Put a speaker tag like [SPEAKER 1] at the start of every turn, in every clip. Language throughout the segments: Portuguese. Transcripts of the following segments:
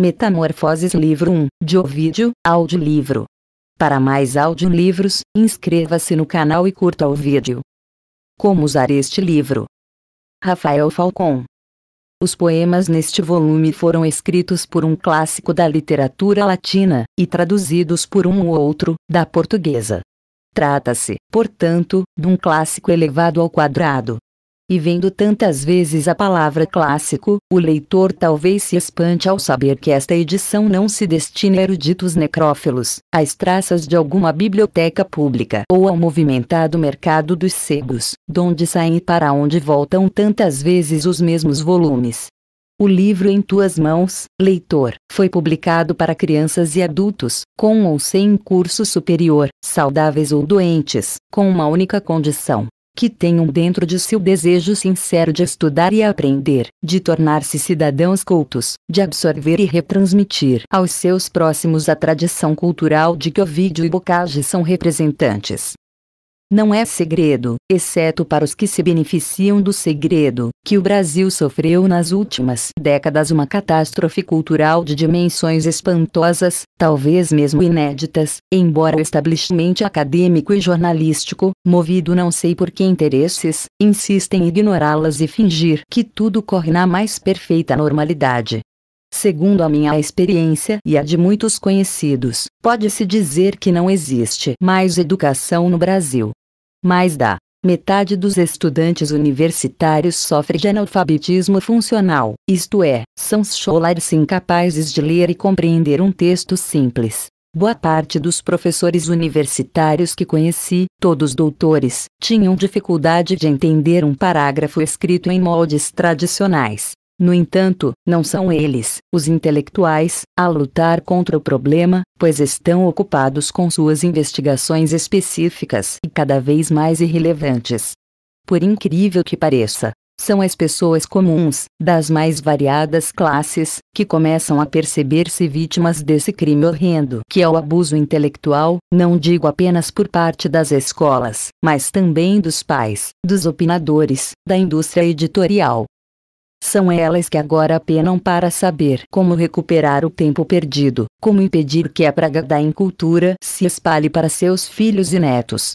[SPEAKER 1] Metamorfoses Livro 1, de Ovídio, audiolivro. Para mais audiolivros, inscreva-se no canal e curta o vídeo. Como usar este livro? Rafael Falcon. Os poemas neste volume foram escritos por um clássico da literatura latina, e traduzidos por um ou outro, da portuguesa. Trata-se, portanto, de um clássico elevado ao quadrado, e vendo tantas vezes a palavra clássico, o leitor talvez se espante ao saber que esta edição não se destina a eruditos necrófilos, às traças de alguma biblioteca pública ou ao movimentado mercado dos cegos, donde saem e para onde voltam tantas vezes os mesmos volumes. O livro em tuas mãos, leitor, foi publicado para crianças e adultos, com ou sem curso superior, saudáveis ou doentes, com uma única condição: que tenham dentro de si o desejo sincero de estudar e aprender, de tornar-se cidadãos cultos, de absorver e retransmitir aos seus próximos a tradição cultural de que Ovídio e Bocage são representantes. Não é segredo, exceto para os que se beneficiam do segredo, que o Brasil sofreu nas últimas décadas uma catástrofe cultural de dimensões espantosas, talvez mesmo inéditas, embora o establishment acadêmico e jornalístico, movido não sei por que interesses, insista em ignorá-las e fingir que tudo corre na mais perfeita normalidade. Segundo a minha experiência e a de muitos conhecidos, pode-se dizer que não existe mais educação no Brasil. Mais da metade dos estudantes universitários sofre de analfabetismo funcional, isto é, são scholars incapazes de ler e compreender um texto simples. Boa parte dos professores universitários que conheci, todos doutores, tinham dificuldade de entender um parágrafo escrito em moldes tradicionais. No entanto, não são eles, os intelectuais, a lutar contra o problema, pois estão ocupados com suas investigações específicas e cada vez mais irrelevantes. Por incrível que pareça, são as pessoas comuns, das mais variadas classes, que começam a perceber-se vítimas desse crime horrendo que é o abuso intelectual, não digo apenas por parte das escolas, mas também dos pais, dos opinadores, da indústria editorial são elas que agora penam para saber como recuperar o tempo perdido, como impedir que a praga da incultura se espalhe para seus filhos e netos.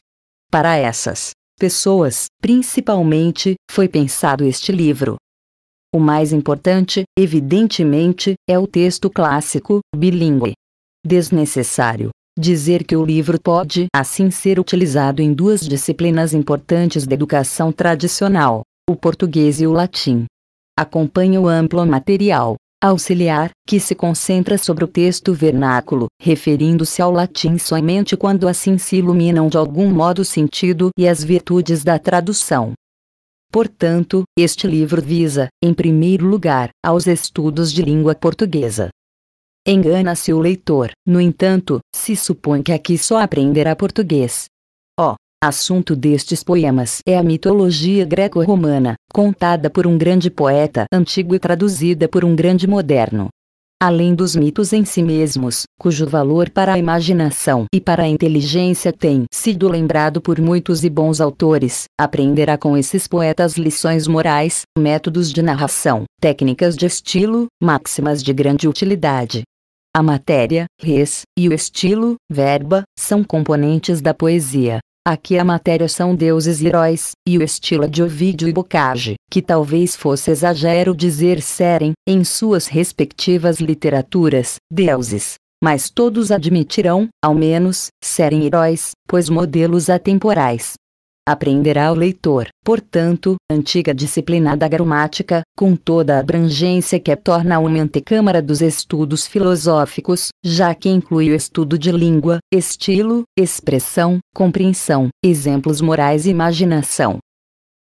[SPEAKER 1] Para essas pessoas, principalmente, foi pensado este livro. O mais importante, evidentemente, é o texto clássico, bilíngue. Desnecessário dizer que o livro pode assim ser utilizado em duas disciplinas importantes da educação tradicional: o português e o latim acompanha o amplo material auxiliar, que se concentra sobre o texto vernáculo, referindo-se ao latim somente quando assim se iluminam de algum modo o sentido e as virtudes da tradução. Portanto, este livro visa, em primeiro lugar, aos estudos de língua portuguesa. Engana-se o leitor, no entanto, se supõe que aqui só aprenderá português. Oh, Assunto destes poemas é a mitologia greco-romana, contada por um grande poeta antigo e traduzida por um grande moderno. Além dos mitos em si mesmos, cujo valor para a imaginação e para a inteligência tem sido lembrado por muitos e bons autores, aprenderá com esses poetas lições morais, métodos de narração, técnicas de estilo, máximas de grande utilidade. A matéria, res, e o estilo, verba, são componentes da poesia, Aqui a matéria são deuses e heróis, e o estilo é de Ovidio e Bocage, que talvez fosse exagero dizer serem, em suas respectivas literaturas, deuses. Mas todos admitirão, ao menos, serem heróis, pois modelos atemporais. Aprenderá o leitor, portanto, antiga disciplina da gramática, com toda a abrangência que a torna uma antecâmara dos estudos filosóficos, já que inclui o estudo de língua, estilo, expressão, compreensão, exemplos morais e imaginação.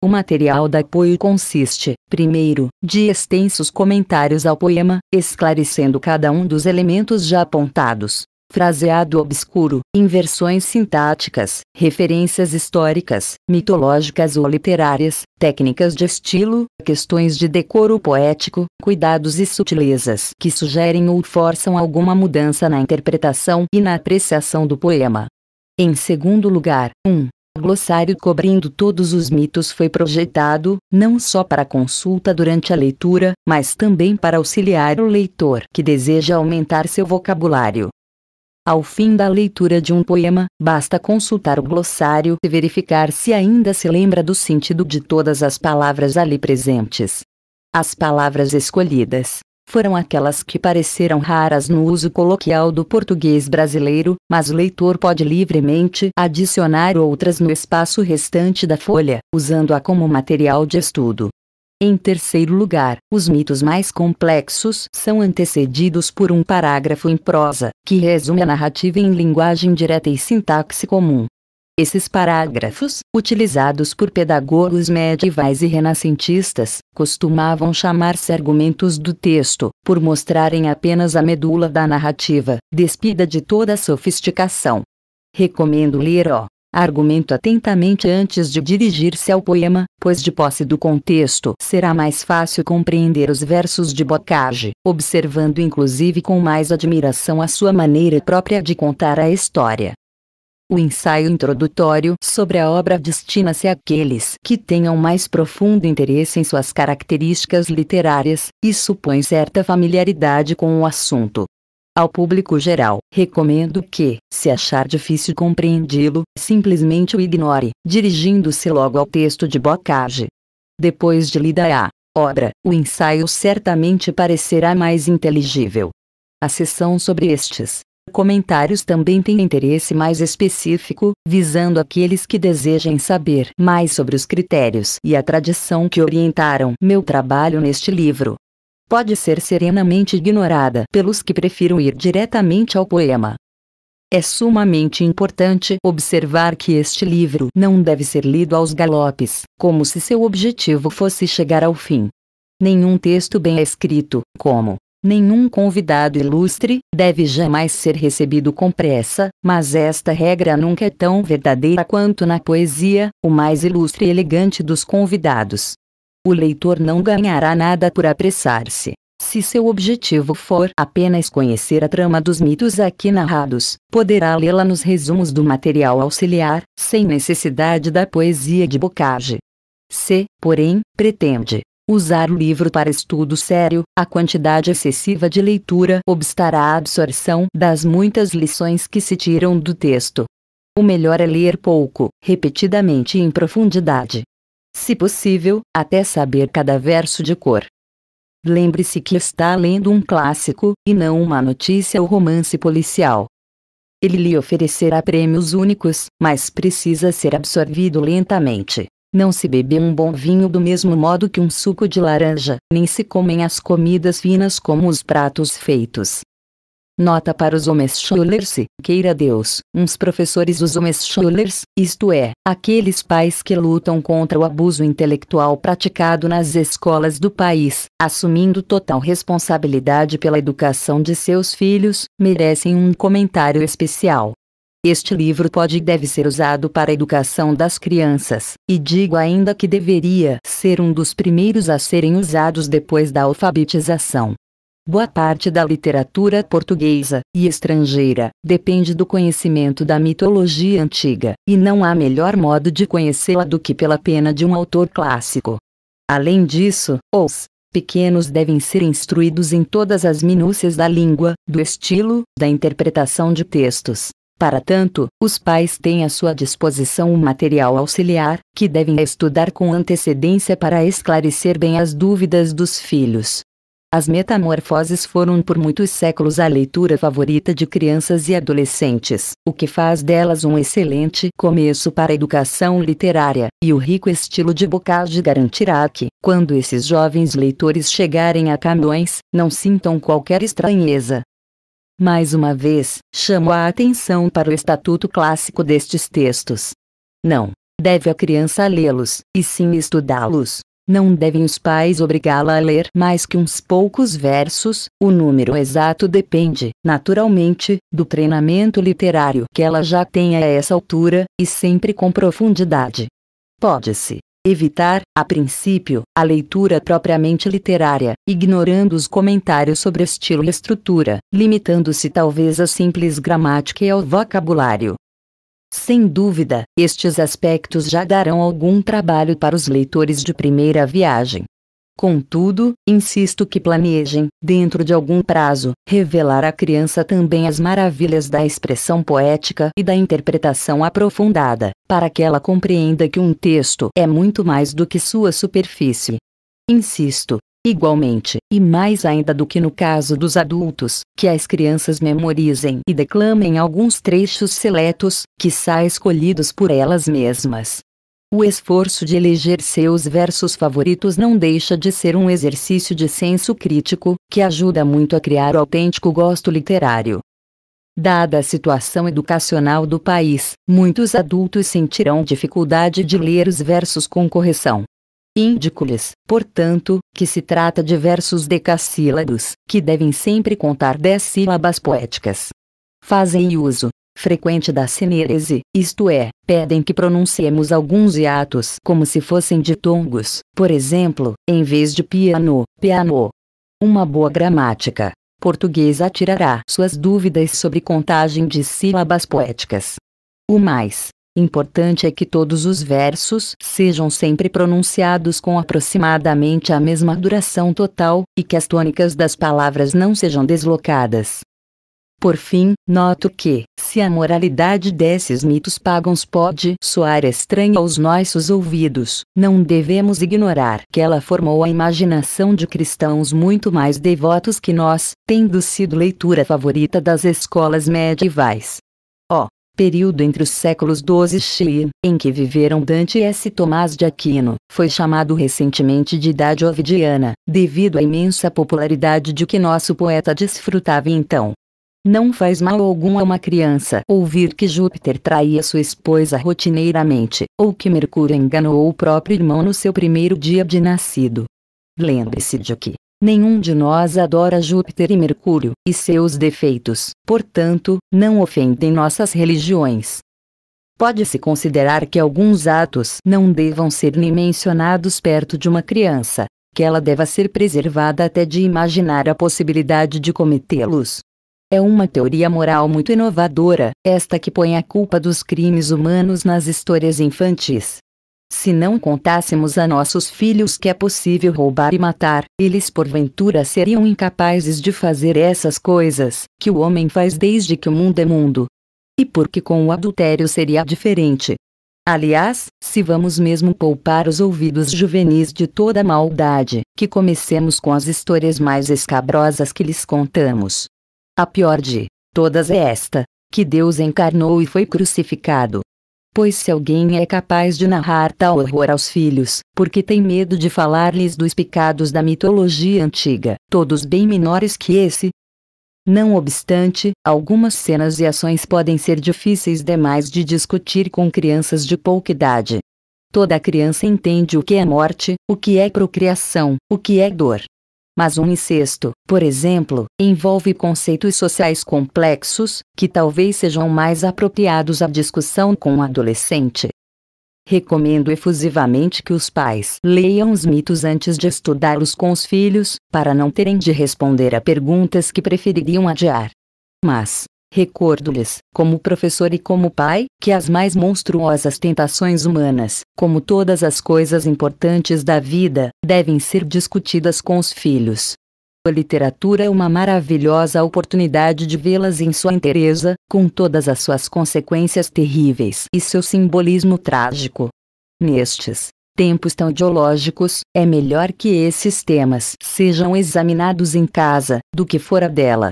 [SPEAKER 1] O material de apoio consiste, primeiro, de extensos comentários ao poema, esclarecendo cada um dos elementos já apontados, fraseado obscuro, inversões sintáticas, referências históricas, mitológicas ou literárias, técnicas de estilo, questões de decoro poético, cuidados e sutilezas que sugerem ou forçam alguma mudança na interpretação e na apreciação do poema. Em segundo lugar, um glossário cobrindo todos os mitos foi projetado, não só para consulta durante a leitura, mas também para auxiliar o leitor que deseja aumentar seu vocabulário ao fim da leitura de um poema, basta consultar o glossário e verificar se ainda se lembra do sentido de todas as palavras ali presentes. As palavras escolhidas foram aquelas que pareceram raras no uso coloquial do português brasileiro, mas o leitor pode livremente adicionar outras no espaço restante da folha, usando-a como material de estudo. Em terceiro lugar, os mitos mais complexos são antecedidos por um parágrafo em prosa, que resume a narrativa em linguagem direta e sintaxe comum. Esses parágrafos, utilizados por pedagogos medievais e renascentistas, costumavam chamar-se argumentos do texto, por mostrarem apenas a medula da narrativa, despida de toda a sofisticação. Recomendo ler O Argumento atentamente antes de dirigir-se ao poema, pois de posse do contexto será mais fácil compreender os versos de Bocage, observando inclusive com mais admiração a sua maneira própria de contar a história. O ensaio introdutório sobre a obra destina-se àqueles que tenham mais profundo interesse em suas características literárias, e supõe certa familiaridade com o assunto. Ao público geral, recomendo que, se achar difícil compreendê-lo, simplesmente o ignore, dirigindo-se logo ao texto de Bocage. Depois de lida a obra, o ensaio certamente parecerá mais inteligível. A sessão sobre estes comentários também tem interesse mais específico, visando aqueles que desejem saber mais sobre os critérios e a tradição que orientaram meu trabalho neste livro pode ser serenamente ignorada pelos que prefiram ir diretamente ao poema. É sumamente importante observar que este livro não deve ser lido aos galopes, como se seu objetivo fosse chegar ao fim. Nenhum texto bem escrito, como nenhum convidado ilustre, deve jamais ser recebido com pressa, mas esta regra nunca é tão verdadeira quanto na poesia, o mais ilustre e elegante dos convidados, o leitor não ganhará nada por apressar-se. Se seu objetivo for apenas conhecer a trama dos mitos aqui narrados, poderá lê-la nos resumos do material auxiliar, sem necessidade da poesia de Bocage. Se, porém, pretende usar o livro para estudo sério, a quantidade excessiva de leitura obstará a absorção das muitas lições que se tiram do texto. O melhor é ler pouco, repetidamente e em profundidade se possível, até saber cada verso de cor. Lembre-se que está lendo um clássico, e não uma notícia ou romance policial. Ele lhe oferecerá prêmios únicos, mas precisa ser absorvido lentamente. Não se bebe um bom vinho do mesmo modo que um suco de laranja, nem se comem as comidas finas como os pratos feitos. Nota para os homeschoolers, queira Deus, uns professores os homeschoolers, isto é, aqueles pais que lutam contra o abuso intelectual praticado nas escolas do país, assumindo total responsabilidade pela educação de seus filhos, merecem um comentário especial. Este livro pode e deve ser usado para a educação das crianças, e digo ainda que deveria ser um dos primeiros a serem usados depois da alfabetização. Boa parte da literatura portuguesa e estrangeira depende do conhecimento da mitologia antiga, e não há melhor modo de conhecê-la do que pela pena de um autor clássico. Além disso, os pequenos devem ser instruídos em todas as minúcias da língua, do estilo, da interpretação de textos. Para tanto, os pais têm à sua disposição um material auxiliar, que devem estudar com antecedência para esclarecer bem as dúvidas dos filhos. As metamorfoses foram por muitos séculos a leitura favorita de crianças e adolescentes, o que faz delas um excelente começo para a educação literária, e o rico estilo de Bocage garantirá que, quando esses jovens leitores chegarem a Camões, não sintam qualquer estranheza. Mais uma vez, chamo a atenção para o estatuto clássico destes textos. Não deve a criança lê-los, e sim estudá-los, não devem os pais obrigá-la a ler mais que uns poucos versos, o número exato depende, naturalmente, do treinamento literário que ela já tem a essa altura, e sempre com profundidade. Pode-se evitar, a princípio, a leitura propriamente literária, ignorando os comentários sobre estilo e estrutura, limitando-se talvez à simples gramática e ao vocabulário, sem dúvida, estes aspectos já darão algum trabalho para os leitores de primeira viagem. Contudo, insisto que planejem, dentro de algum prazo, revelar à criança também as maravilhas da expressão poética e da interpretação aprofundada, para que ela compreenda que um texto é muito mais do que sua superfície. Insisto, Igualmente, e mais ainda do que no caso dos adultos, que as crianças memorizem e declamem alguns trechos seletos, que quiçá escolhidos por elas mesmas. O esforço de eleger seus versos favoritos não deixa de ser um exercício de senso crítico, que ajuda muito a criar o autêntico gosto literário. Dada a situação educacional do país, muitos adultos sentirão dificuldade de ler os versos com correção, Indícoles, portanto, que se trata de versos decassílabos, que devem sempre contar dez sílabas poéticas. Fazem uso, frequente da sinérese, isto é, pedem que pronunciemos alguns hiatos como se fossem ditongos, por exemplo, em vez de piano, piano. Uma boa gramática. Português atirará suas dúvidas sobre contagem de sílabas poéticas. O mais Importante é que todos os versos sejam sempre pronunciados com aproximadamente a mesma duração total, e que as tônicas das palavras não sejam deslocadas. Por fim, noto que, se a moralidade desses mitos pagãos pode soar estranha aos nossos ouvidos, não devemos ignorar que ela formou a imaginação de cristãos muito mais devotos que nós, tendo sido leitura favorita das escolas medievais período entre os séculos XII e XI, em que viveram Dante e S. Tomás de Aquino, foi chamado recentemente de Idade Ovidiana, devido à imensa popularidade de que nosso poeta desfrutava então. Não faz mal algum a uma criança ouvir que Júpiter traía sua esposa rotineiramente, ou que Mercúrio enganou o próprio irmão no seu primeiro dia de nascido. Lembre-se de que, Nenhum de nós adora Júpiter e Mercúrio e seus defeitos, portanto, não ofendem nossas religiões. Pode-se considerar que alguns atos não devam ser nem mencionados perto de uma criança, que ela deva ser preservada até de imaginar a possibilidade de cometê-los. É uma teoria moral muito inovadora, esta que põe a culpa dos crimes humanos nas histórias infantis, se não contássemos a nossos filhos que é possível roubar e matar, eles porventura seriam incapazes de fazer essas coisas que o homem faz desde que o mundo é mundo. E porque com o adultério seria diferente. Aliás, se vamos mesmo poupar os ouvidos juvenis de toda a maldade, que comecemos com as histórias mais escabrosas que lhes contamos. A pior de todas é esta: que Deus encarnou e foi crucificado. Pois se alguém é capaz de narrar tal horror aos filhos, porque tem medo de falar-lhes dos pecados da mitologia antiga, todos bem menores que esse? Não obstante, algumas cenas e ações podem ser difíceis demais de discutir com crianças de pouca idade. Toda criança entende o que é morte, o que é procriação, o que é dor, mas um incesto, por exemplo, envolve conceitos sociais complexos, que talvez sejam mais apropriados à discussão com o adolescente. Recomendo efusivamente que os pais leiam os mitos antes de estudá-los com os filhos, para não terem de responder a perguntas que prefeririam adiar. Mas, Recordo-lhes, como professor e como pai, que as mais monstruosas tentações humanas, como todas as coisas importantes da vida, devem ser discutidas com os filhos. A literatura é uma maravilhosa oportunidade de vê-las em sua inteireza, com todas as suas consequências terríveis e seu simbolismo trágico. Nestes tempos tão ideológicos, é melhor que esses temas sejam examinados em casa do que fora dela.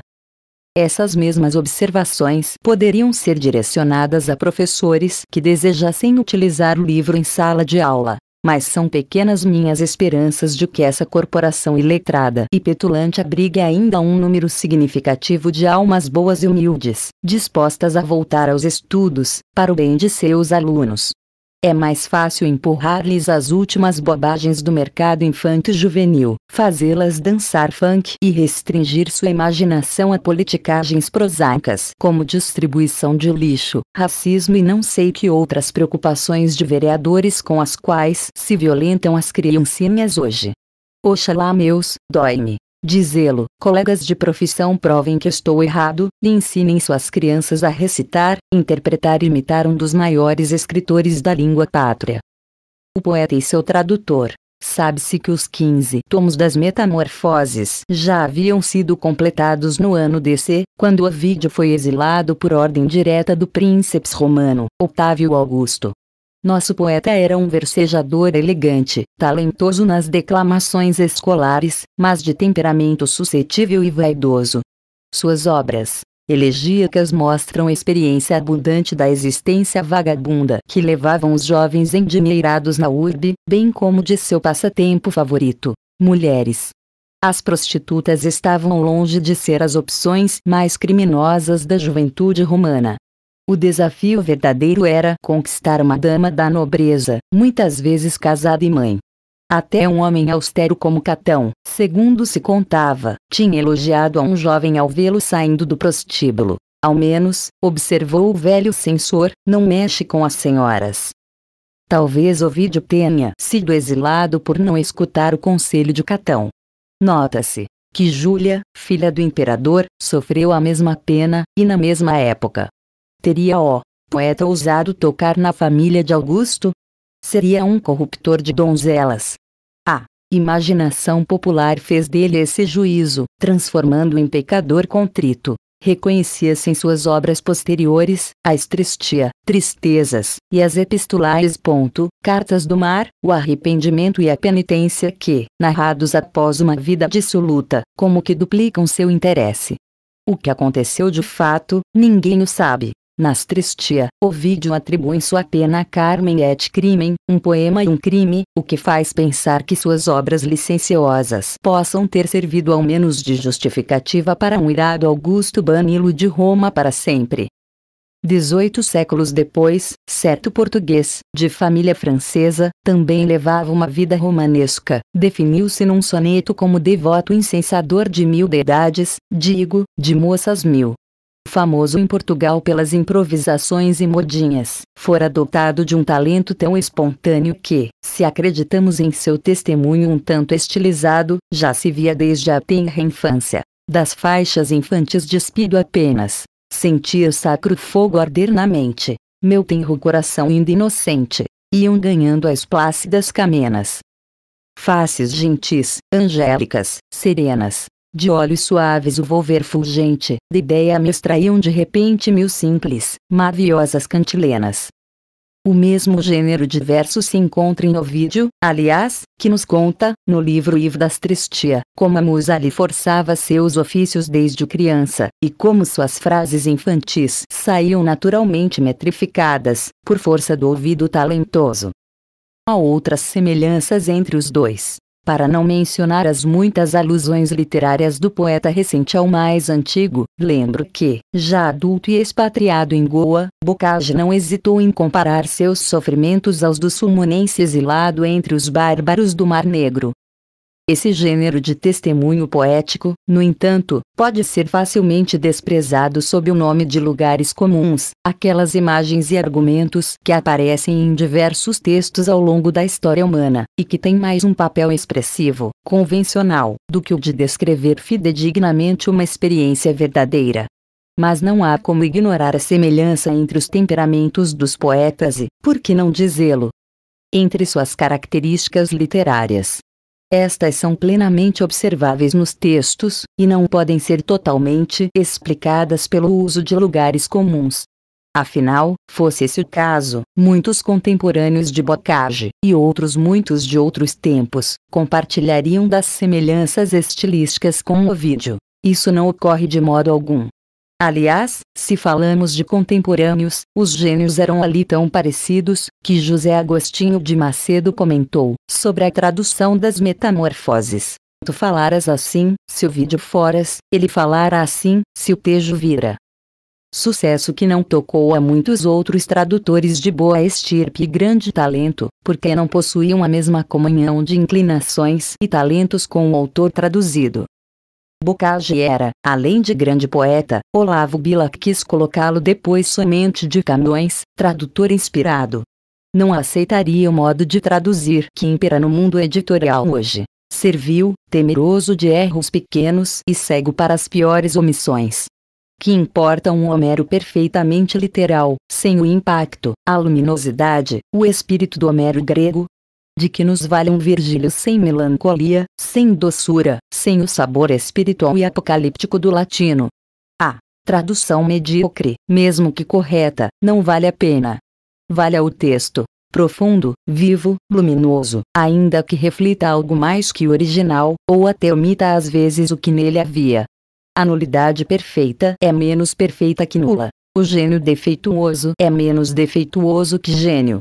[SPEAKER 1] Essas mesmas observações poderiam ser direcionadas a professores que desejassem utilizar o livro em sala de aula, mas são pequenas minhas esperanças de que essa corporação iletrada e petulante abrigue ainda um número significativo de almas boas e humildes, dispostas a voltar aos estudos, para o bem de seus alunos. É mais fácil empurrar-lhes as últimas bobagens do mercado infanto-juvenil, fazê-las dançar funk e restringir sua imaginação a politicagens prosaicas como distribuição de lixo, racismo e não sei que outras preocupações de vereadores com as quais se violentam as criancinhas hoje. Oxalá meus, dói-me, Dizê-lo, colegas de profissão provem que estou errado, e ensinem suas crianças a recitar, interpretar e imitar um dos maiores escritores da língua pátria. O poeta e seu tradutor. Sabe-se que os 15 tomos das Metamorfoses já haviam sido completados no ano DC, quando Ovídio foi exilado por ordem direta do príncipes romano, Otávio Augusto. Nosso poeta era um versejador elegante, talentoso nas declamações escolares, mas de temperamento suscetível e vaidoso. Suas obras elegíacas mostram experiência abundante da existência vagabunda que levavam os jovens endinheirados na urbe, bem como de seu passatempo favorito, mulheres. As prostitutas estavam longe de ser as opções mais criminosas da juventude romana, o desafio verdadeiro era conquistar uma dama da nobreza, muitas vezes casada e mãe. Até um homem austero como Catão, segundo se contava, tinha elogiado a um jovem ao vê-lo saindo do prostíbulo. Ao menos, observou o velho censor, não mexe com as senhoras. Talvez Ovidio tenha sido exilado por não escutar o conselho de Catão. Nota-se que Júlia, filha do imperador, sofreu a mesma pena, e na mesma época. Teria o poeta ousado tocar na família de Augusto? Seria um corruptor de donzelas. A imaginação popular fez dele esse juízo, transformando o em pecador contrito. Reconhecia-se em suas obras posteriores, as tristia, tristezas, e as epistulares. Ponto, cartas do mar, o arrependimento e a penitência que, narrados após uma vida dissoluta, como que duplicam seu interesse. O que aconteceu de fato, ninguém o sabe. Nas Tristia, Ovídio atribui sua pena a Carmen et Crimen, um poema e um crime, o que faz pensar que suas obras licenciosas possam ter servido ao menos de justificativa para um irado Augusto Banilo de Roma para sempre. Dezoito séculos depois, certo português, de família francesa, também levava uma vida romanesca, definiu-se num soneto como devoto incensador de mil deidades, digo, de moças mil, famoso em Portugal pelas improvisações e modinhas, fora dotado de um talento tão espontâneo que, se acreditamos em seu testemunho um tanto estilizado, já se via desde a tenra infância. Das faixas infantis despido apenas. Sentia sacro fogo arder na mente. Meu tenro coração ainda inocente. Iam ganhando as plácidas camenas. Faces gentis, angélicas, serenas, de olhos suaves o volver fulgente, de ideia me extraíam de repente mil simples, maviosas cantilenas. O mesmo gênero de verso se encontra em Ovídio, aliás, que nos conta, no livro das Tristia, como a musa lhe forçava seus ofícios desde criança, e como suas frases infantis saíam naturalmente metrificadas, por força do ouvido talentoso. Há outras semelhanças entre os dois, para não mencionar as muitas alusões literárias do poeta recente ao mais antigo, lembro que, já adulto e expatriado em Goa, Bocage não hesitou em comparar seus sofrimentos aos dos sulmonense exilado entre os bárbaros do Mar Negro, esse gênero de testemunho poético, no entanto, pode ser facilmente desprezado sob o nome de lugares comuns, aquelas imagens e argumentos que aparecem em diversos textos ao longo da história humana, e que têm mais um papel expressivo, convencional, do que o de descrever fidedignamente uma experiência verdadeira. Mas não há como ignorar a semelhança entre os temperamentos dos poetas e, por que não dizê-lo, entre suas características literárias, estas são plenamente observáveis nos textos, e não podem ser totalmente explicadas pelo uso de lugares comuns. Afinal, fosse esse o caso, muitos contemporâneos de Bocage, e outros muitos de outros tempos, compartilhariam das semelhanças estilísticas com o vídeo. Isso não ocorre de modo algum. Aliás, se falamos de contemporâneos, os gênios eram ali tão parecidos, que José Agostinho de Macedo comentou, sobre a tradução das metamorfoses. Tu falaras assim, se o vídeo foras, ele falara assim, se o tejo vira. Sucesso que não tocou a muitos outros tradutores de boa estirpe e grande talento, porque não possuíam a mesma comunhão de inclinações e talentos com o autor traduzido. Bocage era, além de grande poeta, Olavo Bilac quis colocá-lo depois somente de Camões, tradutor inspirado. Não aceitaria o modo de traduzir que impera no mundo editorial hoje. Serviu, temeroso de erros pequenos e cego para as piores omissões. Que importa um Homero perfeitamente literal, sem o impacto, a luminosidade, o espírito do Homero grego, de que nos vale um Virgílio sem melancolia, sem doçura, sem o sabor espiritual e apocalíptico do latino. A tradução medíocre, mesmo que correta, não vale a pena. Valha o texto, profundo, vivo, luminoso, ainda que reflita algo mais que o original, ou até omita às vezes o que nele havia. A nulidade perfeita é menos perfeita que nula. O gênio defeituoso é menos defeituoso que gênio.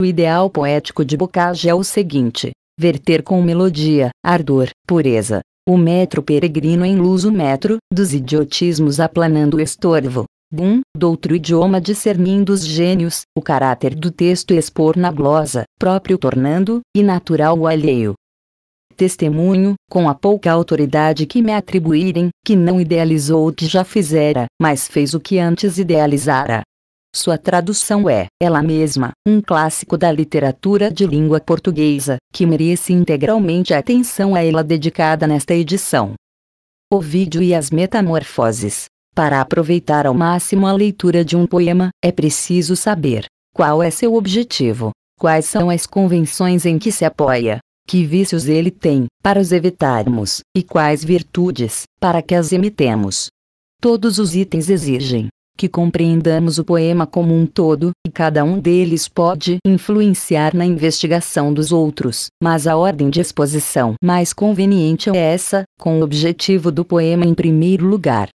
[SPEAKER 1] O ideal poético de Bocage é o seguinte: verter com melodia, ardor, pureza, o metro peregrino em luz o metro, dos idiotismos aplanando o estorvo. Bum, do outro idioma discernindo os gênios, o caráter do texto expor na glosa, próprio tornando, e natural o alheio. Testemunho, com a pouca autoridade que me atribuírem, que não idealizou o que já fizera, mas fez o que antes idealizara. Sua tradução é, ela mesma, um clássico da literatura de língua portuguesa, que merece integralmente a atenção a ela dedicada nesta edição. O vídeo e as metamorfoses. Para aproveitar ao máximo a leitura de um poema, é preciso saber qual é seu objetivo, quais são as convenções em que se apoia, que vícios ele tem, para os evitarmos, e quais virtudes, para que as emitemos. Todos os itens exigem que compreendamos o poema como um todo, e cada um deles pode influenciar na investigação dos outros, mas a ordem de exposição mais conveniente é essa, com o objetivo do poema em primeiro lugar.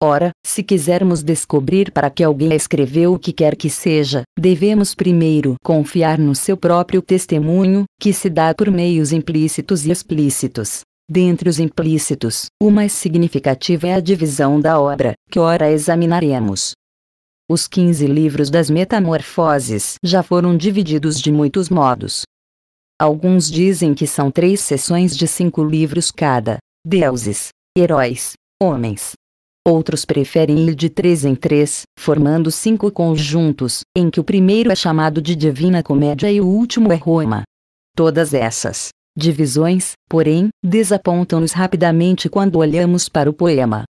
[SPEAKER 1] Ora, se quisermos descobrir para que alguém escreveu o que quer que seja, devemos primeiro confiar no seu próprio testemunho, que se dá por meios implícitos e explícitos. Dentre os implícitos, o mais significativo é a divisão da obra, que ora examinaremos. Os 15 livros das Metamorfoses já foram divididos de muitos modos. Alguns dizem que são três sessões de cinco livros cada: deuses, heróis, homens. Outros preferem ir de três em três, formando cinco conjuntos, em que o primeiro é chamado de Divina Comédia e o último é Roma. Todas essas divisões, porém, desapontam-nos rapidamente quando olhamos para o poema.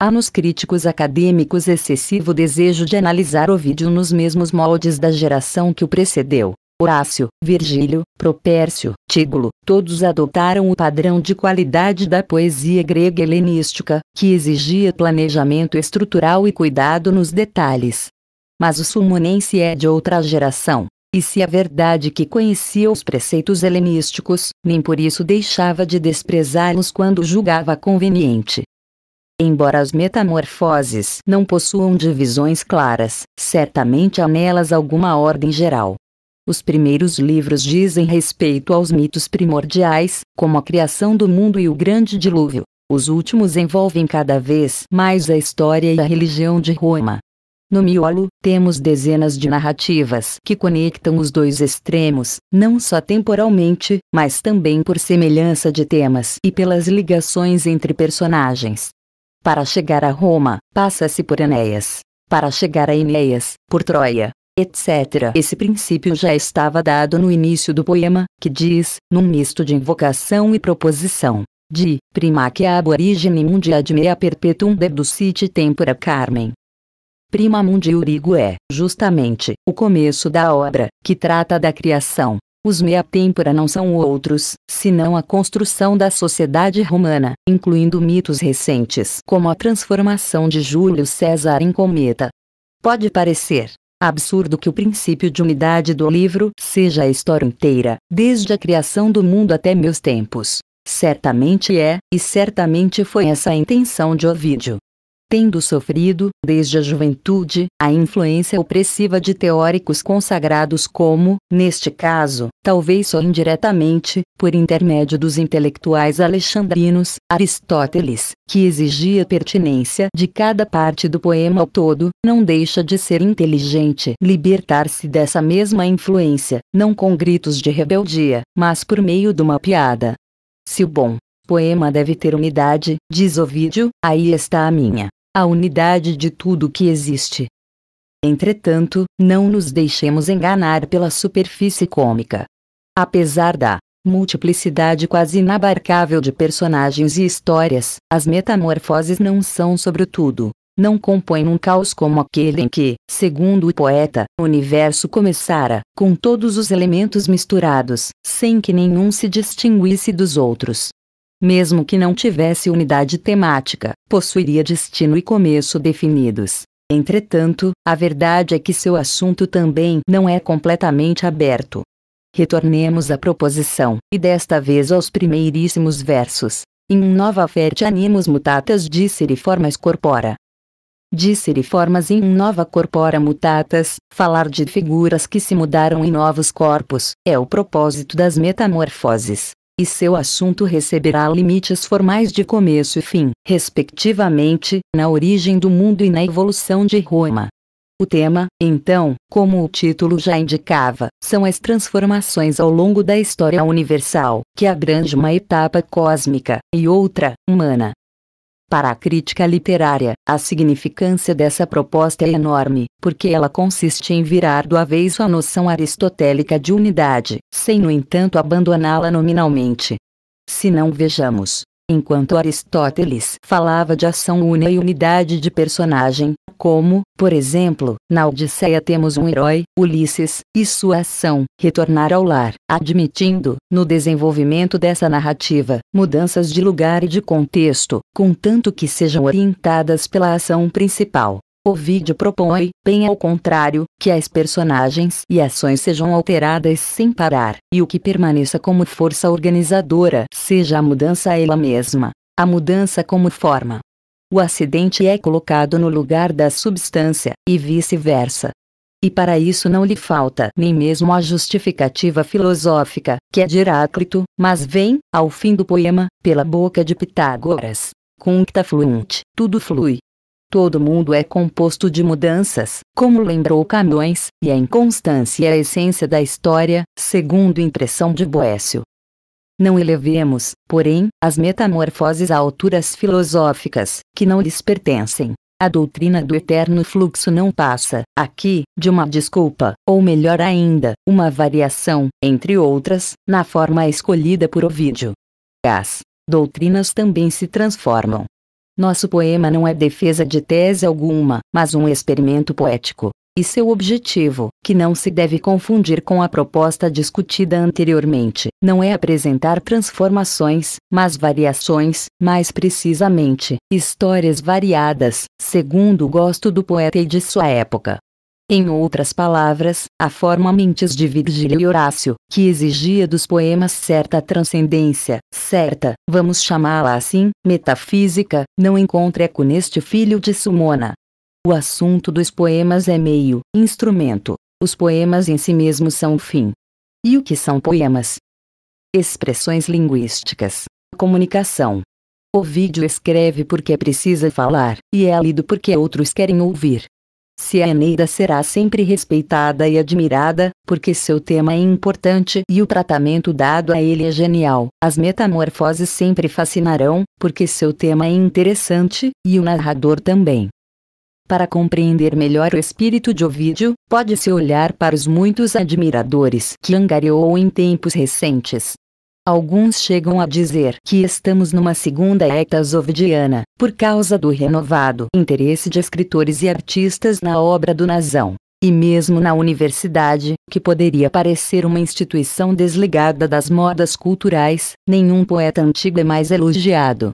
[SPEAKER 1] Há nos críticos acadêmicos excessivo desejo de analisar Ovídio nos mesmos moldes da geração que o precedeu. Horácio, Virgílio, Propércio, Tígulo, todos adotaram o padrão de qualidade da poesia grega helenística, que exigia planejamento estrutural e cuidado nos detalhes. Mas o sulmonense é de outra geração. E se é verdade que conhecia os preceitos helenísticos, nem por isso deixava de desprezá-los quando julgava conveniente. Embora as metamorfoses não possuam divisões claras, certamente há nelas alguma ordem geral. Os primeiros livros dizem respeito aos mitos primordiais, como a criação do mundo e o grande dilúvio. Os últimos envolvem cada vez mais a história e a religião de Roma. No miolo, temos dezenas de narrativas que conectam os dois extremos, não só temporalmente, mas também por semelhança de temas e pelas ligações entre personagens. Para chegar a Roma, passa-se por Enéas. Para chegar a Enéas, por Troia, etc. Esse princípio já estava dado no início do poema, que diz, num misto de invocação e proposição, de primaque aborigine mundi ad mea perpetuum deducit tempora carmen, Prima Mundi Urigo é, justamente, o começo da obra, que trata da criação. Os mea tempora não são outros, senão a construção da sociedade romana, incluindo mitos recentes como a transformação de Júlio César em cometa. Pode parecer absurdo que o princípio de unidade do livro seja a história inteira, desde a criação do mundo até meus tempos. Certamente é, e certamente foi essa a intenção de Ovídio tendo sofrido, desde a juventude, a influência opressiva de teóricos consagrados como, neste caso, talvez só indiretamente, por intermédio dos intelectuais alexandrinos, Aristóteles, que exigia pertinência de cada parte do poema ao todo, não deixa de ser inteligente libertar-se dessa mesma influência, não com gritos de rebeldia, mas por meio de uma piada. Se o bom poema deve ter umidade, diz Ovidio, aí está a minha a unidade de tudo que existe. Entretanto, não nos deixemos enganar pela superfície cômica. Apesar da multiplicidade quase inabarcável de personagens e histórias, as metamorfoses não são, sobretudo, não compõem um caos como aquele em que, segundo o poeta, o universo começara, com todos os elementos misturados, sem que nenhum se distinguisse dos outros mesmo que não tivesse unidade temática, possuiria destino e começo definidos. Entretanto, a verdade é que seu assunto também não é completamente aberto. Retornemos à proposição, e desta vez aos primeiríssimos versos. In nova ferte animus mutatas formas corpora. formas in nova corpora mutatas, falar de figuras que se mudaram em novos corpos, é o propósito das metamorfoses e seu assunto receberá limites formais de começo e fim, respectivamente, na origem do mundo e na evolução de Roma. O tema, então, como o título já indicava, são as transformações ao longo da história universal, que é abrange uma etapa cósmica e outra, humana. Para a crítica literária, a significância dessa proposta é enorme, porque ela consiste em virar do avesso a noção aristotélica de unidade, sem no entanto abandoná-la nominalmente. Se não vejamos, Enquanto Aristóteles falava de ação una e unidade de personagem, como, por exemplo, na Odisseia temos um herói, Ulisses, e sua ação, retornar ao lar, admitindo, no desenvolvimento dessa narrativa, mudanças de lugar e de contexto, contanto que sejam orientadas pela ação principal. O vídeo propõe, bem ao contrário, que as personagens e ações sejam alteradas sem parar, e o que permaneça como força organizadora seja a mudança ela mesma, a mudança como forma. O acidente é colocado no lugar da substância, e vice-versa. E para isso não lhe falta nem mesmo a justificativa filosófica, que é de Heráclito, mas vem, ao fim do poema, pela boca de Pitágoras. Cuncta tá fluunt, tudo flui, Todo mundo é composto de mudanças, como lembrou Camões, e a inconstância é a essência da história, segundo impressão de Boécio. Não elevemos, porém, as metamorfoses a alturas filosóficas, que não lhes pertencem. A doutrina do eterno fluxo não passa, aqui, de uma desculpa, ou melhor ainda, uma variação, entre outras, na forma escolhida por Ovídio. As doutrinas também se transformam, nosso poema não é defesa de tese alguma, mas um experimento poético. E seu objetivo, que não se deve confundir com a proposta discutida anteriormente, não é apresentar transformações, mas variações, mais precisamente, histórias variadas, segundo o gosto do poeta e de sua época. Em outras palavras, a forma mentes de Virgílio e Horácio, que exigia dos poemas certa transcendência, certa, vamos chamá-la assim, metafísica, não encontra eco neste filho de Sumona. O assunto dos poemas é meio, instrumento. Os poemas em si mesmos são fim. E o que são poemas? Expressões linguísticas. Comunicação. O vídeo escreve porque precisa falar, e é lido porque outros querem ouvir. Se a Eneida será sempre respeitada e admirada, porque seu tema é importante e o tratamento dado a ele é genial. As metamorfoses sempre fascinarão, porque seu tema é interessante, e o narrador também. Para compreender melhor o espírito de Ovídio, pode-se olhar para os muitos admiradores que angariou em tempos recentes. Alguns chegam a dizer que estamos numa segunda eta zovidiana, por causa do renovado interesse de escritores e artistas na obra do Nazão. E mesmo na universidade, que poderia parecer uma instituição desligada das modas culturais, nenhum poeta antigo é mais elogiado.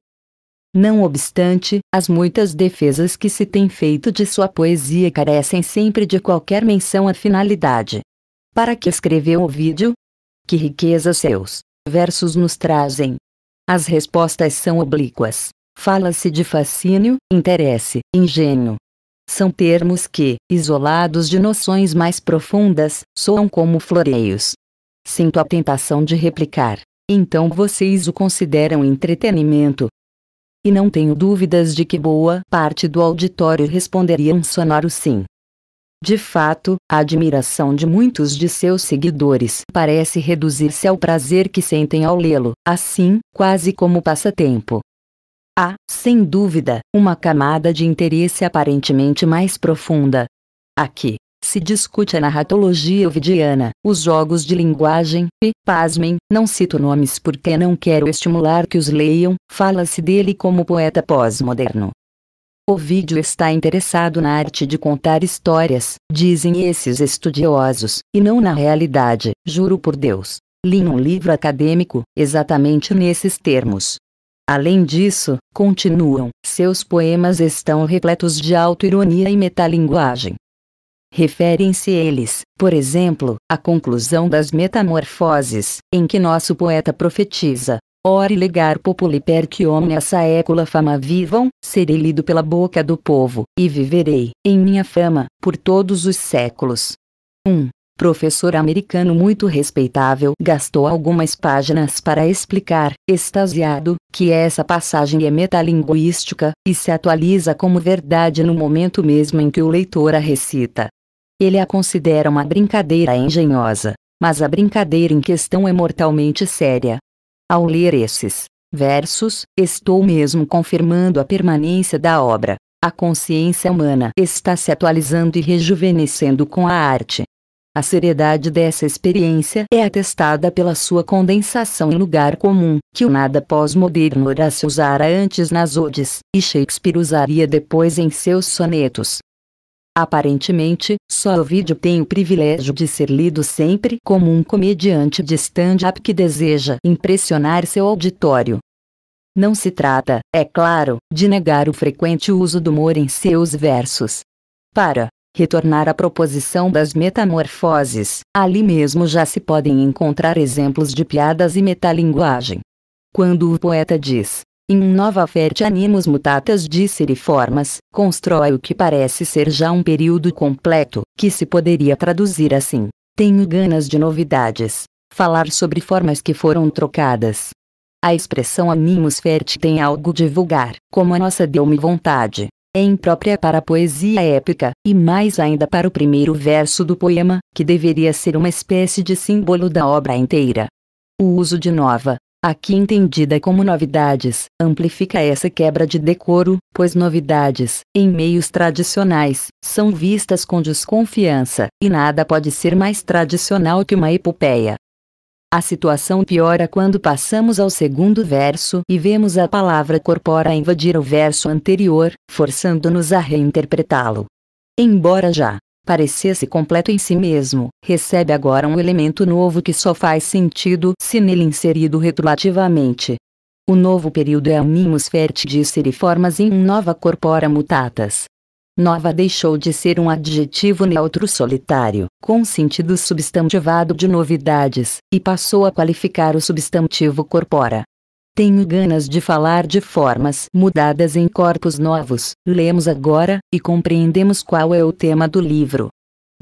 [SPEAKER 1] Não obstante, as muitas defesas que se tem feito de sua poesia carecem sempre de qualquer menção à finalidade. Para que escreveu o vídeo? Que riqueza seus versos nos trazem. As respostas são oblíquas. Fala-se de fascínio, interesse, engenho. São termos que, isolados de noções mais profundas, soam como floreios. Sinto a tentação de replicar. Então vocês o consideram entretenimento? E não tenho dúvidas de que boa parte do auditório responderia um sonoro sim. De fato, a admiração de muitos de seus seguidores parece reduzir-se ao prazer que sentem ao lê-lo, assim, quase como passatempo. Há, sem dúvida, uma camada de interesse aparentemente mais profunda. Aqui, se discute a narratologia ovidiana, os jogos de linguagem, e, pasmem, não cito nomes porque não quero estimular que os leiam, fala-se dele como poeta pós-moderno, o vídeo está interessado na arte de contar histórias, dizem esses estudiosos, e não na realidade, juro por Deus. Li um livro acadêmico, exatamente nesses termos. Além disso, continuam, seus poemas estão repletos de autoironia e metalinguagem. Referem-se eles, por exemplo, à conclusão das Metamorfoses, em que nosso poeta profetiza, Ore legar populi per que omnia saecula fama vivam, serei lido pela boca do povo, e viverei, em minha fama, por todos os séculos. 1. Um professor americano muito respeitável gastou algumas páginas para explicar, extasiado, que essa passagem é metalinguística, e se atualiza como verdade no momento mesmo em que o leitor a recita. Ele a considera uma brincadeira engenhosa mas a brincadeira em questão é mortalmente séria, ao ler esses versos, estou mesmo confirmando a permanência da obra. A consciência humana está se atualizando e rejuvenescendo com a arte. A seriedade dessa experiência é atestada pela sua condensação em lugar comum, que o nada pós-moderno Horácio usara antes nas odes, e Shakespeare usaria depois em seus sonetos. Aparentemente, só o vídeo tem o privilégio de ser lido sempre como um comediante de stand-up que deseja impressionar seu auditório. Não se trata, é claro, de negar o frequente uso do humor em seus versos. Para retornar à proposição das metamorfoses, ali mesmo já se podem encontrar exemplos de piadas e metalinguagem. Quando o poeta diz: em nova ferte animus mutatas disseriformas, constrói o que parece ser já um período completo, que se poderia traduzir assim. Tenho ganas de novidades. Falar sobre formas que foram trocadas. A expressão animus ferte tem algo de vulgar, como a nossa deu-me vontade. É imprópria para a poesia épica, e mais ainda para o primeiro verso do poema, que deveria ser uma espécie de símbolo da obra inteira. O uso de nova, aqui entendida como novidades, amplifica essa quebra de decoro, pois novidades, em meios tradicionais, são vistas com desconfiança, e nada pode ser mais tradicional que uma epopeia. A situação piora quando passamos ao segundo verso e vemos a palavra corpora invadir o verso anterior, forçando-nos a reinterpretá-lo. Embora já parecesse completo em si mesmo, recebe agora um elemento novo que só faz sentido se nele inserido retroativamente. O novo período é um mimus fert disseri formas in nova corpora mutatas. Nova deixou de ser um adjetivo neutro solitário, com sentido substantivado de novidades, e passou a qualificar o substantivo corpora, tenho ganas de falar de formas mudadas em corpos novos. Lemos agora e compreendemos qual é o tema do livro.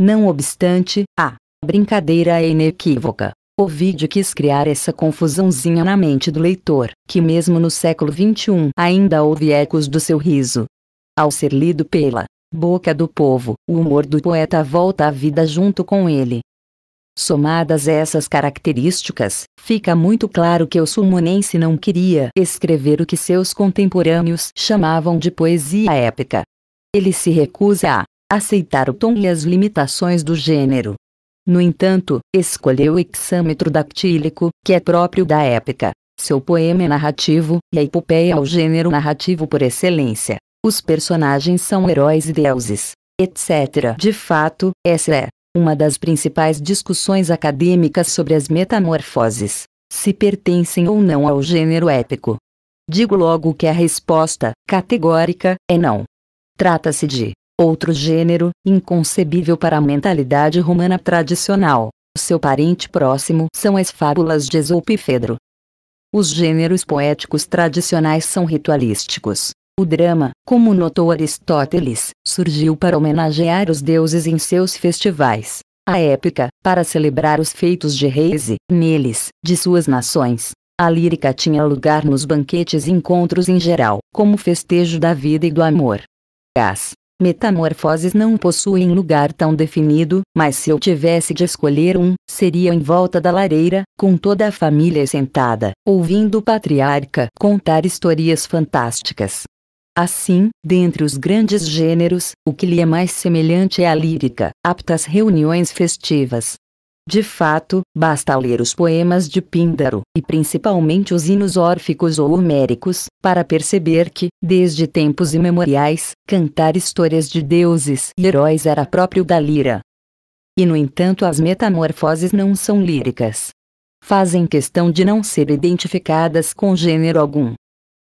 [SPEAKER 1] Não obstante, a brincadeira é inequívoca. O vídeo quis criar essa confusãozinha na mente do leitor, que mesmo no século XXI ainda ouve ecos do seu riso. Ao ser lido pela boca do povo, o humor do poeta volta à vida junto com ele, Somadas essas características, fica muito claro que o sulmonense não queria escrever o que seus contemporâneos chamavam de poesia épica. Ele se recusa a aceitar o tom e as limitações do gênero. No entanto, escolheu o hexâmetro dactílico, que é próprio da épica. Seu poema é narrativo, e a epopeia é o gênero narrativo por excelência. Os personagens são heróis e deuses, etc. De fato, essa é, uma das principais discussões acadêmicas sobre as metamorfoses, se pertencem ou não ao gênero épico. Digo logo que a resposta, categórica, é não. Trata-se de outro gênero, inconcebível para a mentalidade romana tradicional. Seu parente próximo são as fábulas de Esopo e Fedro. Os gêneros poéticos tradicionais são ritualísticos, o drama, como notou Aristóteles, surgiu para homenagear os deuses em seus festivais. A épica, para celebrar os feitos de reis e, neles, de suas nações. A lírica tinha lugar nos banquetes e encontros em geral, como festejo da vida e do amor. As metamorfoses não possuem lugar tão definido, mas se eu tivesse de escolher um, seria em volta da lareira, com toda a família sentada, ouvindo o patriarca contar histórias fantásticas. Assim, dentre os grandes gêneros, o que lhe é mais semelhante é a lírica, apta às reuniões festivas. De fato, basta ler os poemas de Píndaro, e principalmente os hinos órficos ou homéricos, para perceber que, desde tempos imemoriais, cantar histórias de deuses e heróis era próprio da lira. E no entanto, as metamorfoses não são líricas. Fazem questão de não ser identificadas com gênero algum.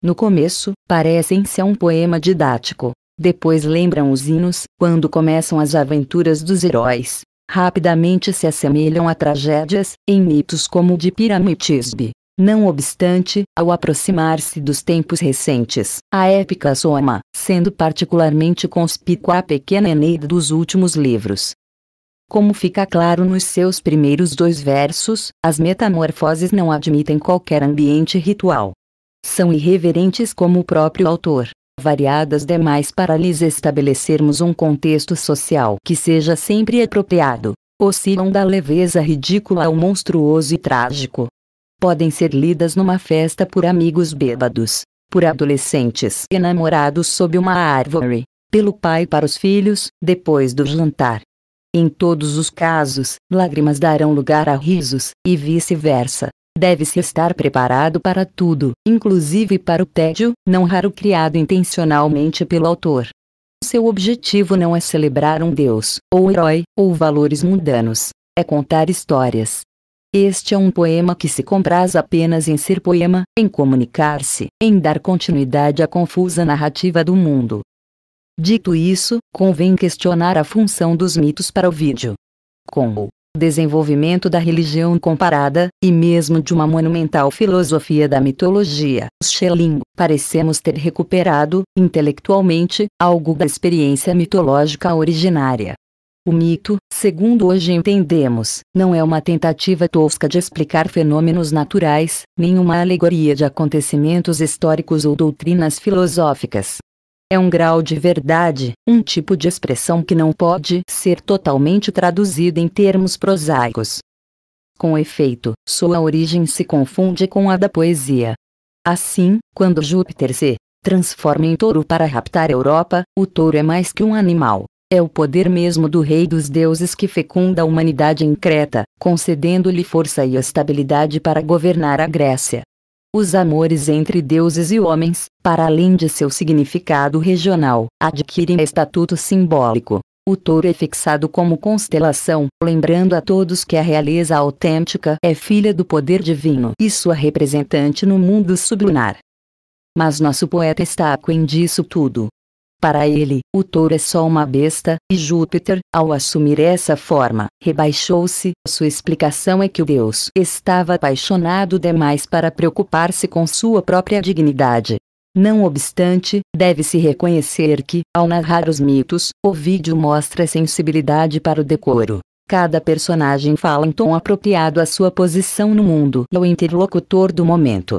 [SPEAKER 1] No começo, parecem ser é um poema didático. Depois lembram os hinos, quando começam as aventuras dos heróis. Rapidamente se assemelham a tragédias, em mitos como o de Piramitisbe. Não obstante, ao aproximar-se dos tempos recentes, a épica soma, sendo particularmente conspícua a pequena Eneida dos últimos livros. Como fica claro nos seus primeiros dois versos, as metamorfoses não admitem qualquer ambiente ritual são irreverentes como o próprio autor. Variadas demais para lhes estabelecermos um contexto social que seja sempre apropriado, oscilam da leveza ridícula ao monstruoso e trágico. Podem ser lidas numa festa por amigos bêbados, por adolescentes enamorados sob uma árvore, pelo pai para os filhos, depois do jantar. Em todos os casos, lágrimas darão lugar a risos, e vice-versa. Deve-se estar preparado para tudo, inclusive para o tédio, não raro criado intencionalmente pelo autor. Seu objetivo não é celebrar um deus, ou herói, ou valores mundanos. É contar histórias. Este é um poema que se compraz apenas em ser poema, em comunicar-se, em dar continuidade à confusa narrativa do mundo. Dito isso, convém questionar a função dos mitos para o vídeo. Como? desenvolvimento da religião comparada, e mesmo de uma monumental filosofia da mitologia. Schelling, parecemos ter recuperado, intelectualmente, algo da experiência mitológica originária. O mito, segundo hoje entendemos, não é uma tentativa tosca de explicar fenômenos naturais, nem uma alegoria de acontecimentos históricos ou doutrinas filosóficas. É um grau de verdade, um tipo de expressão que não pode ser totalmente traduzida em termos prosaicos. Com efeito, sua origem se confunde com a da poesia. Assim, quando Júpiter se transforma em touro para raptar a Europa, o touro é mais que um animal. É o poder mesmo do Rei dos Deuses que fecunda a humanidade em Creta, concedendo-lhe força e estabilidade para governar a Grécia. Os amores entre deuses e homens, para além de seu significado regional, adquirem estatuto simbólico. O touro é fixado como constelação, lembrando a todos que a realeza autêntica é filha do poder divino e sua representante no mundo sublunar. Mas nosso poeta está aquém disso tudo. Para ele, o touro é só uma besta, e Júpiter, ao assumir essa forma, rebaixou-se. Sua explicação é que o deus estava apaixonado demais para preocupar-se com sua própria dignidade, não obstante, deve-se reconhecer que, ao narrar os mitos, o vídeo mostra sensibilidade para o decoro. Cada personagem fala em tom apropriado à sua posição no mundo e ao interlocutor do momento.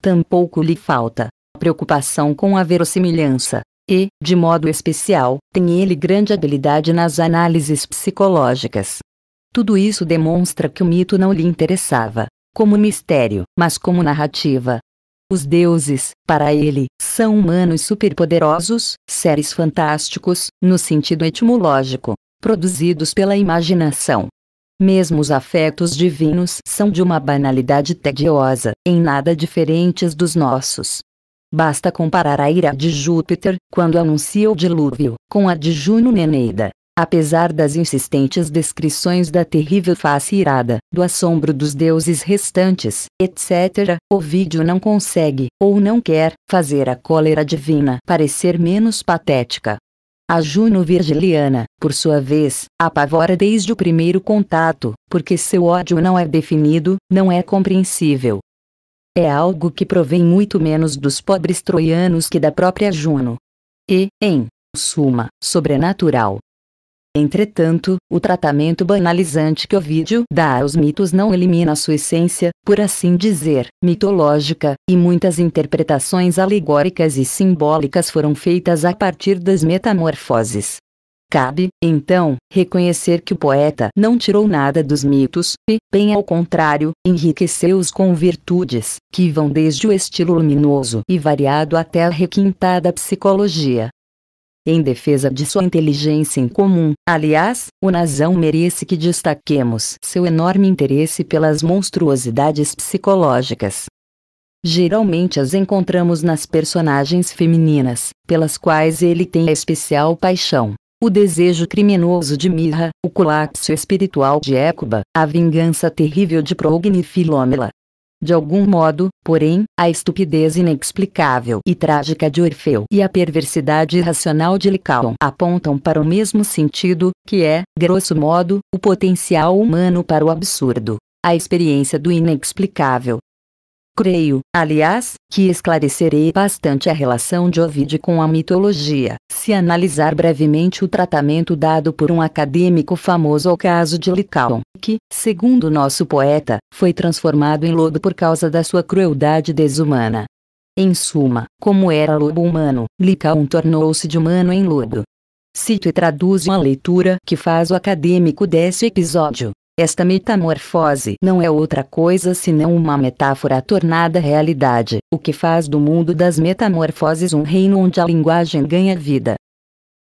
[SPEAKER 1] Tampouco lhe falta preocupação com a verossimilhança. E, de modo especial, tem ele grande habilidade nas análises psicológicas. Tudo isso demonstra que o mito não lhe interessava, como mistério, mas como narrativa, os deuses, para ele, são humanos superpoderosos, seres fantásticos, no sentido etimológico, produzidos pela imaginação. Mesmo os afetos divinos são de uma banalidade tediosa, em nada diferentes dos nossos. Basta comparar a ira de Júpiter, quando anuncia o dilúvio, com a de Juno Neneida. Apesar das insistentes descrições da terrível face irada, do assombro dos deuses restantes, etc., Ovídio não consegue, ou não quer, fazer a cólera divina parecer menos patética. A Juno Virgiliana, por sua vez, apavora desde o primeiro contato, porque seu ódio não é definido, não é compreensível. É algo que provém muito menos dos pobres troianos que da própria Juno. E, em suma, sobrenatural. Entretanto, o tratamento banalizante que Ovídio dá aos mitos não elimina sua essência, por assim dizer, mitológica, e muitas interpretações alegóricas e simbólicas foram feitas a partir das metamorfoses. Cabe, então, reconhecer que o poeta não tirou nada dos mitos, e, bem ao contrário, enriqueceu-os com virtudes, que vão desde o estilo luminoso e variado até a requintada psicologia, em defesa de sua inteligência incomum. Aliás, o Nazão merece que destaquemos seu enorme interesse pelas monstruosidades psicológicas. Geralmente as encontramos nas personagens femininas, pelas quais ele tem especial paixão. O desejo criminoso de Mirra, o colapso espiritual de Écuba, a vingança terrível de Progne e Filômela, de algum modo, porém, a estupidez inexplicável e trágica de Orfeu e a perversidade irracional de Licaon apontam para o mesmo sentido, que é, grosso modo, o potencial humano para o absurdo. A experiência do inexplicável, Creio, aliás, que esclarecerei bastante a relação de Ovid com a mitologia, se analisar brevemente o tratamento dado por um acadêmico famoso ao caso de Licaon, que, segundo nosso poeta, foi transformado em lodo por causa da sua crueldade desumana. Em suma, como era lobo humano, Licaon tornou-se de humano em lodo. Cito e traduzo a leitura que faz o acadêmico desse episódio. Esta metamorfose não é outra coisa senão uma metáfora tornada realidade, o que faz do mundo das metamorfoses um reino onde a linguagem ganha vida.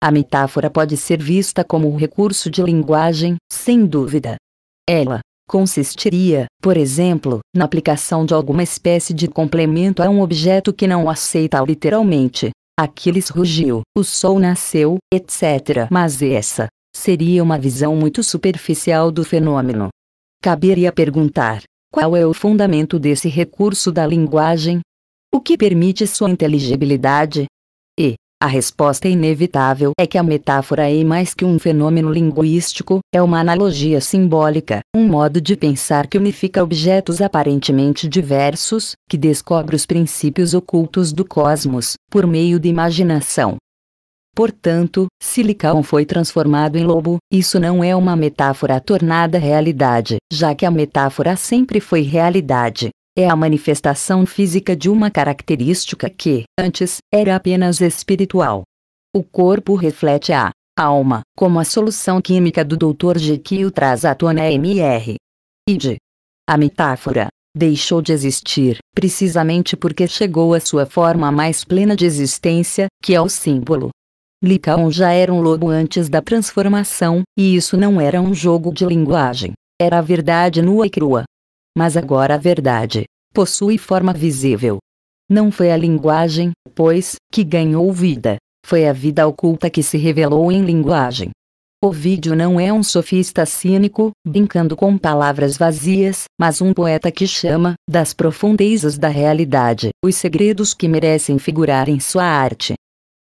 [SPEAKER 1] A metáfora pode ser vista como um recurso de linguagem, sem dúvida. Ela consistiria, por exemplo, na aplicação de alguma espécie de complemento a um objeto que não aceita literalmente. Aquiles rugiu, o sol nasceu, etc. Mas essa seria uma visão muito superficial do fenômeno. Caberia perguntar: qual é o fundamento desse recurso da linguagem? O que permite sua inteligibilidade? E, a resposta inevitável é que a metáfora é mais que um fenômeno linguístico, é uma analogia simbólica, um modo de pensar que unifica objetos aparentemente diversos, que descobre os princípios ocultos do cosmos, por meio da imaginação. Portanto, se Licaon foi transformado em lobo, isso não é uma metáfora tornada realidade, já que a metáfora sempre foi realidade é a manifestação física de uma característica que, antes, era apenas espiritual. O corpo reflete a alma, como a solução química do Dr. Jekyll traz à tona MR. Ide. A metáfora deixou de existir, precisamente porque chegou à sua forma mais plena de existência, que é o símbolo. Licaon já era um lobo antes da transformação, e isso não era um jogo de linguagem. Era a verdade nua e crua. Mas agora a verdade possui forma visível. Não foi a linguagem, pois, que ganhou vida. Foi a vida oculta que se revelou em linguagem. O vídeo não é um sofista cínico, brincando com palavras vazias, mas um poeta que chama, das profundezas da realidade, os segredos que merecem figurar em sua arte.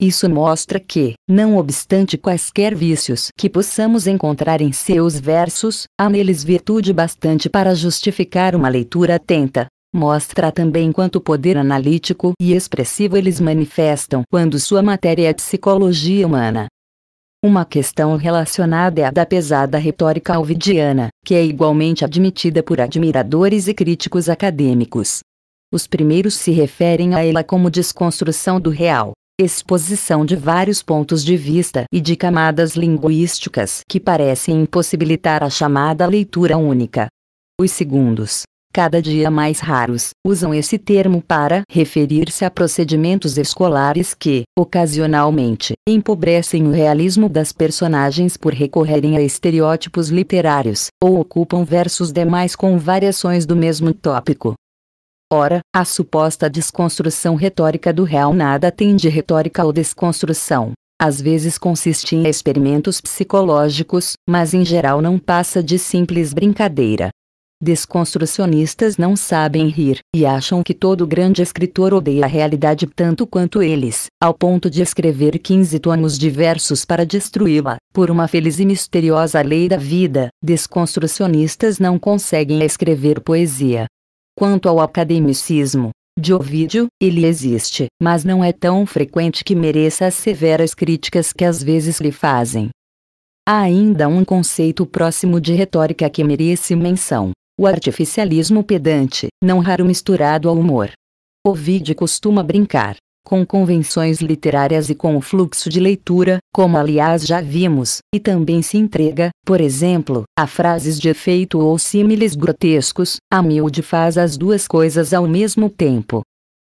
[SPEAKER 1] Isso mostra que, não obstante quaisquer vícios que possamos encontrar em seus versos, há neles virtude bastante para justificar uma leitura atenta. Mostra também quanto poder analítico e expressivo eles manifestam quando sua matéria é psicologia humana. Uma questão relacionada é a da pesada retórica alvidiana, que é igualmente admitida por admiradores e críticos acadêmicos. Os primeiros se referem a ela como desconstrução do real, exposição de vários pontos de vista e de camadas linguísticas que parecem impossibilitar a chamada leitura única. Os segundos, cada dia mais raros, usam esse termo para referir-se a procedimentos escolares que, ocasionalmente, empobrecem o realismo das personagens por recorrerem a estereótipos literários, ou ocupam versos demais com variações do mesmo tópico. Ora, a suposta desconstrução retórica do real nada tem de retórica ou desconstrução. Às vezes consiste em experimentos psicológicos, mas em geral não passa de simples brincadeira. Desconstrucionistas não sabem rir e acham que todo grande escritor odeia a realidade tanto quanto eles, ao ponto de escrever 15 tomos de versos para destruí-la. Por uma feliz e misteriosa lei da vida, desconstrucionistas não conseguem escrever poesia. Quanto ao academicismo, de Ovidio, ele existe, mas não é tão frequente que mereça as severas críticas que às vezes lhe fazem. Há ainda um conceito próximo de retórica que merece menção: o artificialismo pedante, não raro misturado ao humor. Ovídio costuma brincar, com convenções literárias e com o fluxo de leitura, como aliás já vimos, e também se entrega, por exemplo, a frases de efeito ou símiles grotescos, a miúde faz as duas coisas ao mesmo tempo.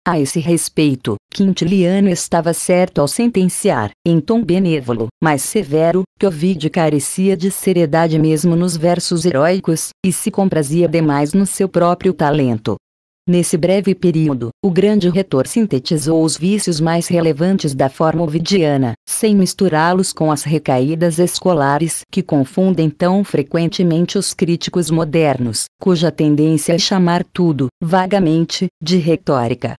[SPEAKER 1] A esse respeito, Quintiliano estava certo ao sentenciar, em tom benévolo, mas severo, que Ovid carecia de seriedade mesmo nos versos heróicos, e se comprazia demais no seu próprio talento. Nesse breve período, o grande retor sintetizou os vícios mais relevantes da forma ovidiana, sem misturá-los com as recaídas escolares que confundem tão frequentemente os críticos modernos, cuja tendência é chamar tudo, vagamente, de retórica.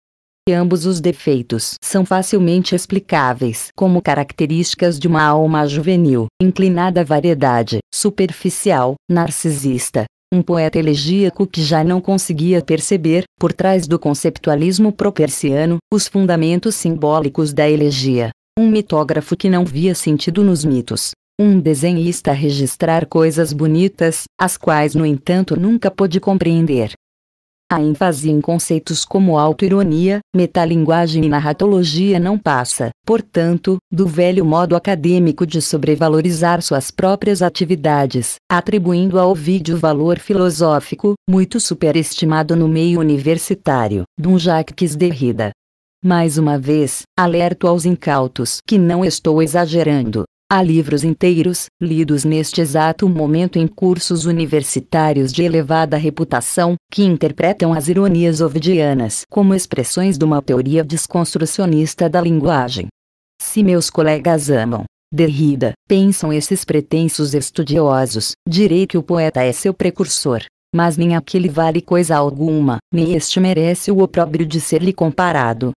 [SPEAKER 1] E ambos os defeitos são facilmente explicáveis como características de uma alma juvenil, inclinada à variedade, superficial, narcisista, um poeta elegíaco que já não conseguia perceber, por trás do conceptualismo properciano, os fundamentos simbólicos da elegia, um mitógrafo que não via sentido nos mitos, um desenhista a registrar coisas bonitas, as quais no entanto nunca pôde compreender, a ênfase em conceitos como autoironia, metalinguagem e narratologia não passa, portanto, do velho modo acadêmico de sobrevalorizar suas próprias atividades, atribuindo ao vídeo valor filosófico, muito superestimado no meio universitário, de Jacques Derrida. Mais uma vez, alerto aos incautos que não estou exagerando. Há livros inteiros, lidos neste exato momento em cursos universitários de elevada reputação, que interpretam as ironias ovidianas como expressões de uma teoria desconstrucionista da linguagem. Se meus colegas amam Derrida, pensam esses pretensos estudiosos, direi que o poeta é seu precursor. Mas nem aquele vale coisa alguma, nem este merece o opróbrio de ser-lhe comparado,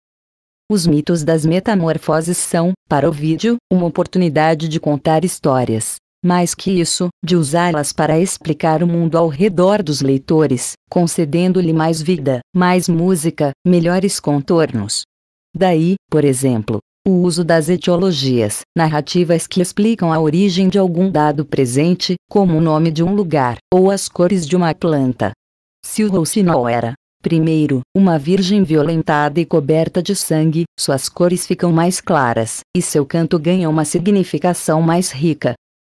[SPEAKER 1] os mitos das metamorfoses são, para o vídeo, uma oportunidade de contar histórias. Mais que isso, de usá-las para explicar o mundo ao redor dos leitores, concedendo-lhe mais vida, mais música, melhores contornos. Daí, por exemplo, o uso das etiologias, narrativas que explicam a origem de algum dado presente, como o nome de um lugar, ou as cores de uma planta. Se o rouxinol era Primeiro, uma virgem violentada e coberta de sangue, suas cores ficam mais claras, e seu canto ganha uma significação mais rica.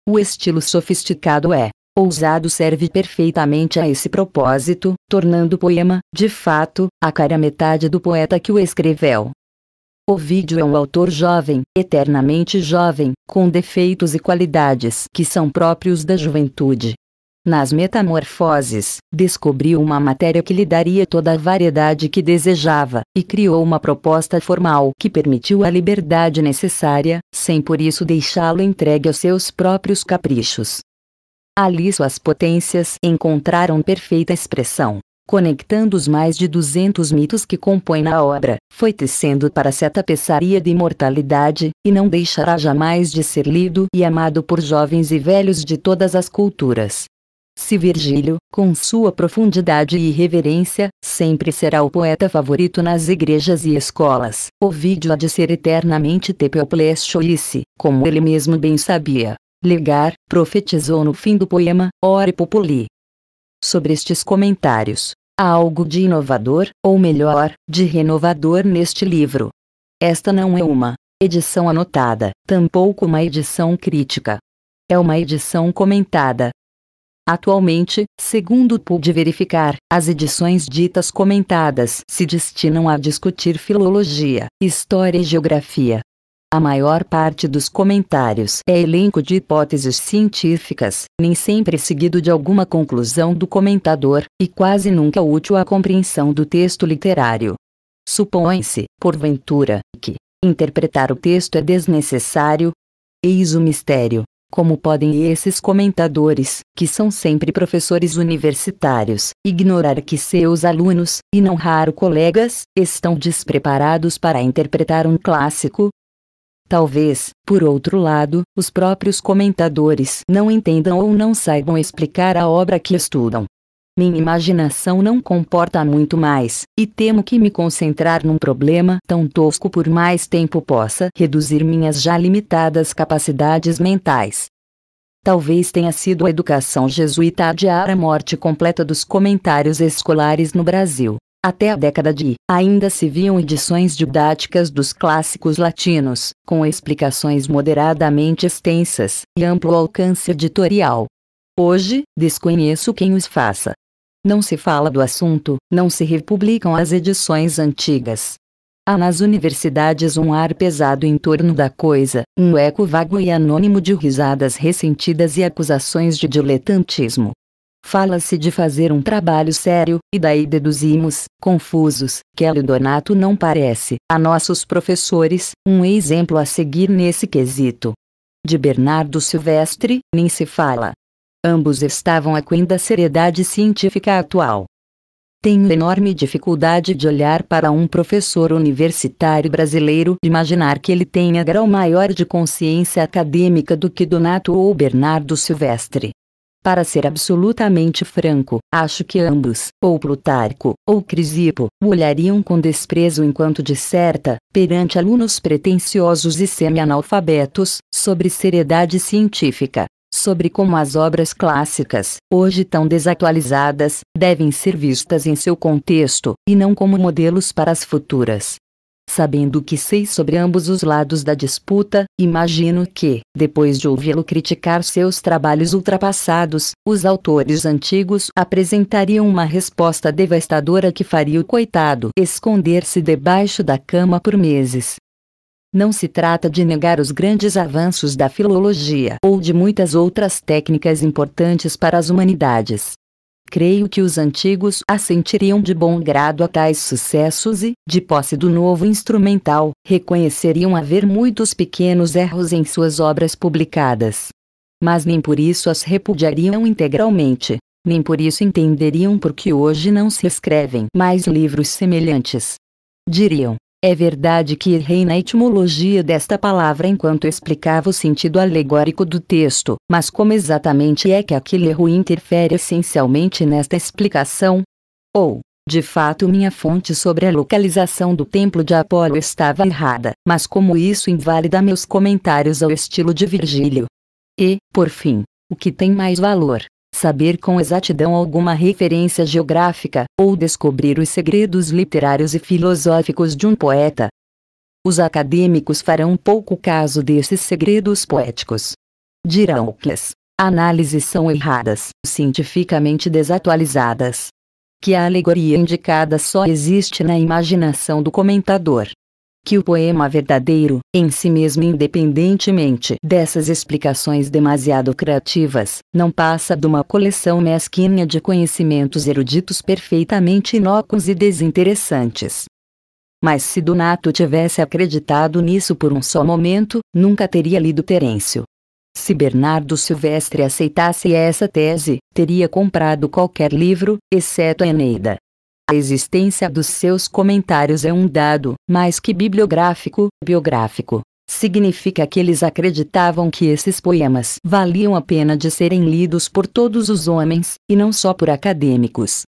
[SPEAKER 1] O estilo sofisticado é ousado serve perfeitamente a esse propósito, tornando o poema, de fato, a cara metade do poeta que o escreveu. Ovídio é um autor jovem, eternamente jovem, com defeitos e qualidades que são próprios da juventude, nas Metamorfoses, descobriu uma matéria que lhe daria toda a variedade que desejava, e criou uma proposta formal que permitiu a liberdade necessária, sem por isso deixá-lo entregue aos seus próprios caprichos. Ali suas potências encontraram perfeita expressão conectando os mais de 200 mitos que compõem a obra, foi tecendo para se a tapeçaria de imortalidade, e não deixará jamais de ser lido e amado por jovens e velhos de todas as culturas. Se Virgílio, com sua profundidade e reverência, sempre será o poeta favorito nas igrejas e escolas, Ovídio há de ser eternamente tepeoplestoice, como ele mesmo bem sabia. Legar, profetizou no fim do poema, Ore Populi. Sobre estes comentários, há algo de inovador, ou melhor, de renovador neste livro. Esta não é uma edição anotada, tampouco uma edição crítica. É uma edição comentada, Atualmente, segundo pude verificar, as edições ditas comentadas se destinam a discutir filologia, história e geografia. A maior parte dos comentários é elenco de hipóteses científicas, nem sempre seguido de alguma conclusão do comentador, e quase nunca útil à compreensão do texto literário. Supõe-se, porventura, que interpretar o texto é desnecessário? Eis o mistério. Como podem esses comentadores, que são sempre professores universitários, ignorar que seus alunos, e não raro colegas, estão despreparados para interpretar um clássico? Talvez, por outro lado, os próprios comentadores não entendam ou não saibam explicar a obra que estudam, minha imaginação não comporta muito mais, e temo que me concentrar num problema tão tosco por mais tempo possa reduzir minhas já limitadas capacidades mentais. Talvez tenha sido a educação jesuíta a adiar a morte completa dos comentários escolares no Brasil. Até a década de, ainda se viam edições didáticas dos clássicos latinos, com explicações moderadamente extensas e amplo alcance editorial. Hoje, desconheço quem os faça, não se fala do assunto, não se republicam as edições antigas. Há nas universidades um ar pesado em torno da coisa, um eco vago e anônimo de risadas ressentidas e acusações de diletantismo. Fala-se de fazer um trabalho sério, e daí deduzimos, confusos, que Hélio Donato não parece, a nossos professores, um exemplo a seguir nesse quesito. De Bernardo Silvestre, nem se fala. Ambos estavam aquém da seriedade científica atual. Tenho enorme dificuldade de olhar para um professor universitário brasileiro e imaginar que ele tenha grau maior de consciência acadêmica do que Donato ou Bernardo Silvestre. Para ser absolutamente franco, acho que ambos, ou Plutarco, ou Crisipo, olhariam com desprezo enquanto disserta, perante alunos pretensiosos e semi-analfabetos, sobre seriedade científica sobre como as obras clássicas, hoje tão desatualizadas, devem ser vistas em seu contexto, e não como modelos para as futuras. Sabendo o que sei sobre ambos os lados da disputa, imagino que, depois de ouvi-lo criticar seus trabalhos ultrapassados, os autores antigos apresentariam uma resposta devastadora que faria o coitado esconder-se debaixo da cama por meses. Não se trata de negar os grandes avanços da filologia ou de muitas outras técnicas importantes para as humanidades. Creio que os antigos assentiriam de bom grado a tais sucessos e, de posse do novo instrumental, reconheceriam haver muitos pequenos erros em suas obras publicadas. Mas nem por isso as repudiariam integralmente, nem por isso entenderiam por que hoje não se escrevem mais livros semelhantes. Diriam, é verdade que errei na etimologia desta palavra enquanto explicava o sentido alegórico do texto, mas como exatamente é que aquele erro interfere essencialmente nesta explicação? Ou, de fato, minha fonte sobre a localização do templo de Apolo estava errada, mas como isso invalida meus comentários ao estilo de Virgílio? E, por fim, o que tem mais valor, saber com exatidão alguma referência geográfica, ou descobrir os segredos literários e filosóficos de um poeta. Os acadêmicos farão pouco caso desses segredos poéticos. Dirão que as análises são erradas, cientificamente desatualizadas. Que a alegoria indicada só existe na imaginação do comentador que o poema verdadeiro, em si mesmo independentemente dessas explicações demasiado criativas, não passa de uma coleção mesquinha de conhecimentos eruditos perfeitamente inócuos e desinteressantes. Mas se Donato tivesse acreditado nisso por um só momento, nunca teria lido Terêncio. Se Bernardo Silvestre aceitasse essa tese, teria comprado qualquer livro, exceto a Eneida. A existência dos seus comentários é um dado, mais que bibliográfico, biográfico. Significa que eles acreditavam que esses poemas valiam a pena de serem lidos por todos os homens, e não só por acadêmicos.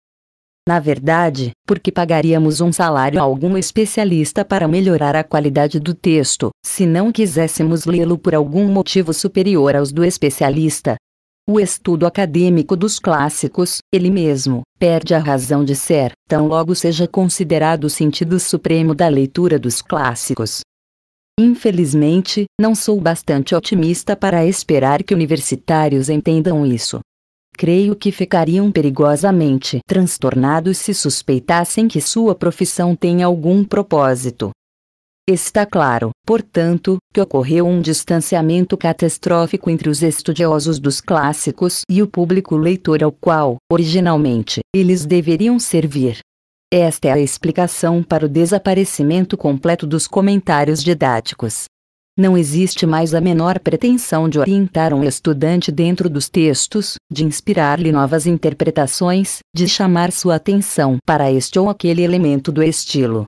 [SPEAKER 1] Na verdade, porque pagaríamos um salário a algum especialista para melhorar a qualidade do texto, se não quiséssemos lê-lo por algum motivo superior aos do especialista, o estudo acadêmico dos clássicos, ele mesmo, perde a razão de ser, tão logo seja considerado o sentido supremo da leitura dos clássicos. Infelizmente, não sou bastante otimista para esperar que universitários entendam isso. Creio que ficariam perigosamente transtornados se suspeitassem que sua profissão tem algum propósito, Está claro, portanto, que ocorreu um distanciamento catastrófico entre os estudiosos dos clássicos e o público leitor ao qual, originalmente, eles deveriam servir. Esta é a explicação para o desaparecimento completo dos comentários didáticos. Não existe mais a menor pretensão de orientar um estudante dentro dos textos, de inspirar-lhe novas interpretações, de chamar sua atenção para este ou aquele elemento do estilo.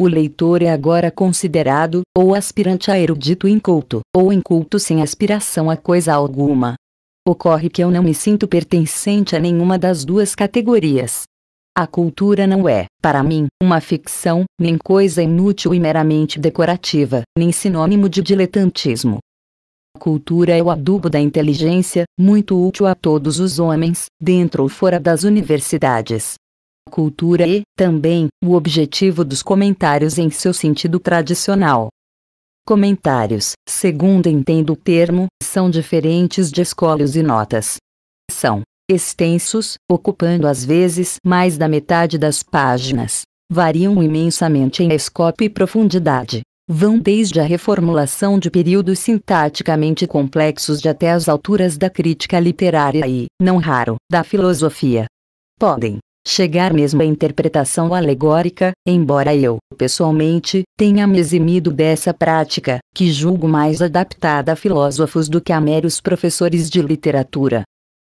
[SPEAKER 1] O leitor é agora considerado, ou aspirante a erudito inculto, ou inculto sem aspiração a coisa alguma. Ocorre que eu não me sinto pertencente a nenhuma das duas categorias. A cultura não é, para mim, uma ficção, nem coisa inútil e meramente decorativa, nem sinônimo de diletantismo. A cultura é o adubo da inteligência, muito útil a todos os homens, dentro ou fora das universidades, cultura e, também, o objetivo dos comentários em seu sentido tradicional. Comentários, segundo entendo o termo, são diferentes de escolhos e notas. São extensos, ocupando às vezes mais da metade das páginas. Variam imensamente em escopo e profundidade. Vão desde a reformulação de períodos sintaticamente complexos de até as alturas da crítica literária e, não raro, da filosofia. Podem chegar mesmo à interpretação alegórica, embora eu, pessoalmente, tenha me eximido dessa prática, que julgo mais adaptada a filósofos do que a meros professores de literatura.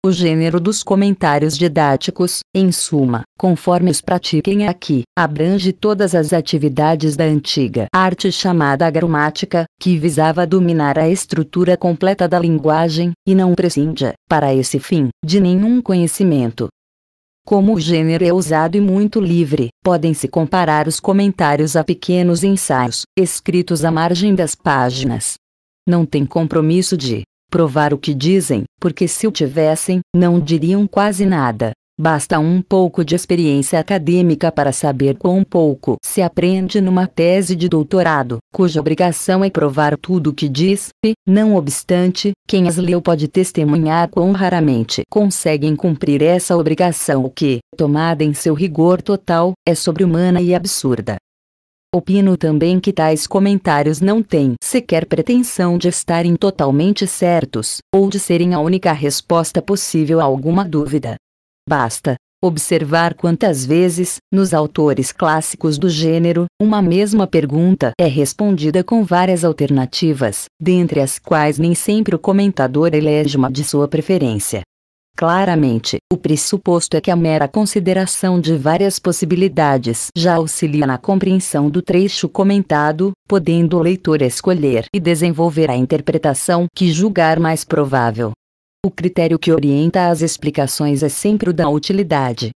[SPEAKER 1] O gênero dos comentários didáticos, em suma, conforme os pratiquem aqui, abrange todas as atividades da antiga arte chamada gramática, que visava dominar a estrutura completa da linguagem, e não prescindia, para esse fim, de nenhum conhecimento, como o gênero é usado e muito livre, podem-se comparar os comentários a pequenos ensaios, escritos à margem das páginas. Não tem compromisso de provar o que dizem, porque se o tivessem, não diriam quase nada, Basta um pouco de experiência acadêmica para saber quão pouco se aprende numa tese de doutorado, cuja obrigação é provar tudo o que diz, e, não obstante, quem as leu pode testemunhar quão raramente conseguem cumprir essa obrigação, o que, tomada em seu rigor total, é sobre-humana e absurda. Opino também que tais comentários não têm sequer pretensão de estarem totalmente certos, ou de serem a única resposta possível a alguma dúvida. Basta observar quantas vezes, nos autores clássicos do gênero, uma mesma pergunta é respondida com várias alternativas, dentre as quais nem sempre o comentador elege uma de sua preferência. Claramente, o pressuposto é que a mera consideração de várias possibilidades já auxilia na compreensão do trecho comentado, podendo o leitor escolher e desenvolver a interpretação que julgar mais provável. O critério que orienta as explicações é sempre o da utilidade.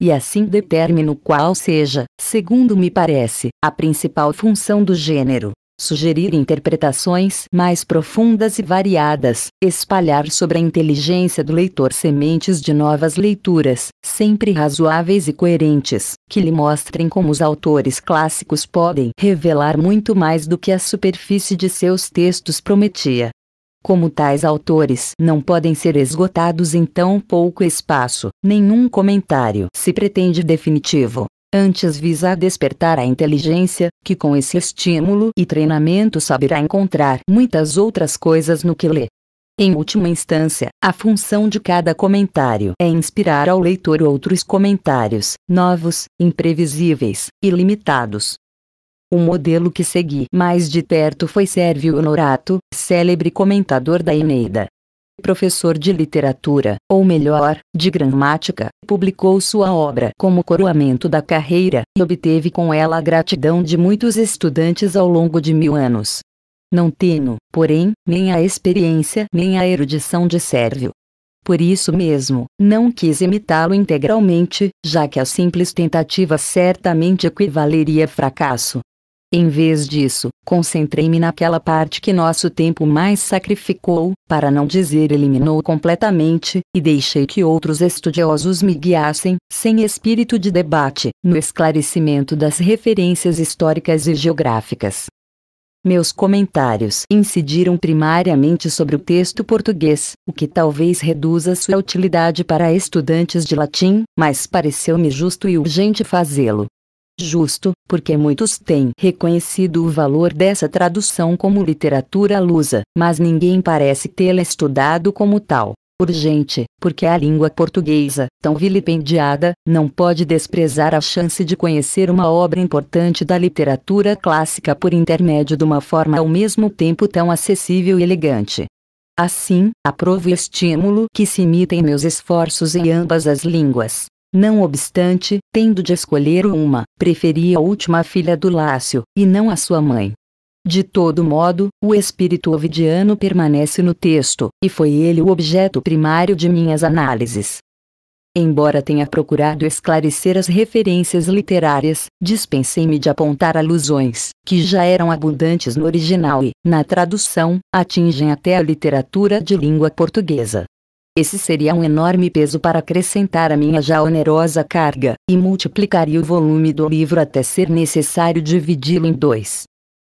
[SPEAKER 1] E assim determino qual seja, segundo me parece, a principal função do gênero sugerir interpretações mais profundas e variadas, espalhar sobre a inteligência do leitor sementes de novas leituras, sempre razoáveis e coerentes, que lhe mostrem como os autores clássicos podem revelar muito mais do que a superfície de seus textos prometia. Como tais autores não podem ser esgotados em tão pouco espaço, nenhum comentário se pretende definitivo. Antes visa despertar a inteligência, que com esse estímulo e treinamento saberá encontrar muitas outras coisas no que lê. Em última instância, a função de cada comentário é inspirar ao leitor outros comentários, novos, imprevisíveis, ilimitados, o modelo que segui mais de perto foi Sérvio Honorato, célebre comentador da Eneida. Professor de literatura, ou melhor, de gramática, publicou sua obra como coroamento da carreira e obteve com ela a gratidão de muitos estudantes ao longo de mil anos. Não tenho, porém, nem a experiência nem a erudição de Sérvio. Por isso mesmo, não quis imitá-lo integralmente, já que a simples tentativa certamente equivaleria a fracasso. Em vez disso, concentrei-me naquela parte que nosso tempo mais sacrificou, para não dizer eliminou completamente, e deixei que outros estudiosos me guiassem, sem espírito de debate, no esclarecimento das referências históricas e geográficas. Meus comentários incidiram primariamente sobre o texto português, o que talvez reduza sua utilidade para estudantes de latim, mas pareceu-me justo e urgente fazê-lo, justo, porque muitos têm reconhecido o valor dessa tradução como literatura lusa, mas ninguém parece tê-la estudado como tal. Urgente, porque a língua portuguesa, tão vilipendiada, não pode desprezar a chance de conhecer uma obra importante da literatura clássica por intermédio de uma forma ao mesmo tempo tão acessível e elegante. Assim, aprovo o estímulo que se imita em meus esforços em ambas as línguas, não obstante, tendo de escolher uma, preferia a última filha do Lácio, e não a sua mãe. De todo modo, o espírito ovidiano permanece no texto, e foi ele o objeto primário de minhas análises. Embora tenha procurado esclarecer as referências literárias, dispensei-me de apontar alusões, que já eram abundantes no original e, na tradução, atingem até a literatura de língua portuguesa. Esse seria um enorme peso para acrescentar à minha já onerosa carga, e multiplicaria o volume do livro até ser necessário dividi-lo em dois.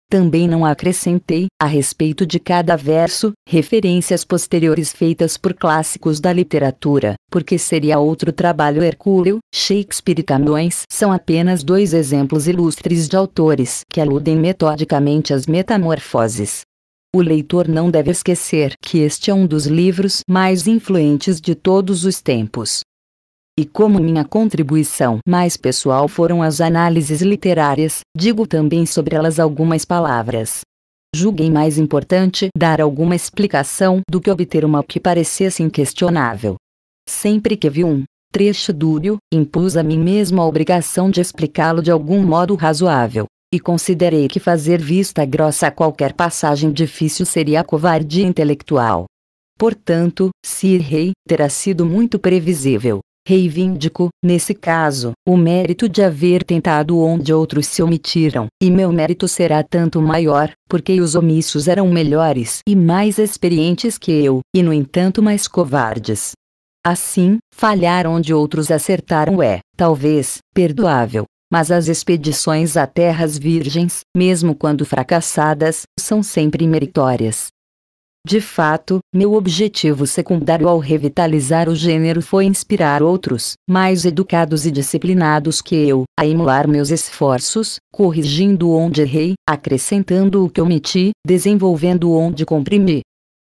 [SPEAKER 1] Também não acrescentei, a respeito de cada verso, referências posteriores feitas por clássicos da literatura, porque seria outro trabalho hercúleo. Shakespeare e Camões são apenas dois exemplos ilustres de autores que aludem metodicamente às metamorfoses o leitor não deve esquecer que este é um dos livros mais influentes de todos os tempos. E como minha contribuição mais pessoal foram as análises literárias, digo também sobre elas algumas palavras. Julguei mais importante dar alguma explicação do que obter uma que parecesse inquestionável. Sempre que vi um trecho dúbio, impus a mim mesmo a obrigação de explicá-lo de algum modo razoável e considerei que fazer vista grossa a qualquer passagem difícil seria covardia intelectual. Portanto, se Rei terá sido muito previsível. Reivindico, nesse caso, o mérito de haver tentado onde outros se omitiram, e meu mérito será tanto maior, porque os omissos eram melhores e mais experientes que eu, e no entanto mais covardes. Assim, falhar onde outros acertaram é, talvez, perdoável, mas as expedições a terras virgens, mesmo quando fracassadas, são sempre meritórias. De fato, meu objetivo secundário ao revitalizar o gênero foi inspirar outros, mais educados e disciplinados que eu, a emular meus esforços, corrigindo onde errei, acrescentando o que omiti, desenvolvendo onde comprimi.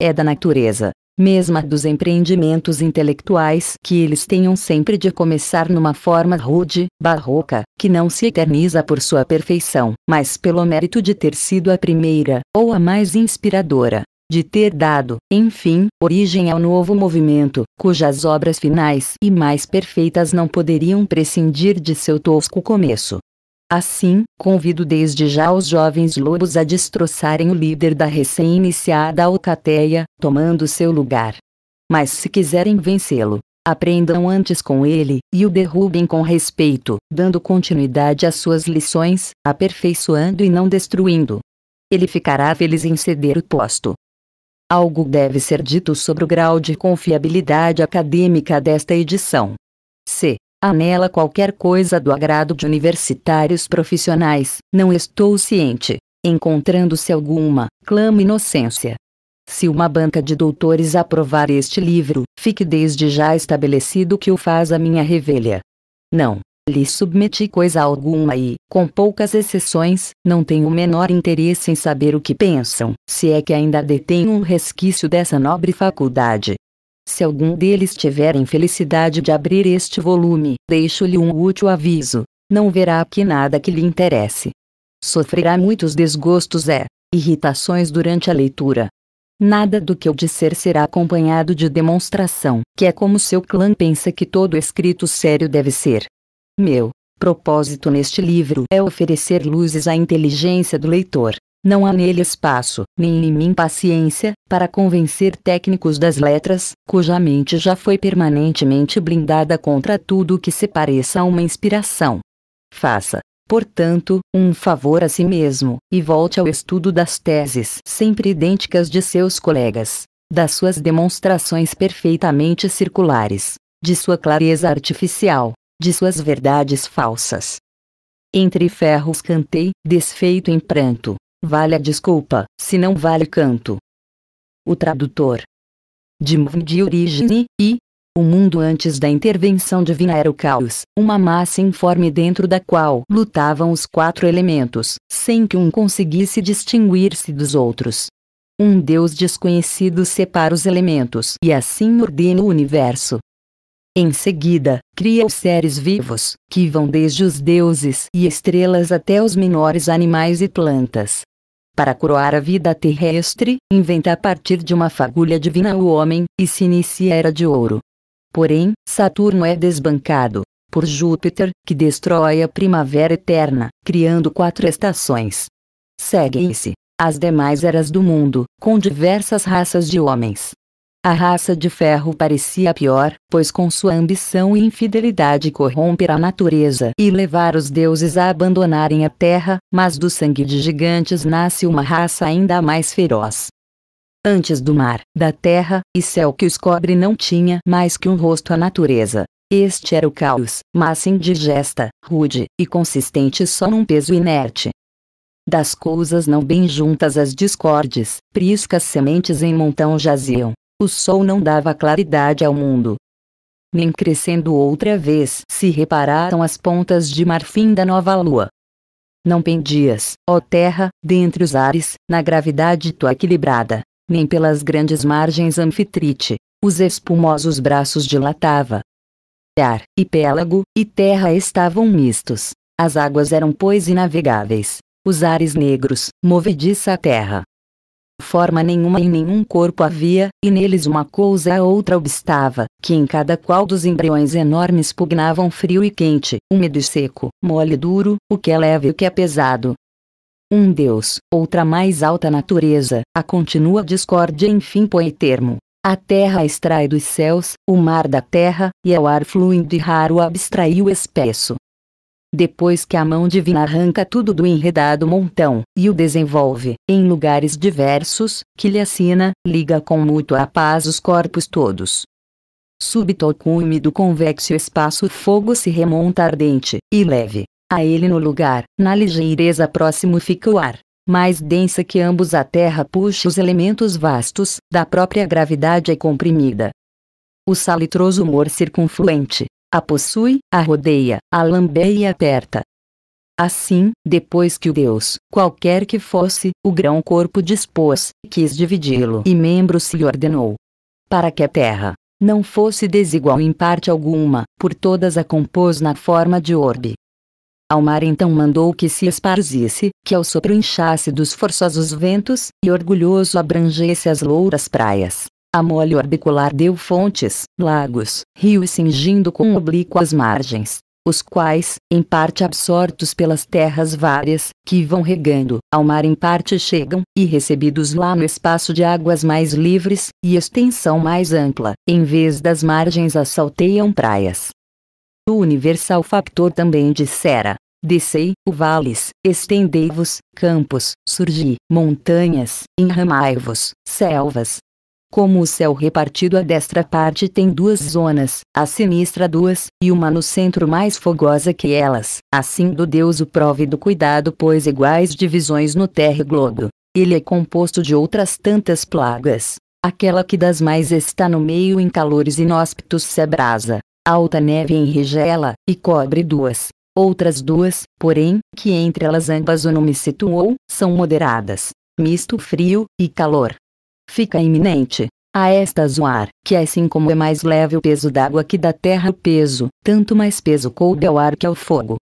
[SPEAKER 1] É da natureza mesma dos empreendimentos intelectuais que eles tenham sempre de começar numa forma rude, barroca, que não se eterniza por sua perfeição, mas pelo mérito de ter sido a primeira, ou a mais inspiradora de ter dado, enfim, origem ao novo movimento, cujas obras finais e mais perfeitas não poderiam prescindir de seu tosco começo. Assim, convido desde já os jovens lobos a destroçarem o líder da recém-iniciada alcateia, tomando seu lugar. Mas se quiserem vencê-lo, aprendam antes com ele e o derrubem com respeito, dando continuidade às suas lições, aperfeiçoando e não destruindo. Ele ficará feliz em ceder o posto. Algo deve ser dito sobre o grau de confiabilidade acadêmica desta edição. C. Há nela qualquer coisa do agrado de universitários profissionais, não estou ciente. Encontrando-se alguma, clamo inocência. Se uma banca de doutores aprovar este livro, fique desde já estabelecido que o faz a minha revelha. Não, lhe submeti coisa alguma e, com poucas exceções, não tenho o menor interesse em saber o que pensam, se é que ainda detêm um resquício dessa nobre faculdade. Se algum deles tiver a infelicidade de abrir este volume, deixo-lhe um útil aviso: não verá aqui nada que lhe interesse. Sofrerá muitos desgostos e é, irritações durante a leitura. Nada do que eu disser será acompanhado de demonstração, que é como seu clã pensa que todo escrito sério deve ser. Meu propósito neste livro é oferecer luzes à inteligência do leitor, não há nele espaço, nem em mim paciência, para convencer técnicos das letras, cuja mente já foi permanentemente blindada contra tudo que se pareça a uma inspiração. Faça, portanto, um favor a si mesmo, e volte ao estudo das teses sempre idênticas de seus colegas, das suas demonstrações perfeitamente circulares, de sua clareza artificial, de suas verdades falsas. Entre ferros cantei, desfeito em pranto, Vale a desculpa, se não vale canto. O tradutor de Mvn de origine, e o mundo antes da intervenção divina era o caos, uma massa informe dentro da qual lutavam os quatro elementos, sem que um conseguisse distinguir-se dos outros. Um Deus desconhecido separa os elementos e assim ordena o universo. Em seguida, cria os seres vivos, que vão desde os deuses e estrelas até os menores animais e plantas. Para coroar a vida terrestre, inventa a partir de uma fagulha divina o homem, e se inicia a era de ouro. Porém, Saturno é desbancado, por Júpiter, que destrói a primavera eterna, criando quatro estações. Seguem-se as demais eras do mundo, com diversas raças de homens. A raça de ferro parecia pior, pois com sua ambição e infidelidade corromper a natureza e levar os deuses a abandonarem a terra, mas do sangue de gigantes nasce uma raça ainda mais feroz. Antes do mar, da terra e céu que os cobre não tinha mais que um rosto a natureza. Este era o caos, massa indigesta, rude e consistente só num peso inerte das coisas não bem juntas as discordes, priscas sementes em montão jaziam, o sol não dava claridade ao mundo. Nem crescendo outra vez se repararam as pontas de marfim da nova lua. Não pendias, ó terra, dentre os ares, na gravidade tua equilibrada, nem pelas grandes margens anfitrite, os espumosos braços dilatava. Ar, e pélago, e terra estavam mistos, as águas eram pois inavegáveis, os ares negros, movediça a terra, forma nenhuma em nenhum corpo havia, e neles uma coisa a outra obstava, que em cada qual dos embriões enormes pugnavam frio e quente, úmido e seco, mole e duro, o que é leve e o que é pesado, um Deus, outra mais alta natureza, a continua discórdia enfim põe termo. A terra extrai dos céus, o mar da terra, e ao ar fluindo e raro abstrai o espesso, depois que a mão divina arranca tudo do enredado montão e o desenvolve em lugares diversos, que lhe assina, liga com mútua paz os corpos todos. Súbito ao cume do convexo espaço o fogo se remonta ardente e leve. A ele no lugar, na ligeireza próximo fica o ar, mais densa que ambos a terra puxa os elementos vastos, da própria gravidade é comprimida. O salitroso humor circunfluente, a possui, a rodeia, a lambe e aperta. Assim, depois que o Deus, qualquer que fosse, o grão-corpo dispôs, quis dividi-lo e membros se lhe ordenou. Para que a terra não fosse desigual em parte alguma, por todas a compôs na forma de orbe. Ao mar então mandou que se esparzisse, que ao sopro inchasse dos forçosos ventos, e orgulhoso abrangesse as louras praias, a mole orbicular deu fontes, lagos, rios cingindo com oblíquas margens, os quais, em parte absortos pelas terras várias, que vão regando, ao mar em parte chegam, e recebidos lá no espaço de águas mais livres, e extensão mais ampla, em vez das margens assalteiam praias. O universal factor também dissera, Descei, o vales, estendei-vos, campos, surgi, montanhas, enramai-vos, selvas, como o céu repartido à destra parte tem duas zonas, a sinistra duas, e uma no centro mais fogosa que elas, assim do Deus o prove do cuidado pois iguais divisões no terra globo. Ele é composto de outras tantas plagas. Aquela que das mais está no meio em calores inóspitos se abrasa. Alta neve enrigela, e cobre duas. Outras duas, porém, que entre elas ambas o nome situou, são moderadas. Misto frio, e calor fica iminente. A esta zoar, que é assim como é mais leve o peso d'água que da terra o peso, tanto mais peso coube ao ar que ao fogo.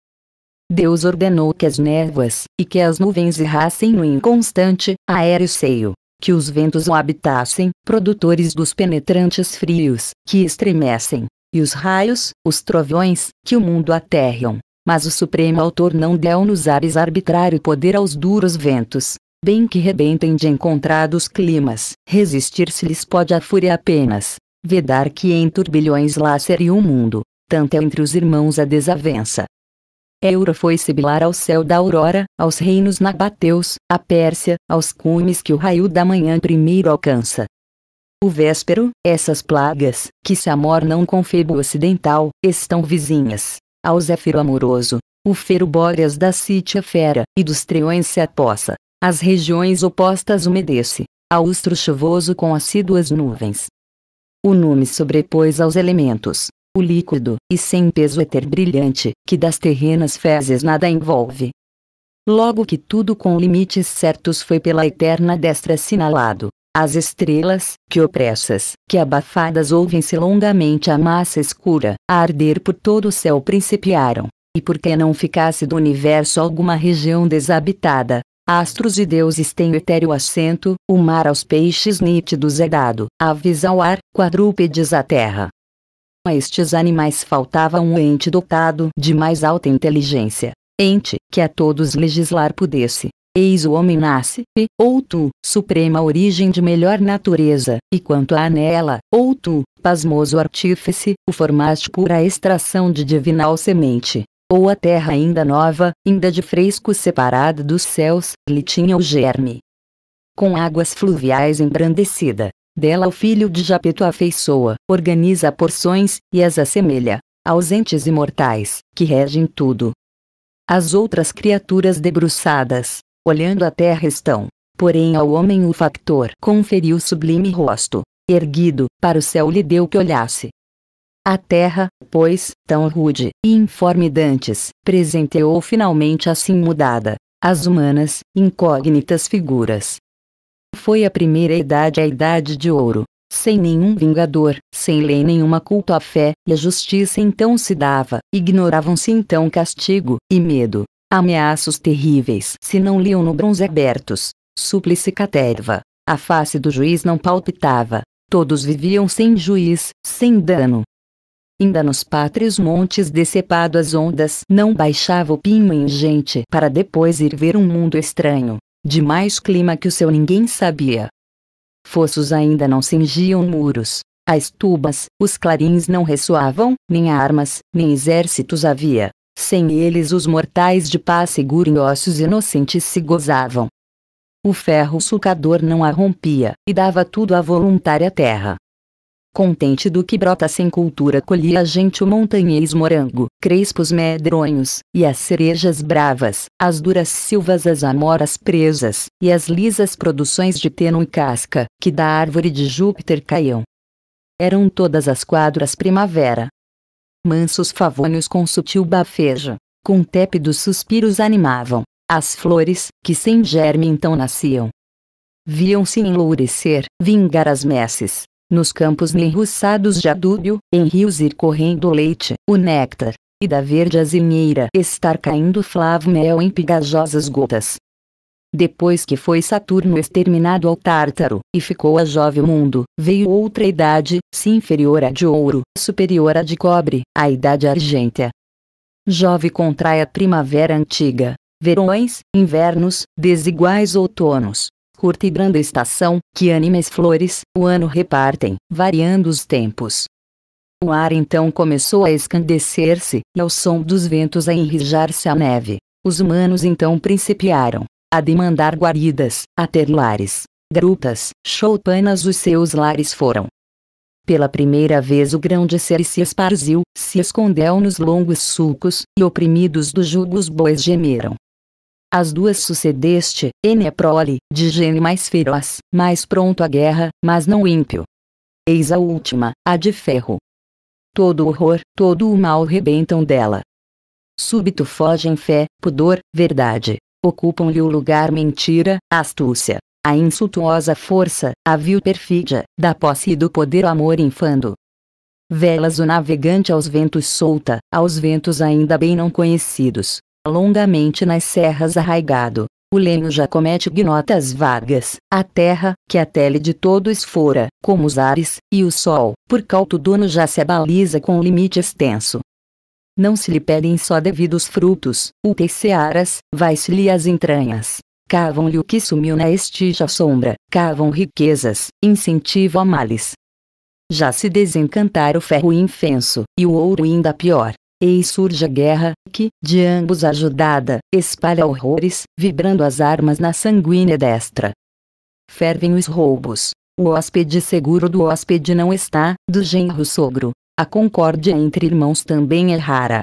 [SPEAKER 1] Deus ordenou que as névoas, e que as nuvens errassem no inconstante, aéreo seio, que os ventos o habitassem, produtores dos penetrantes frios, que estremecem, e os raios, os trovões, que o mundo aterram. Mas o Supremo Autor não deu nos ares arbitrário poder aos duros ventos, bem que rebentem de encontrados climas, resistir-se lhes pode a fúria apenas, vedar que em turbilhões lá seria o mundo, tanto é entre os irmãos a desavença. Eura foi sibilar ao céu da aurora, aos reinos nabateus, à Pérsia, aos cumes que o raio da manhã primeiro alcança. O véspero, essas plagas, que se amornam com febo ocidental, estão vizinhas. Ao Zéfiro amoroso, o fero bóreas da Sítia fera, e dos treões se apossa. As regiões opostas umedece, austro chuvoso com assíduas nuvens. O nume sobrepôs aos elementos, o líquido, e sem peso éter brilhante, que das terrenas fezes nada envolve. Logo que tudo com limites certos foi pela eterna destra assinalado, as estrelas, que opressas, que abafadas ouvem-se longamente a massa escura, a arder por todo o céu principiaram, e porque não ficasse do universo alguma região desabitada, Astros e deuses têm etéreo assento, o mar aos peixes nítidos é dado, aves ao ar, quadrúpedes à terra. A estes animais faltava um ente dotado de mais alta inteligência, ente que a todos legislar pudesse. Eis o homem nasce, e, ou tu, suprema origem de melhor natureza, e quanto a nela, ou tu, pasmoso artífice, o formaste a extração de divinal semente, ou a terra ainda nova, ainda de fresco separada dos céus, lhe tinha o germe. Com águas fluviais embrandecida, dela o filho de Japeto afeiçoa, organiza porções, e as assemelha, ausentes e imortais, que regem tudo. As outras criaturas debruçadas, olhando a terra estão, porém ao homem o factor conferiu sublime rosto, erguido, para o céu lhe deu que olhasse, a terra, pois, tão rude e informe dantes, presenteou finalmente assim mudada, as humanas, incógnitas figuras. Foi a primeira idade a idade de ouro, sem nenhum vingador, sem lei nenhuma culto à fé, e a justiça então se dava, ignoravam-se então castigo e medo, ameaços terríveis se não liam no bronze abertos, súplice caterva, a face do juiz não palpitava, todos viviam sem juiz, sem dano, Ainda nos pátrios montes decepado as ondas não baixava o pimo ingente para depois ir ver um mundo estranho, de mais clima que o seu ninguém sabia. Fossos ainda não cingiam muros, as tubas, os clarins não ressoavam, nem armas, nem exércitos havia. Sem eles os mortais de paz seguro em ossos inocentes se gozavam. O ferro sucador não a rompia, e dava tudo à voluntária terra contente do que brota sem cultura colhia a gente o montanhês morango, crespos medronhos, e as cerejas bravas, as duras silvas as amoras presas, e as lisas produções de tênue casca, que da árvore de Júpiter caíam. Eram todas as quadras primavera. Mansos favônios com sutil bafejo, com tépidos suspiros animavam, as flores, que sem germe então nasciam. Viam-se enlourecer, vingar as messes, nos campos enruçados de adúbio, em rios ir correndo o leite, o néctar, e da verde azinheira estar caindo flavo mel em pigajosas gotas. Depois que foi Saturno exterminado ao Tártaro, e ficou a jovem mundo, veio outra idade, se inferior à de ouro, superior à de cobre, a idade argêntea. Jove contrai a primavera antiga, verões, invernos, desiguais outonos, curta e branda estação, que animes flores, o ano repartem, variando os tempos. O ar então começou a escandecer-se, e ao som dos ventos a enrijar-se a neve. Os humanos então principiaram a demandar guaridas, a ter lares, grutas, choupanas os seus lares foram. Pela primeira vez o grão de cera se esparziu, se escondeu nos longos sulcos, e oprimidos dos jugo bois gemeram. As duas sucedeste, N é prole, de gênio mais feroz, mais pronto à guerra, mas não ímpio. Eis a última, a de ferro. Todo o horror, todo o mal rebentam dela. Súbito fogem fé, pudor, verdade. Ocupam-lhe o lugar mentira, astúcia, a insultuosa força, a vil perfídia, da posse e do poder o amor infando. Velas o navegante aos ventos solta, aos ventos ainda bem não conhecidos, longamente nas serras arraigado. O lenho já comete ignotas vagas, a terra, que a tele de todos fora, como os ares, e o sol, por cauto dono já se abaliza com limite extenso. Não se lhe pedem só devidos frutos, o searas, vai-se-lhe as entranhas. Cavam-lhe o que sumiu na estija sombra, cavam riquezas, incentivo a males. Já se desencantar o ferro infenso, e o ouro ainda pior, Eis surge a guerra, que, de ambos ajudada, espalha horrores, vibrando as armas na sanguínea destra. Fervem os roubos. O hóspede seguro do hóspede não está, do genro sogro. A concórdia entre irmãos também é rara.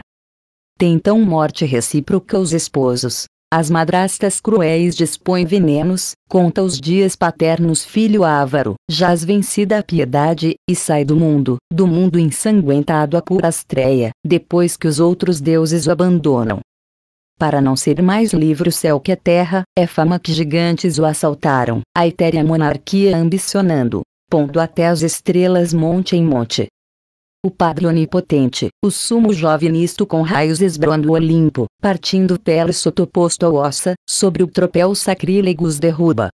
[SPEAKER 1] Tentam morte recíproca os esposos, as madrastas cruéis dispõem venenos, conta os dias paternos filho ávaro, jaz vencida a piedade, e sai do mundo, do mundo ensanguentado a pura estreia, depois que os outros deuses o abandonam. Para não ser mais livre o céu que a terra, é fama que gigantes o assaltaram, a etérea monarquia ambicionando, pondo até as estrelas monte em monte, o Padre Onipotente, o sumo jovem nisto com raios esbroando o Olimpo, partindo pele sotoposto ao ossa, sobre o tropel sacrílegos derruba.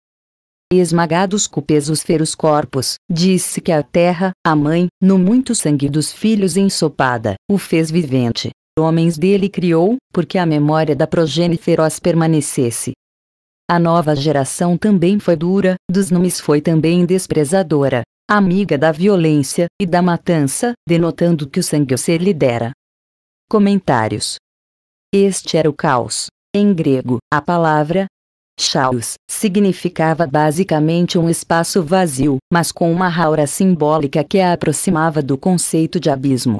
[SPEAKER 1] esmagados cupes os feros corpos, disse que a terra, a mãe, no muito sangue dos filhos ensopada, o fez vivente. Homens dele criou, porque a memória da progênie feroz permanecesse, a nova geração também foi dura, dos nomes foi também desprezadora, amiga da violência e da matança, denotando que o sangue se lidera. Comentários. Este era o caos. Em grego, a palavra chaos significava basicamente um espaço vazio, mas com uma aura simbólica que a aproximava do conceito de abismo.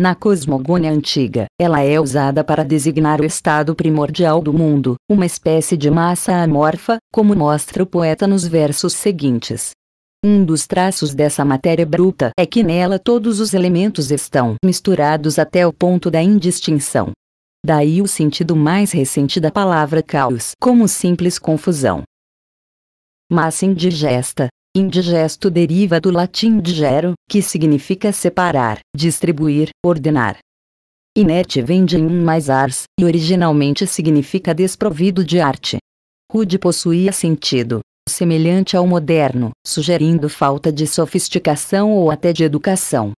[SPEAKER 1] Na cosmogonia antiga, ela é usada para designar o estado primordial do mundo, uma espécie de massa amorfa, como mostra o poeta nos versos seguintes. Um dos traços dessa matéria bruta é que nela todos os elementos estão misturados até o ponto da indistinção. Daí o sentido mais recente da palavra caos como simples confusão. Massa indigesta, Indigesto deriva do latim digero, que significa separar, distribuir, ordenar. Inerte vem de in mais ars, e originalmente significa desprovido de arte. Rude possuía sentido, semelhante ao moderno, sugerindo falta de sofisticação ou até de educação.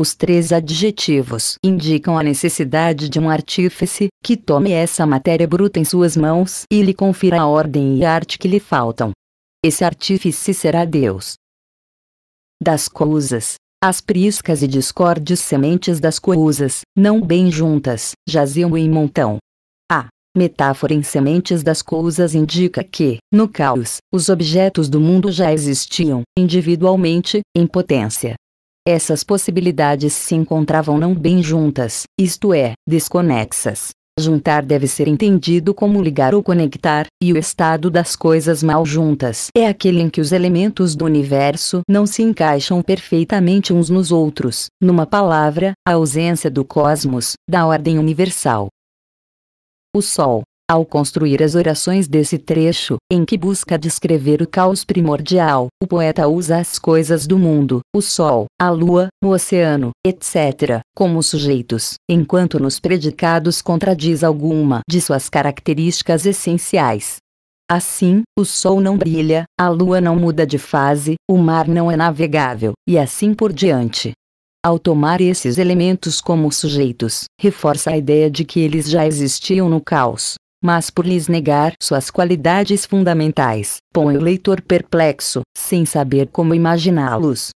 [SPEAKER 1] Os três adjetivos indicam a necessidade de um artífice que tome essa matéria bruta em suas mãos e lhe confira a ordem e a arte que lhe faltam esse artífice será Deus. Das cousas, as priscas e discordes sementes das cousas, não bem juntas, jaziam em montão. A metáfora em sementes das cousas indica que, no caos, os objetos do mundo já existiam, individualmente, em potência. Essas possibilidades se encontravam não bem juntas, isto é, desconexas. Juntar deve ser entendido como ligar ou conectar, e o estado das coisas mal juntas é aquele em que os elementos do universo não se encaixam perfeitamente uns nos outros, numa palavra, a ausência do cosmos, da ordem universal. O Sol, ao construir as orações desse trecho, em que busca descrever o caos primordial, o poeta usa as coisas do mundo, o sol, a lua, o oceano, etc., como sujeitos, enquanto nos predicados contradiz alguma de suas características essenciais. Assim, o sol não brilha, a lua não muda de fase, o mar não é navegável, e assim por diante. Ao tomar esses elementos como sujeitos, reforça a ideia de que eles já existiam no caos, mas por lhes negar suas qualidades fundamentais, põe o leitor perplexo, sem saber como imaginá-los.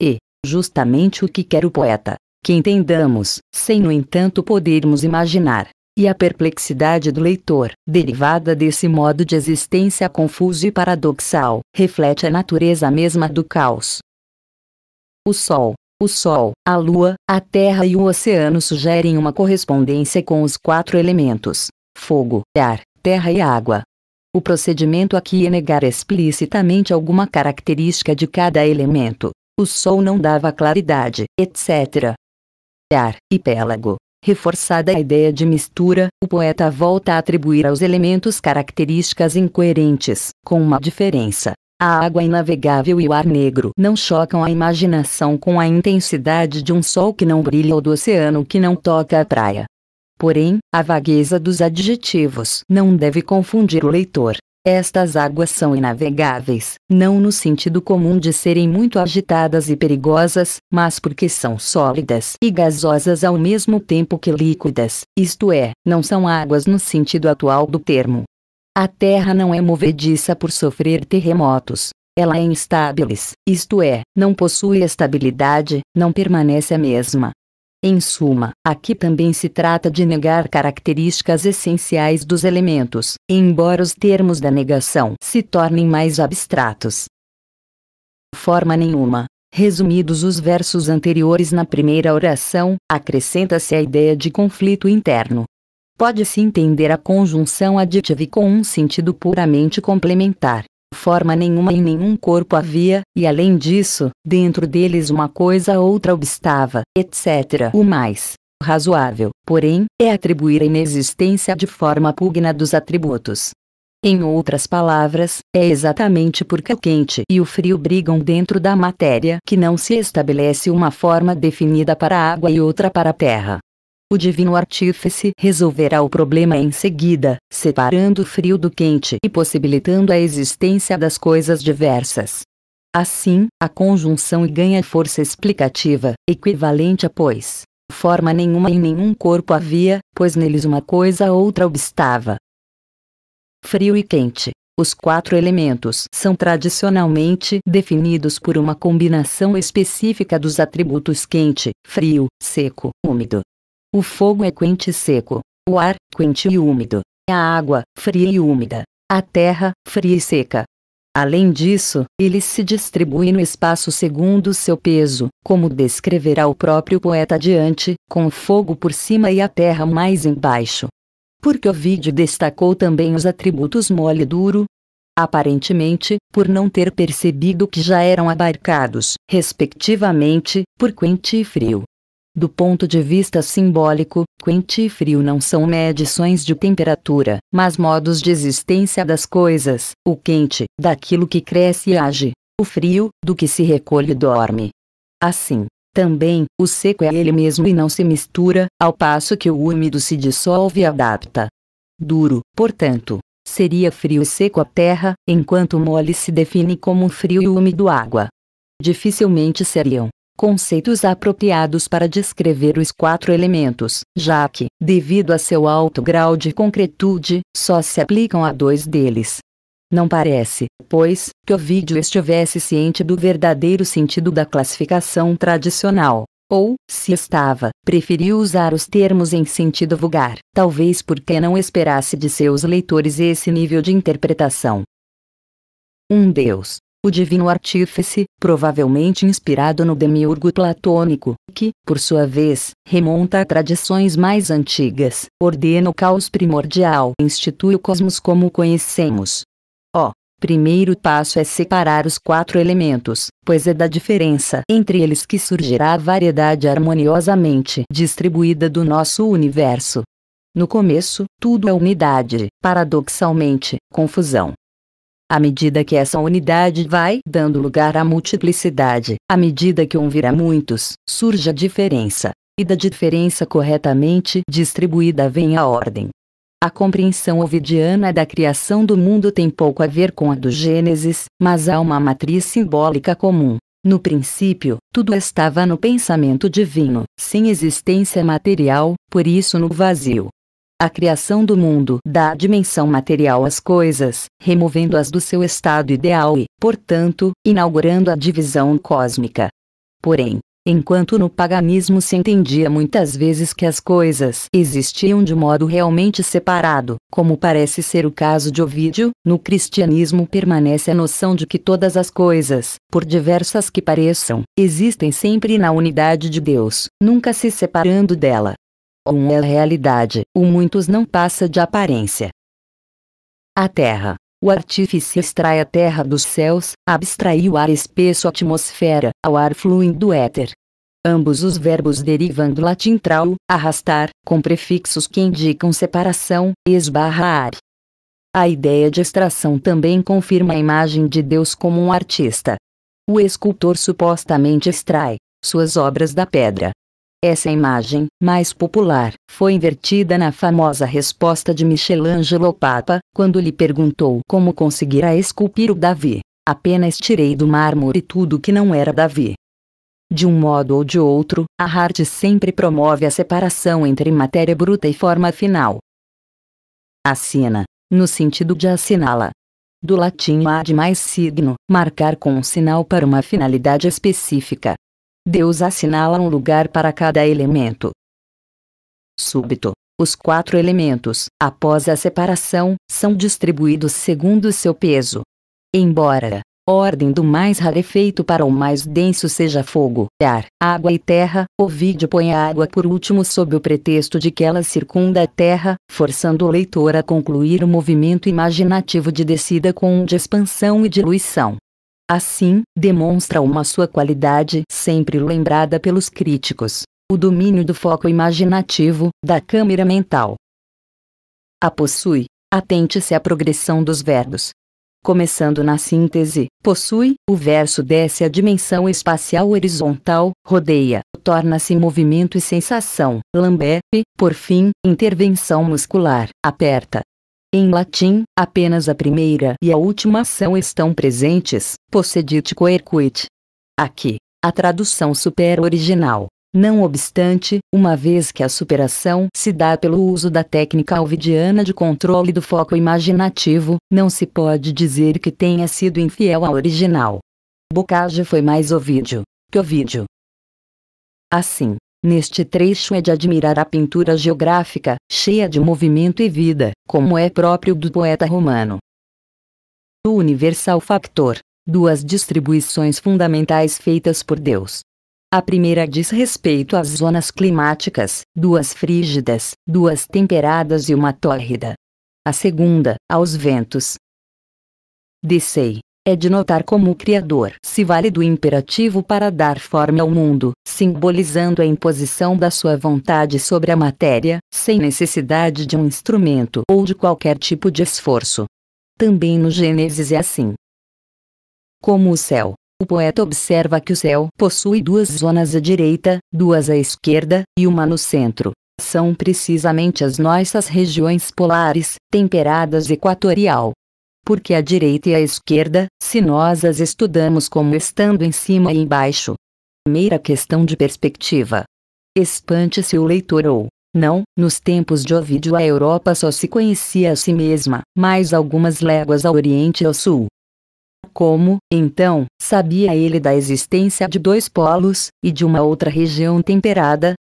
[SPEAKER 1] E, justamente o que quer o poeta, que entendamos, sem no entanto podermos imaginar. E a perplexidade do leitor, derivada desse modo de existência confuso e paradoxal, reflete a natureza mesma do caos. O Sol, o Sol, a Lua, a Terra e o Oceano sugerem uma correspondência com os quatro elementos, fogo, ar, terra e água. O procedimento aqui é negar explicitamente alguma característica de cada elemento. O sol não dava claridade, etc. Ar, e pélago. Reforçada a ideia de mistura, o poeta volta a atribuir aos elementos características incoerentes, com uma diferença. A água inavegável e o ar negro não chocam a imaginação com a intensidade de um sol que não brilha ou do oceano que não toca a praia. Porém, a vagueza dos adjetivos não deve confundir o leitor. Estas águas são inavegáveis, não no sentido comum de serem muito agitadas e perigosas, mas porque são sólidas e gasosas ao mesmo tempo que líquidas, isto é, não são águas no sentido atual do termo. A terra não é movediça por sofrer terremotos. Ela é instábilis, isto é, não possui estabilidade, não permanece a mesma. Em suma, aqui também se trata de negar características essenciais dos elementos, embora os termos da negação se tornem mais abstratos. Forma nenhuma. Resumidos os versos anteriores na primeira oração, acrescenta-se a ideia de conflito interno, pode-se entender a conjunção aditiva com um sentido puramente complementar, forma nenhuma em nenhum corpo havia, e além disso, dentro deles uma coisa outra obstava, etc. O mais razoável, porém, é atribuir a inexistência de forma pugna dos atributos. Em outras palavras, é exatamente porque o quente e o frio brigam dentro da matéria que não se estabelece uma forma definida para a água e outra para a terra o divino artífice resolverá o problema em seguida, separando o frio do quente e possibilitando a existência das coisas diversas. Assim, a conjunção ganha força explicativa, equivalente a pois. Forma nenhuma em nenhum corpo havia, pois neles uma coisa outra obstava. Frio e quente. Os quatro elementos são tradicionalmente definidos por uma combinação específica dos atributos quente, frio, seco, úmido, o fogo é quente e seco. O ar, quente e úmido. A água, fria e úmida. A terra, fria e seca. Além disso, ele se distribui no espaço segundo seu peso, como descreverá o próprio poeta adiante, com o fogo por cima e a terra mais embaixo. Porque vídeo destacou também os atributos mole e duro, aparentemente, por não ter percebido que já eram abarcados, respectivamente, por quente e frio, do ponto de vista simbólico, quente e frio não são medições de temperatura, mas modos de existência das coisas. O quente, daquilo que cresce e age. O frio, do que se recolhe e dorme. Assim, também, o seco é ele mesmo e não se mistura, ao passo que o úmido se dissolve e adapta. Duro, portanto, seria frio e seco a terra, enquanto mole se define como frio e úmido água. Dificilmente seriam conceitos apropriados para descrever os quatro elementos, já que, devido a seu alto grau de concretude, só se aplicam a dois deles. Não parece, pois, que vídeo estivesse ciente do verdadeiro sentido da classificação tradicional. Ou, se estava, preferiu usar os termos em sentido vulgar, talvez porque não esperasse de seus leitores esse nível de interpretação. Um Deus, o divino artífice, provavelmente inspirado no demiurgo platônico, que, por sua vez, remonta a tradições mais antigas, ordena o caos primordial e institui o cosmos como o conhecemos. O primeiro passo é separar os quatro elementos, pois é da diferença entre eles que surgirá a variedade harmoniosamente distribuída do nosso universo. No começo, tudo é unidade, paradoxalmente, confusão, à medida que essa unidade vai dando lugar à multiplicidade, à medida que um vira muitos, surge a diferença, e da diferença corretamente distribuída vem a ordem. A compreensão ovidiana da criação do mundo tem pouco a ver com a do Gênesis, mas há uma matriz simbólica comum. No princípio, tudo estava no pensamento divino, sem existência material, por isso no vazio a criação do mundo dá dimensão material às coisas, removendo-as do seu estado ideal e, portanto, inaugurando a divisão cósmica. Porém, enquanto no paganismo se entendia muitas vezes que as coisas existiam de modo realmente separado, como parece ser o caso de Ovídio, no cristianismo permanece a noção de que todas as coisas, por diversas que pareçam, existem sempre na unidade de Deus, nunca se separando dela um é a realidade, o muitos não passa de aparência. A Terra. O artífice extrai a Terra dos céus, abstrai o ar espesso atmosfera, ao ar fluindo éter. Ambos os verbos derivam do latim trau, arrastar, com prefixos que indicam separação, esbarrar. A ideia de extração também confirma a imagem de Deus como um artista. O escultor supostamente extrai suas obras da pedra, essa imagem, mais popular, foi invertida na famosa resposta de Michelangelo Papa, quando lhe perguntou como conseguirá esculpir o Davi. Apenas tirei do mármore tudo que não era Davi. De um modo ou de outro, a arte sempre promove a separação entre matéria bruta e forma final. Assina, no sentido de assinala. Do latim ad mais signo, marcar com um sinal para uma finalidade específica. Deus assinala um lugar para cada elemento. Súbito. Os quatro elementos, após a separação, são distribuídos segundo seu peso. Embora a ordem do mais rarefeito para o mais denso seja fogo, ar, água e terra, vídeo põe a água por último sob o pretexto de que ela circunda a terra, forçando o leitor a concluir o movimento imaginativo de descida com um de expansão e diluição. Assim, demonstra uma sua qualidade sempre lembrada pelos críticos: o domínio do foco imaginativo, da câmera mental. A possui. Atente-se à progressão dos verbos. Começando na síntese, possui, o verso desce a dimensão espacial horizontal, rodeia, torna-se movimento e sensação, lambepe, por fim, intervenção muscular, aperta, em latim, apenas a primeira e a última ação estão presentes, possedit coercuit. Aqui, a tradução supera original. Não obstante, uma vez que a superação se dá pelo uso da técnica alvidiana de controle do foco imaginativo, não se pode dizer que tenha sido infiel à original. Bocage foi mais ovidio que ovidio. Assim, Neste trecho é de admirar a pintura geográfica, cheia de movimento e vida, como é próprio do poeta romano. O universal factor, duas distribuições fundamentais feitas por Deus. A primeira diz respeito às zonas climáticas, duas frígidas, duas temperadas e uma tórrida. A segunda, aos ventos. Descei, é de notar como o Criador se vale do imperativo para dar forma ao mundo, simbolizando a imposição da sua vontade sobre a matéria, sem necessidade de um instrumento ou de qualquer tipo de esforço. Também no Gênesis é assim. Como o céu, o poeta observa que o céu possui duas zonas à direita, duas à esquerda e uma no centro. São precisamente as nossas regiões polares, temperadas equatorial porque a direita e a esquerda, se nós as estudamos como estando em cima e embaixo. primeira questão de perspectiva. Espante-se o leitor ou não, nos tempos de Ovídio a Europa só se conhecia a si mesma, mais algumas léguas ao oriente e ao sul. Como, então, sabia ele da existência de dois polos, e de uma outra região temperada?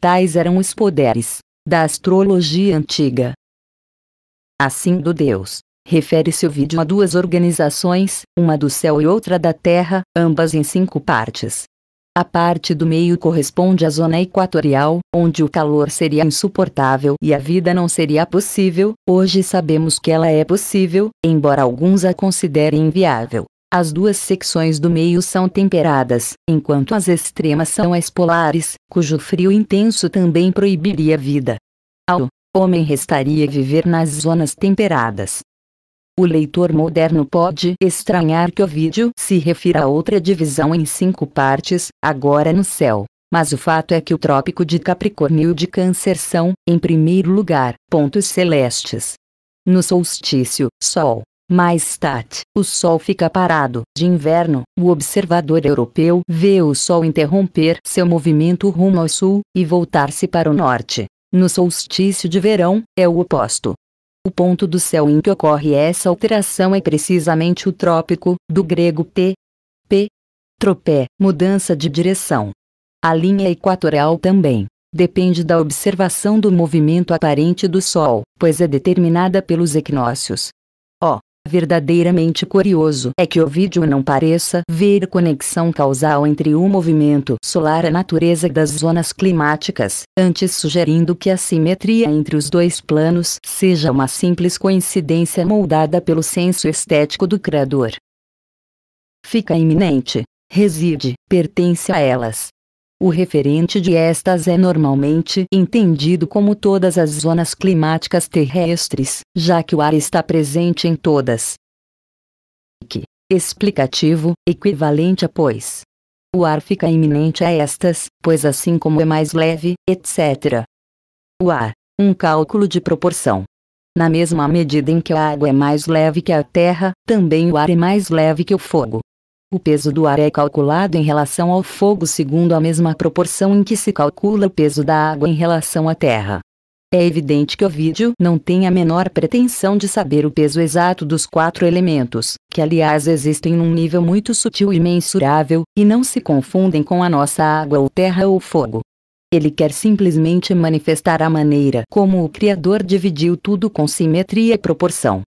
[SPEAKER 1] Tais eram os poderes da astrologia antiga. Assim do Deus Refere-se o vídeo a duas organizações, uma do céu e outra da terra, ambas em cinco partes. A parte do meio corresponde à zona equatorial, onde o calor seria insuportável e a vida não seria possível. Hoje sabemos que ela é possível, embora alguns a considerem inviável. As duas secções do meio são temperadas, enquanto as extremas são as polares, cujo frio intenso também proibiria a vida. Ao homem restaria viver nas zonas temperadas. O leitor moderno pode estranhar que o vídeo se refira a outra divisão em cinco partes, agora no céu. Mas o fato é que o trópico de Capricórnio e o de Câncer são, em primeiro lugar, pontos celestes. No solstício, Sol. Mais tarde, o Sol fica parado. De inverno, o observador europeu vê o Sol interromper seu movimento rumo ao sul e voltar-se para o norte. No solstício de verão, é o oposto. O ponto do céu em que ocorre essa alteração é precisamente o trópico, do grego T. P. Tropé, mudança de direção. A linha equatorial também depende da observação do movimento aparente do Sol, pois é determinada pelos equinócios, verdadeiramente curioso é que o vídeo não pareça ver conexão causal entre o movimento solar e a natureza das zonas climáticas, antes sugerindo que a simetria entre os dois planos seja uma simples coincidência moldada pelo senso estético do criador. Fica iminente, reside, pertence a elas, o referente de estas é normalmente entendido como todas as zonas climáticas terrestres, já que o ar está presente em todas. Que, explicativo, equivalente a pois. O ar fica iminente a estas, pois assim como é mais leve, etc. O ar, um cálculo de proporção. Na mesma medida em que a água é mais leve que a terra, também o ar é mais leve que o fogo. O peso do ar é calculado em relação ao fogo segundo a mesma proporção em que se calcula o peso da água em relação à terra. É evidente que o vídeo não tem a menor pretensão de saber o peso exato dos quatro elementos, que aliás existem num nível muito sutil e mensurável, e não se confundem com a nossa água ou terra ou fogo. Ele quer simplesmente manifestar a maneira como o Criador dividiu tudo com simetria e proporção.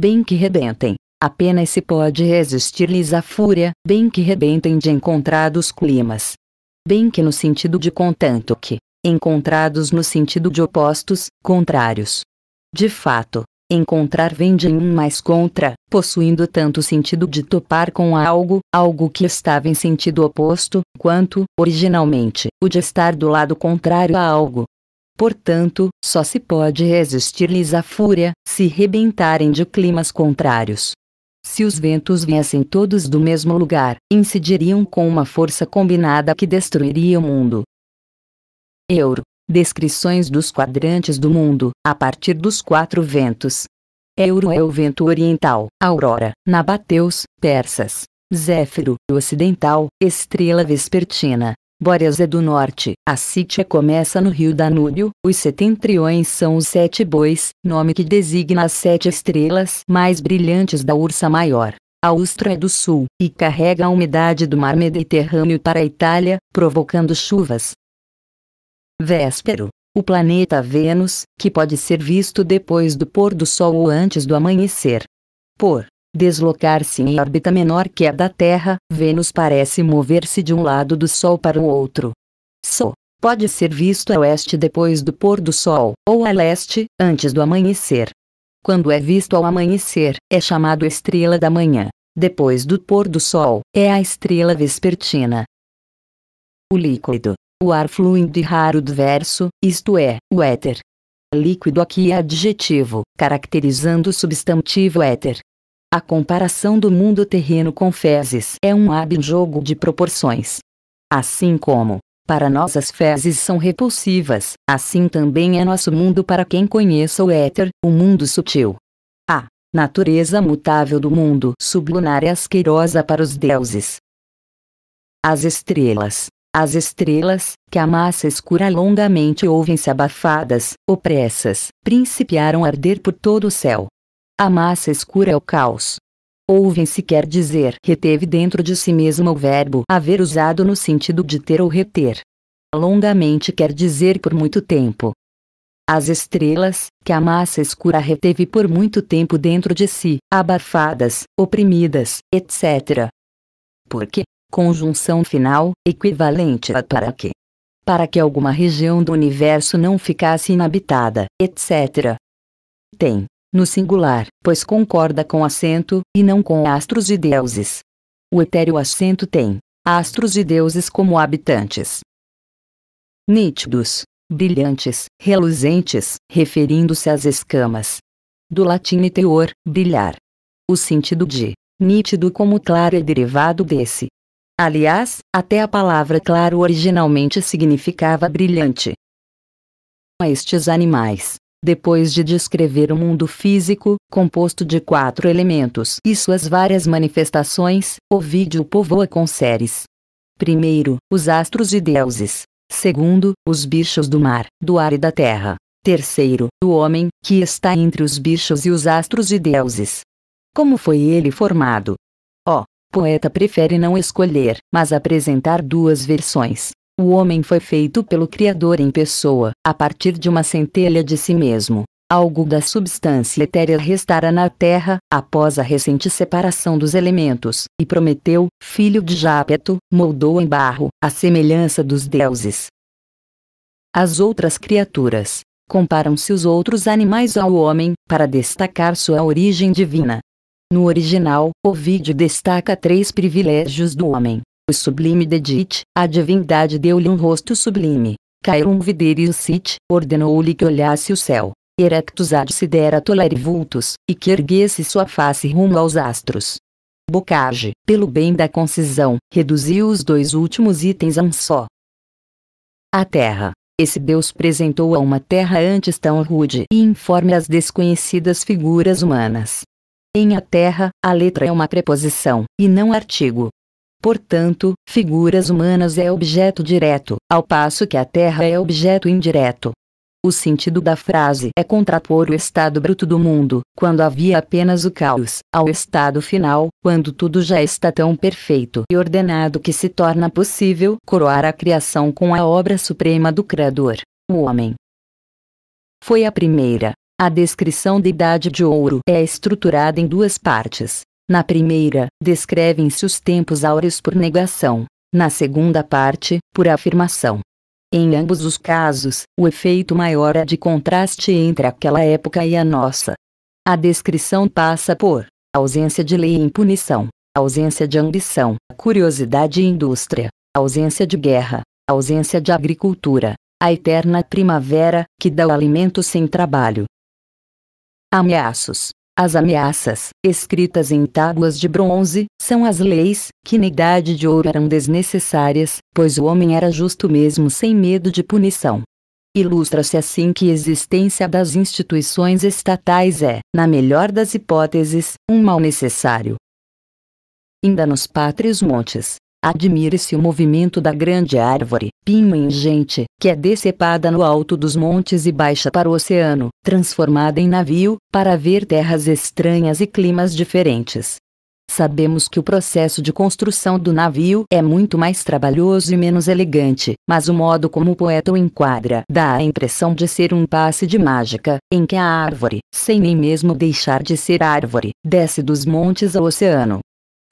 [SPEAKER 1] Bem que rebentem. Apenas se pode resistir-lhes a fúria, bem que rebentem de encontrados climas. Bem que no sentido de contanto que, encontrados no sentido de opostos, contrários. De fato, encontrar vem de um mais contra, possuindo tanto o sentido de topar com algo, algo que estava em sentido oposto, quanto, originalmente, o de estar do lado contrário a algo, Portanto, só se pode resistir-lhes a fúria, se rebentarem de climas contrários. Se os ventos viessem todos do mesmo lugar, incidiriam com uma força combinada que destruiria o mundo. Euro. Descrições dos quadrantes do mundo, a partir dos quatro ventos. Euro é o vento oriental, aurora, nabateus, persas. Zéfiro, ocidental, estrela vespertina, Bóreas é do norte, a Sítia começa no rio Danúbio, os setentriões são os sete bois, nome que designa as sete estrelas mais brilhantes da Ursa Maior. A Ustra é do sul, e carrega a umidade do mar Mediterrâneo para a Itália, provocando chuvas. Véspero. O planeta Vênus, que pode ser visto depois do pôr do sol ou antes do amanhecer. Por deslocar-se em órbita menor que a da Terra, Vênus parece mover-se de um lado do Sol para o outro. Sol pode ser visto a oeste depois do pôr do Sol, ou a leste, antes do amanhecer. Quando é visto ao amanhecer, é chamado estrela da manhã. Depois do pôr do Sol, é a estrela vespertina. O líquido. O ar fluindo e raro do verso, isto é, o éter. Líquido aqui é adjetivo, caracterizando o substantivo éter. A comparação do mundo terreno com fezes é um hábil jogo de proporções. Assim como, para nós as fezes são repulsivas, assim também é nosso mundo para quem conheça o éter, o mundo sutil. A natureza mutável do mundo sublunar é asquerosa para os deuses. As estrelas. As estrelas, que a massa escura longamente ouvem-se abafadas, opressas, principiaram a arder por todo o céu. A massa escura é o caos. Ouvem-se quer dizer reteve dentro de si mesmo o verbo haver usado no sentido de ter ou reter. Longamente quer dizer por muito tempo. As estrelas, que a massa escura reteve por muito tempo dentro de si, abafadas, oprimidas, etc. Porque, conjunção final, equivalente a para que. Para que alguma região do universo não ficasse inabitada, etc. Tem no singular, pois concorda com assento e não com astros de deuses. O etéreo assento tem astros de deuses como habitantes. Nítidos, brilhantes, reluzentes, referindo-se às escamas. Do latim teor, brilhar. O sentido de nítido como claro é derivado desse. Aliás, até a palavra claro originalmente significava brilhante. A estes animais, depois de descrever o mundo físico, composto de quatro elementos e suas várias manifestações, Ovídio povoa com séries. Primeiro, os astros e deuses. Segundo, os bichos do mar, do ar e da terra. Terceiro, o homem, que está entre os bichos e os astros e deuses. Como foi ele formado? Ó, oh, poeta prefere não escolher, mas apresentar duas versões, o homem foi feito pelo Criador em pessoa, a partir de uma centelha de si mesmo. Algo da substância etérea restará na terra, após a recente separação dos elementos, e Prometeu, filho de Jápeto, moldou em barro, a semelhança dos deuses. As outras criaturas. Comparam-se os outros animais ao homem, para destacar sua origem divina. No original, Ovídio destaca três privilégios do homem: o sublime Dedit, a divindade deu-lhe um rosto sublime. o videriusit, ordenou-lhe que olhasse o céu. Erectus ad sidera tolere vultus, e que erguesse sua face rumo aos astros. Bocage, pelo bem da concisão, reduziu os dois últimos itens a um só. A terra. Esse Deus presentou a uma terra antes tão rude e informe as desconhecidas figuras humanas. Em a terra, a letra é uma preposição, e não artigo, Portanto, figuras humanas é objeto direto, ao passo que a Terra é objeto indireto. O sentido da frase é contrapor o estado bruto do mundo, quando havia apenas o caos, ao estado final, quando tudo já está tão perfeito e ordenado que se torna possível coroar a criação com a obra suprema do Criador, o homem. Foi a primeira. A descrição da Idade de Ouro é estruturada em duas partes. Na primeira, descrevem-se os tempos áureos por negação, na segunda parte, por afirmação. Em ambos os casos, o efeito maior é de contraste entre aquela época e a nossa. A descrição passa por ausência de lei e impunição, ausência de ambição, curiosidade e indústria, ausência de guerra, ausência de agricultura, a eterna primavera, que dá o alimento sem trabalho. Ameaços. As ameaças, escritas em tábuas de bronze, são as leis, que na idade de ouro eram desnecessárias, pois o homem era justo mesmo sem medo de punição. Ilustra-se assim que a existência das instituições estatais é, na melhor das hipóteses, um mal necessário. Ainda nos pátrios montes, Admire-se o movimento da grande árvore, pima ingente, que é decepada no alto dos montes e baixa para o oceano, transformada em navio, para ver terras estranhas e climas diferentes. Sabemos que o processo de construção do navio é muito mais trabalhoso e menos elegante, mas o modo como o poeta o enquadra dá a impressão de ser um passe de mágica, em que a árvore, sem nem mesmo deixar de ser árvore, desce dos montes ao oceano,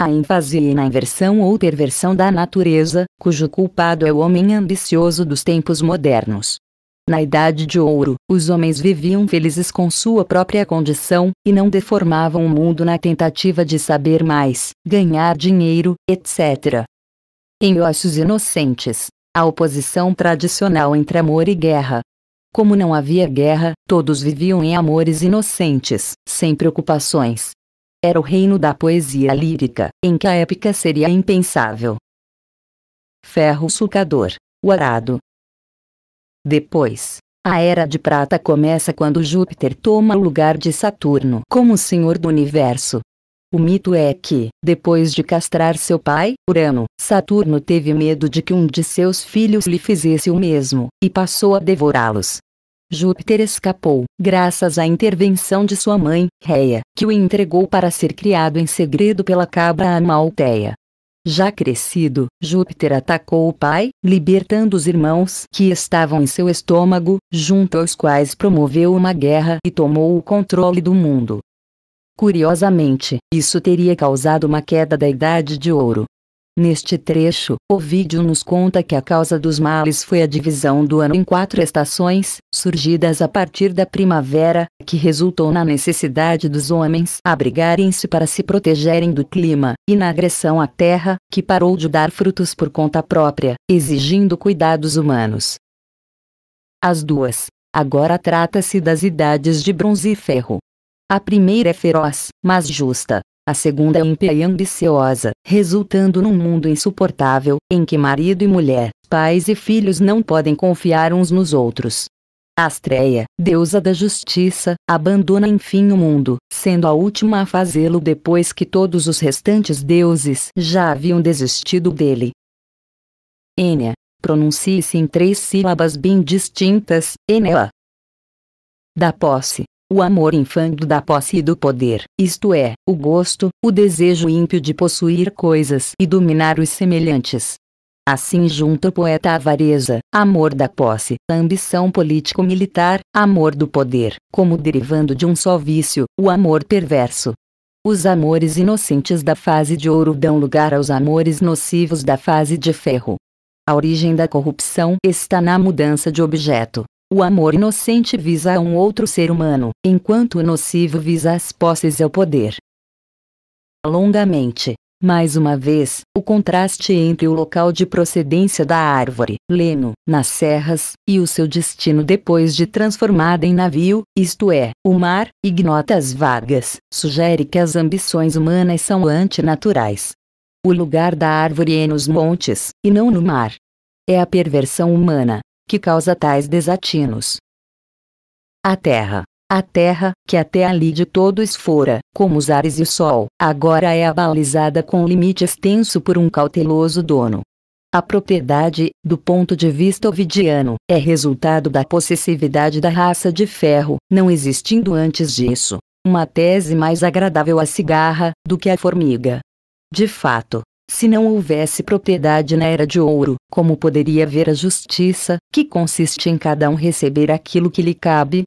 [SPEAKER 1] a ênfase é na inversão ou perversão da natureza, cujo culpado é o homem ambicioso dos tempos modernos. Na Idade de Ouro, os homens viviam felizes com sua própria condição, e não deformavam o mundo na tentativa de saber mais, ganhar dinheiro, etc. Em Ossos Inocentes, a oposição tradicional entre amor e guerra. Como não havia guerra, todos viviam em amores inocentes, sem preocupações, era o reino da poesia lírica, em que a épica seria impensável. Ferro sulcador, o arado. Depois, a Era de Prata começa quando Júpiter toma o lugar de Saturno como senhor do universo. O mito é que, depois de castrar seu pai, Urano, Saturno teve medo de que um de seus filhos lhe fizesse o mesmo, e passou a devorá-los. Júpiter escapou, graças à intervenção de sua mãe, Reia, que o entregou para ser criado em segredo pela cabra Amalteia. Já crescido, Júpiter atacou o pai, libertando os irmãos que estavam em seu estômago, junto aos quais promoveu uma guerra e tomou o controle do mundo. Curiosamente, isso teria causado uma queda da Idade de Ouro, Neste trecho, vídeo nos conta que a causa dos males foi a divisão do ano em quatro estações, surgidas a partir da primavera, que resultou na necessidade dos homens abrigarem-se para se protegerem do clima, e na agressão à terra, que parou de dar frutos por conta própria, exigindo cuidados humanos. As duas. Agora trata-se das idades de bronze e ferro. A primeira é feroz, mas justa, a segunda é ímpia e ambiciosa, resultando num mundo insuportável, em que marido e mulher, pais e filhos não podem confiar uns nos outros. Astreia, deusa da justiça, abandona enfim o mundo, sendo a última a fazê-lo depois que todos os restantes deuses já haviam desistido dele. Enya, pronuncie-se em três sílabas bem distintas, Enea. Da posse, o amor infando da posse e do poder, isto é, o gosto, o desejo ímpio de possuir coisas e dominar os semelhantes. Assim junta o poeta a avareza, amor da posse, a ambição político-militar, amor do poder, como derivando de um só vício, o amor perverso. Os amores inocentes da fase de ouro dão lugar aos amores nocivos da fase de ferro. A origem da corrupção está na mudança de objeto, o amor inocente visa a um outro ser humano, enquanto o nocivo visa as posses e o poder. Longamente, mais uma vez, o contraste entre o local de procedência da árvore, leno, nas serras, e o seu destino depois de transformada em navio, isto é, o mar, ignotas vagas, sugere que as ambições humanas são antinaturais. O lugar da árvore é nos montes, e não no mar. É a perversão humana, que causa tais desatinos. A terra, a terra, que até ali de todos fora, como os ares e o sol, agora é abalizada com limite extenso por um cauteloso dono. A propriedade, do ponto de vista ovidiano, é resultado da possessividade da raça de ferro, não existindo antes disso, uma tese mais agradável à cigarra, do que à formiga. De fato, se não houvesse propriedade na era de ouro, como poderia haver a justiça, que consiste em cada um receber aquilo que lhe cabe?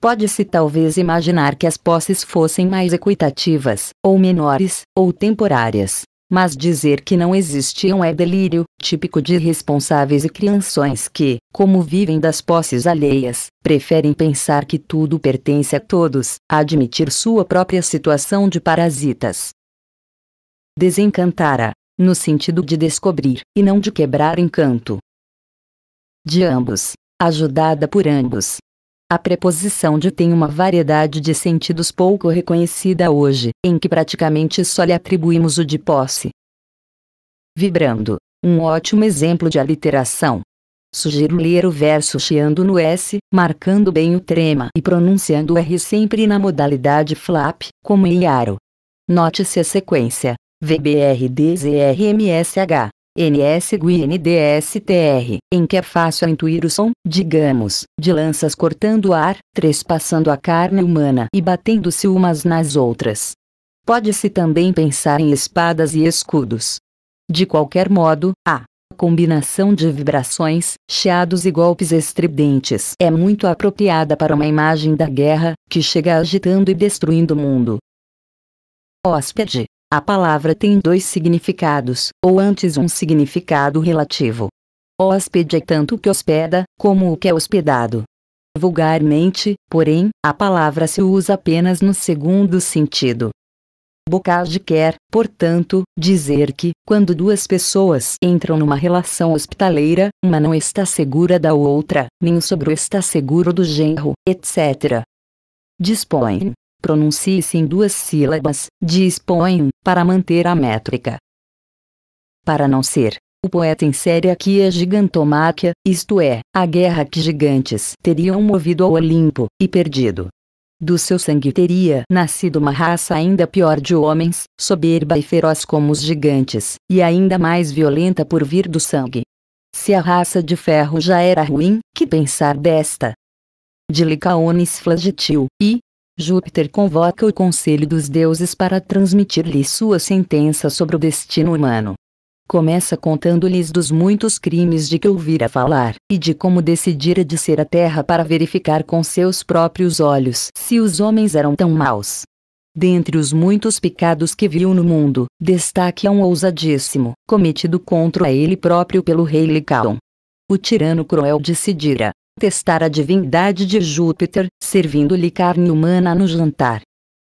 [SPEAKER 1] Pode-se talvez imaginar que as posses fossem mais equitativas, ou menores, ou temporárias. Mas dizer que não existiam é delírio, típico de irresponsáveis e crianções que, como vivem das posses alheias, preferem pensar que tudo pertence a todos, a admitir sua própria situação de parasitas. Desencantara no sentido de descobrir, e não de quebrar encanto. De ambos, ajudada por ambos. A preposição de tem uma variedade de sentidos pouco reconhecida hoje, em que praticamente só lhe atribuímos o de posse. Vibrando, um ótimo exemplo de aliteração. Sugiro ler o verso chiando no S, marcando bem o trema e pronunciando o R sempre na modalidade flap, como em Iaro. Note-se a sequência, VBRDZRMSH, NSGUINDSTR, em que é fácil intuir o som, digamos, de lanças cortando o ar, trespassando a carne humana e batendo-se umas nas outras. Pode-se também pensar em espadas e escudos. De qualquer modo, a combinação de vibrações, chiados e golpes estridentes é muito apropriada para uma imagem da guerra, que chega agitando e destruindo o mundo. Hóspede a palavra tem dois significados, ou antes um significado relativo. Hóspede é tanto o que hospeda, como o que é hospedado. Vulgarmente, porém, a palavra se usa apenas no segundo sentido. Bocage quer, portanto, dizer que, quando duas pessoas entram numa relação hospitaleira, uma não está segura da outra, nem o sogro está seguro do genro, etc. Dispõe Pronuncie-se em duas sílabas, dispõe, para manter a métrica. Para não ser, o poeta insere aqui a é gigantomáquia, isto é, a guerra que gigantes teriam movido ao Olimpo, e perdido. Do seu sangue teria nascido uma raça ainda pior de homens, soberba e feroz como os gigantes, e ainda mais violenta por vir do sangue. Se a raça de ferro já era ruim, que pensar desta? De Licaones flagitiu e, Júpiter convoca o Conselho dos Deuses para transmitir-lhe sua sentença sobre o destino humano. Começa contando-lhes dos muitos crimes de que ouvira falar, e de como decidira de ser a terra para verificar com seus próprios olhos se os homens eram tão maus. Dentre os muitos pecados que viu no mundo, destaque a um ousadíssimo, cometido contra ele próprio pelo rei Licaon. O tirano cruel decidira, testar a divindade de Júpiter, servindo-lhe carne humana no jantar.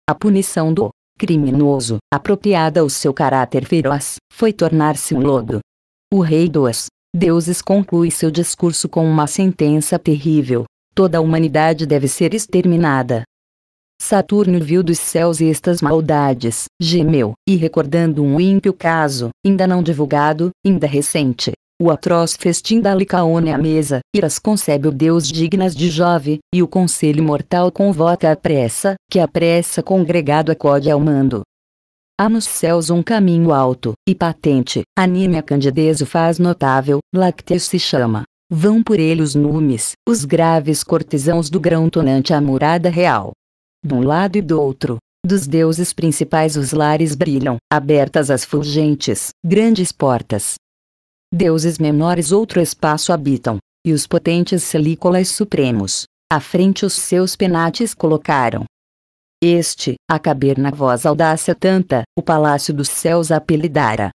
[SPEAKER 1] A punição do criminoso, apropriada ao seu caráter feroz, foi tornar-se um lodo. O rei dos deuses conclui seu discurso com uma sentença terrível: toda a humanidade deve ser exterminada. Saturno viu dos céus estas maldades, gemeu, e recordando um ímpio caso, ainda não divulgado, ainda recente, o atroz festim da Licaone à mesa, Iras concebe o Deus dignas de Jove, e o conselho mortal convoca a pressa, que a pressa congregado acode ao mando. Há nos céus um caminho alto, e patente, anime a candidez o faz notável, Lacteus se chama. Vão por ele os numes, os graves cortesãos do grão tonante à murada real. De um lado e do outro, dos deuses principais os lares brilham, abertas as fulgentes, grandes portas, deuses menores outro espaço habitam, e os potentes celícolas supremos, à frente os seus penates colocaram. Este, a caber na voz audácia tanta, o palácio dos céus apelidara.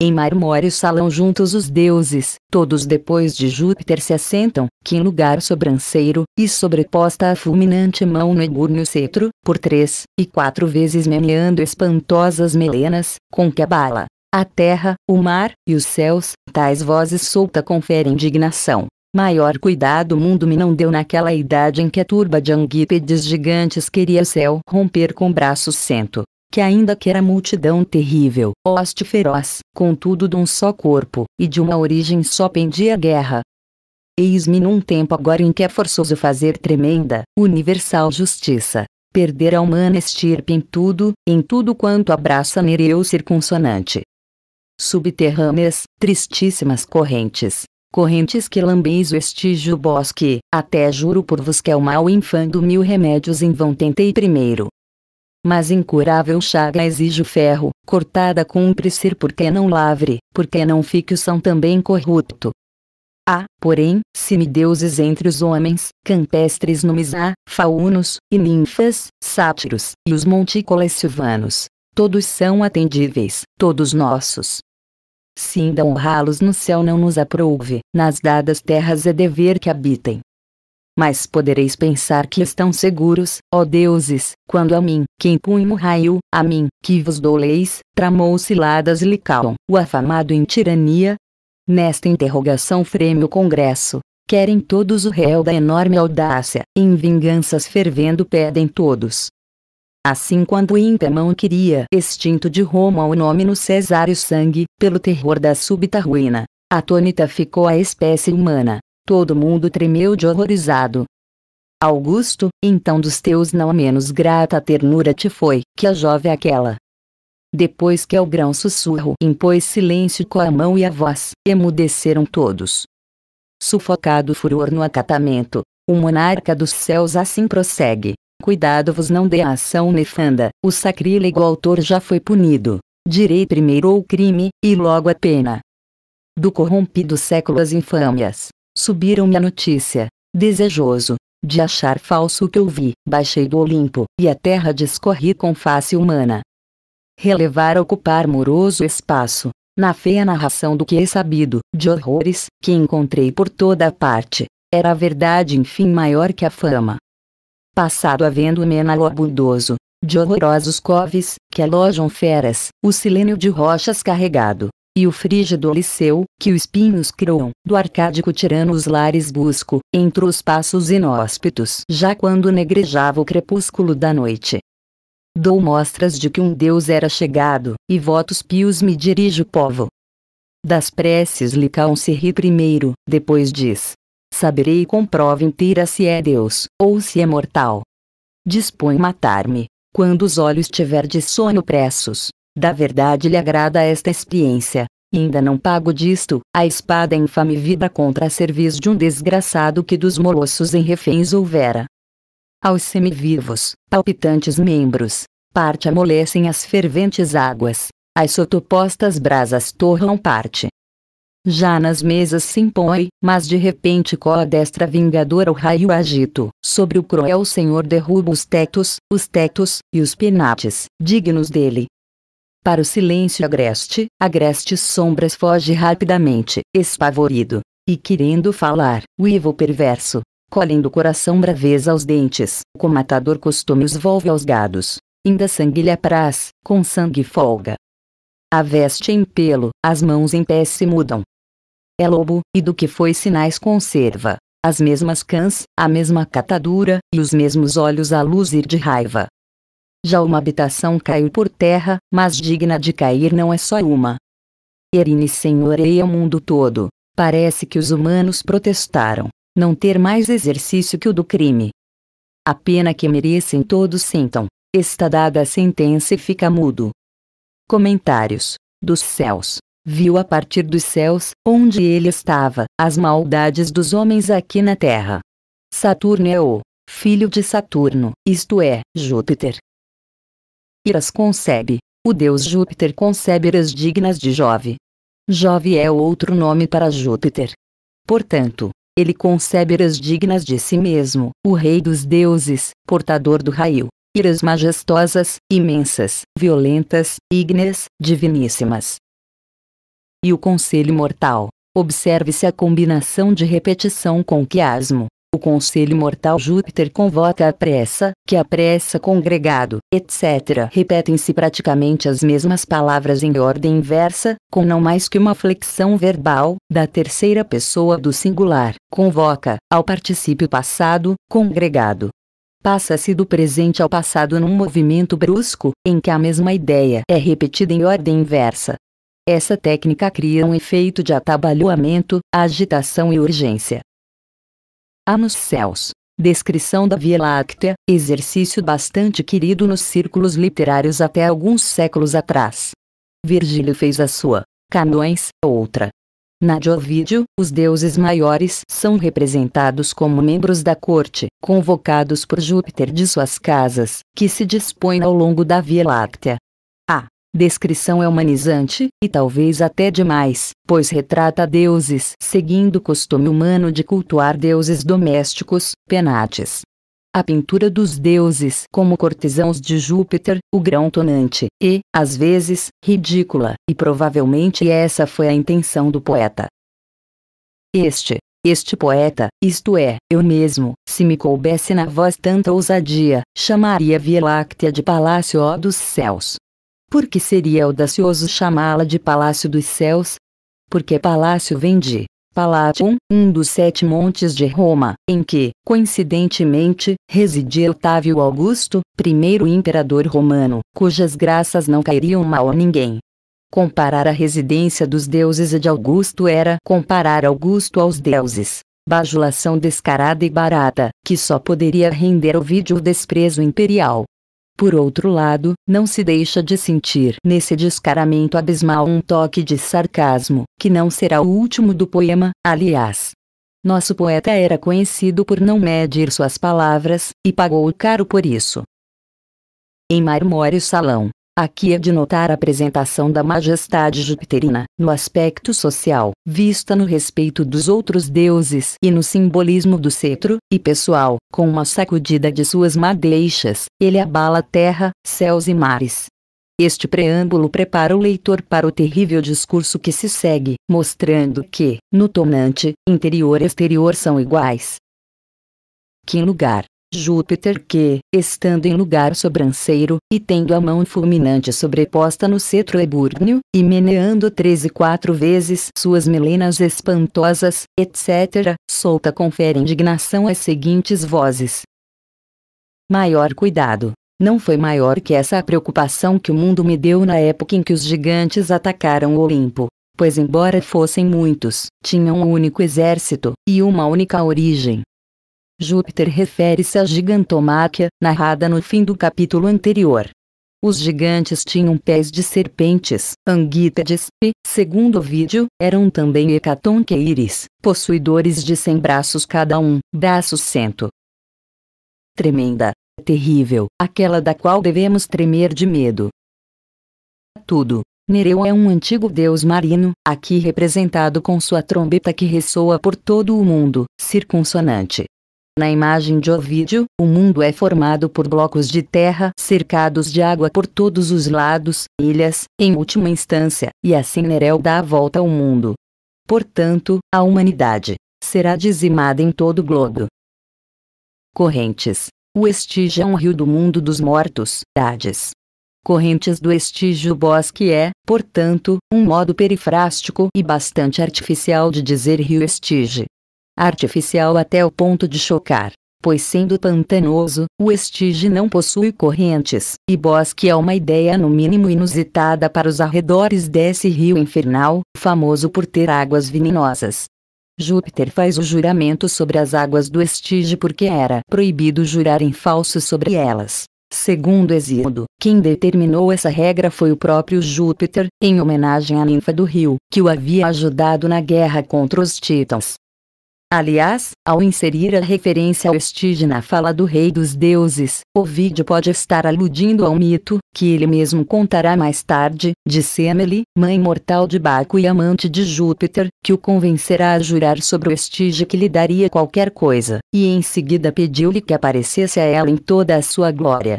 [SPEAKER 1] Em marmório salão juntos os deuses, todos depois de Júpiter se assentam, que em lugar sobranceiro, e sobreposta a fulminante mão no egúrneo cetro, por três, e quatro vezes meneando espantosas melenas, com que abala, a terra, o mar e os céus, tais vozes solta conferem indignação. Maior cuidado o mundo me não deu naquela idade em que a turba de anguípedes gigantes queria o céu romper com braços cento, que ainda que era multidão terrível, hoste feroz, contudo de um só corpo, e de uma origem só pendia guerra, Eis-me num tempo agora em que é forçoso fazer tremenda, universal justiça. Perder a humana estirpe em tudo, em tudo quanto abraça Nereu circunsonante, subterrâneas, tristíssimas correntes. Correntes que lambeis o estígio bosque, até juro por vos que é o mal infando mil remédios em vão tentei primeiro. Mas incurável chaga exige o ferro, cortada cumpre ser porque não lavre, porque não fique o são também corrupto. Há, ah, porém, semideuses entre os homens, campestres numis há, faunos, e ninfas, sátiros, e os montícolas silvanos. Todos são atendíveis, todos nossos. Se ainda honrá-los no céu não nos aprouve, nas dadas terras é dever que habitem. Mas podereis pensar que estão seguros, ó deuses, quando a mim, que empunho raio, a mim, que vos doleis, tramou ciladas Licaon, o afamado em tirania? Nesta interrogação freme o Congresso. Querem todos o réu da enorme audácia, em vinganças fervendo pedem todos, Assim quando o Impemão queria extinto de Roma o nome no Cesário Sangue, pelo terror da súbita ruína, atônita ficou a espécie humana. Todo mundo tremeu de horrorizado. Augusto, então dos teus não menos grata ternura te foi, que a jovem aquela. Depois que ao grão sussurro impôs silêncio com a mão e a voz, emudeceram todos. Sufocado furor no acatamento, o monarca dos céus assim prossegue. Cuidado vos não dê a ação nefanda, o sacrílego autor já foi punido. Direi primeiro o crime, e logo a pena. Do corrompido século as infâmias. Subiram-me a notícia. Desejoso, de achar falso o que ouvi, baixei do Olimpo, e a terra discorri com face humana. Relevar ocupar moroso espaço, na feia narração do que é sabido, de horrores, que encontrei por toda a parte, era a verdade enfim maior que a fama. Passado havendo menalo abundoso, de horrorosos coves, que alojam feras, o silênio de rochas carregado, e o frígido liceu, que os espinhos criam, do arcádico tirano os lares busco, entre os passos inóspitos, já quando negrejava o crepúsculo da noite. Dou mostras de que um Deus era chegado, e votos pios me dirige o povo. Das preces Licão se ri primeiro, depois diz, saberei e prova inteira se é Deus, ou se é mortal. Dispõe matar-me, quando os olhos tiver de sono pressos. Da verdade lhe agrada esta experiência, e ainda não pago disto, a espada infame vibra contra a cerviz de um desgraçado que dos molossos em reféns houvera. Aos semivivos, palpitantes membros, parte amolecem as ferventes águas, as sotopostas brasas torram parte, já nas mesas se impõe, mas de repente com a destra vingadora o raio agito. Sobre o cruel senhor derruba os tetos, os tetos, e os penates, dignos dele. Para o silêncio agreste, agreste sombras foge rapidamente, espavorido. E querendo falar, o ivo perverso, colhendo coração braveza aos dentes, com matador costume os volve aos gados. Inda sangue lhe apraz, com sangue folga. A veste em pelo, as mãos em pé se mudam, é lobo, e do que foi sinais conserva. As mesmas cãs, a mesma catadura, e os mesmos olhos a luzir de raiva. Já uma habitação caiu por terra, mas digna de cair não é só uma. Erine senhoreia o mundo todo. Parece que os humanos protestaram. Não ter mais exercício que o do crime. A pena que merecem todos sentam. Está dada a sentença e fica mudo. Comentários. Dos céus viu a partir dos céus, onde ele estava, as maldades dos homens aqui na terra. Saturno é o filho de Saturno, isto é, Júpiter. Iras concebe. O deus Júpiter concebe iras dignas de Jove. Jove é outro nome para Júpiter. Portanto, ele concebe iras dignas de si mesmo, o rei dos deuses, portador do raio. Iras majestosas, imensas, violentas, ígneas, diviníssimas e o conselho mortal. Observe-se a combinação de repetição com quiasmo. O conselho mortal Júpiter convoca a pressa, que a pressa congregado, etc. Repetem-se praticamente as mesmas palavras em ordem inversa, com não mais que uma flexão verbal, da terceira pessoa do singular, convoca, ao particípio passado, congregado. Passa-se do presente ao passado num movimento brusco, em que a mesma ideia é repetida em ordem inversa, essa técnica cria um efeito de atabalhoamento, agitação e urgência. Há nos céus. Descrição da Via Láctea, exercício bastante querido nos círculos literários até alguns séculos atrás. Virgílio fez a sua, Camões, outra. Na de Ovídio, os deuses maiores são representados como membros da corte, convocados por Júpiter de suas casas, que se dispõem ao longo da Via Láctea, descrição é humanizante, e talvez até demais, pois retrata deuses seguindo o costume humano de cultuar deuses domésticos, penates. A pintura dos deuses como cortesãos de Júpiter, o grão tonante, e, às vezes, ridícula, e provavelmente essa foi a intenção do poeta. Este, este poeta, isto é, eu mesmo, se me coubesse na voz tanta ousadia, chamaria Via Láctea de Palácio ó dos Céus. Por que seria audacioso chamá-la de Palácio dos Céus? Porque palácio vem de Palatium, um dos sete montes de Roma, em que, coincidentemente, residia Otávio Augusto, primeiro imperador romano, cujas graças não cairiam mal a ninguém. Comparar a residência dos deuses e de Augusto era comparar Augusto aos deuses. Bajulação descarada e barata, que só poderia render ao vídeo o desprezo imperial. Por outro lado, não se deixa de sentir nesse descaramento abismal um toque de sarcasmo, que não será o último do poema, aliás. Nosso poeta era conhecido por não medir suas palavras, e pagou caro por isso. Em marmório salão, Aqui é de notar a apresentação da majestade jupiterina, no aspecto social, vista no respeito dos outros deuses e no simbolismo do cetro, e pessoal, com uma sacudida de suas madeixas, ele abala terra, céus e mares. Este preâmbulo prepara o leitor para o terrível discurso que se segue, mostrando que, no tonante, interior e exterior são iguais. Que lugar, Júpiter que, estando em lugar sobranceiro, e tendo a mão fulminante sobreposta no cetro ebúrneo, e meneando três e quatro vezes suas melenas espantosas, etc., solta confere indignação às seguintes vozes. Maior cuidado. Não foi maior que essa a preocupação que o mundo me deu na época em que os gigantes atacaram o Olimpo. Pois, embora fossem muitos, tinham um único exército, e uma única origem, Júpiter refere-se à gigantomáquia, narrada no fim do capítulo anterior. Os gigantes tinham pés de serpentes, anguípedes, e, segundo o vídeo, eram também hecatonqueires, possuidores de cem braços cada um, braços cento. Tremenda, terrível, aquela da qual devemos tremer de medo. Tudo, Nereu é um antigo deus marino, aqui representado com sua trombeta que ressoa por todo o mundo, circunsonante. Na imagem de Ovídio, o mundo é formado por blocos de terra cercados de água por todos os lados, ilhas, em última instância, e assim Nereu dá a volta ao mundo. Portanto, a humanidade será dizimada em todo o globo. Correntes. O Estígio é um rio do mundo dos mortos, Hades. Correntes do Estígio Bosque é, portanto, um modo perifrástico e bastante artificial de dizer rio Estige artificial até o ponto de chocar, pois sendo pantanoso, o estige não possui correntes, e bosque é uma ideia no mínimo inusitada para os arredores desse rio infernal, famoso por ter águas venenosas. Júpiter faz o juramento sobre as águas do estige porque era proibido jurar em falso sobre elas. Segundo Hesíodo, quem determinou essa regra foi o próprio Júpiter, em homenagem à ninfa do rio, que o havia ajudado na guerra contra os Titãs. Aliás, ao inserir a referência ao estige na fala do rei dos deuses, Ovídio pode estar aludindo ao mito, que ele mesmo contará mais tarde, de Semele, mãe mortal de Baco e amante de Júpiter, que o convencerá a jurar sobre o estige que lhe daria qualquer coisa, e em seguida pediu-lhe que aparecesse a ela em toda a sua glória.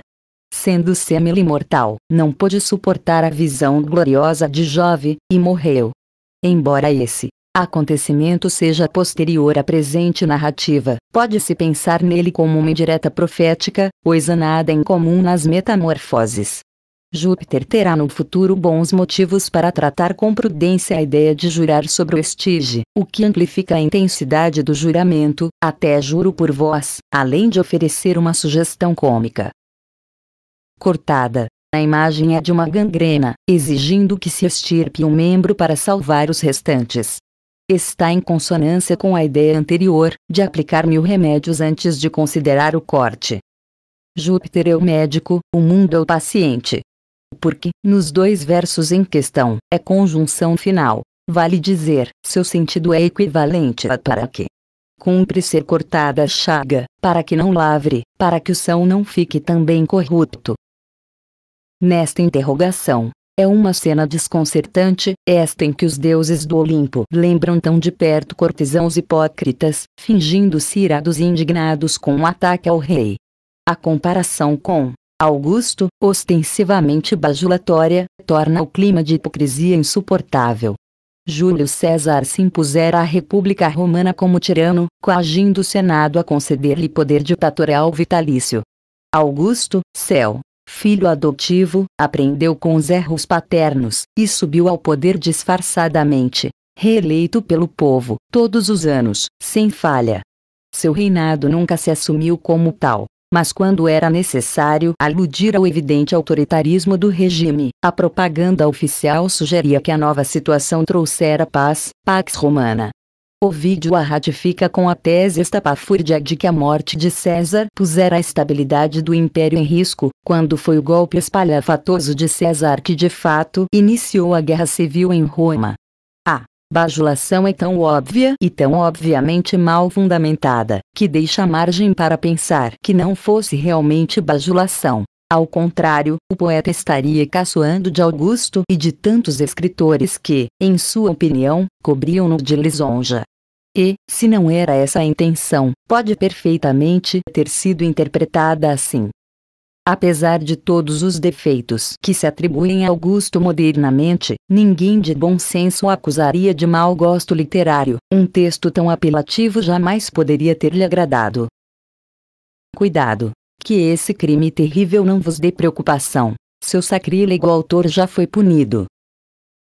[SPEAKER 1] Sendo Semele mortal, não pôde suportar a visão gloriosa de Jove, e morreu. Embora esse acontecimento seja posterior à presente narrativa, pode-se pensar nele como uma indireta profética, coisa nada incomum nas metamorfoses. Júpiter terá no futuro bons motivos para tratar com prudência a ideia de jurar sobre o estige, o que amplifica a intensidade do juramento, até juro por vós, além de oferecer uma sugestão cômica. Cortada. A imagem é de uma gangrena, exigindo que se extirpe um membro para salvar os restantes está em consonância com a ideia anterior, de aplicar mil remédios antes de considerar o corte. Júpiter é o médico, o mundo é o paciente. Porque, nos dois versos em questão, é conjunção final. Vale dizer, seu sentido é equivalente a para que. Cumpre ser cortada a chaga, para que não lavre, para que o são não fique também corrupto. Nesta interrogação, é uma cena desconcertante, esta em que os deuses do Olimpo lembram tão de perto cortesãos hipócritas, fingindo-se irados e indignados com o um ataque ao rei. A comparação com Augusto, ostensivamente bajulatória, torna o clima de hipocrisia insuportável. Júlio César se impusera à República Romana como tirano, coagindo o Senado a conceder-lhe poder ditatorial vitalício. Augusto, céu, filho adotivo, aprendeu com os erros paternos, e subiu ao poder disfarçadamente, reeleito pelo povo, todos os anos, sem falha. Seu reinado nunca se assumiu como tal, mas quando era necessário aludir ao evidente autoritarismo do regime, a propaganda oficial sugeria que a nova situação trouxera paz, pax romana, o vídeo a ratifica com a tese estapafúrdia de que a morte de César pusera a estabilidade do império em risco, quando foi o golpe espalhafatoso de César que de fato iniciou a guerra civil em Roma. A bajulação é tão óbvia e tão obviamente mal fundamentada, que deixa margem para pensar que não fosse realmente bajulação, ao contrário, o poeta estaria caçoando de Augusto e de tantos escritores que, em sua opinião, cobriam-no de lisonja. E, se não era essa a intenção, pode perfeitamente ter sido interpretada assim. Apesar de todos os defeitos que se atribuem a Augusto modernamente, ninguém de bom senso acusaria de mau gosto literário. Um texto tão apelativo jamais poderia ter lhe agradado. Cuidado! que esse crime terrível não vos dê preocupação. Seu sacrílego autor já foi punido.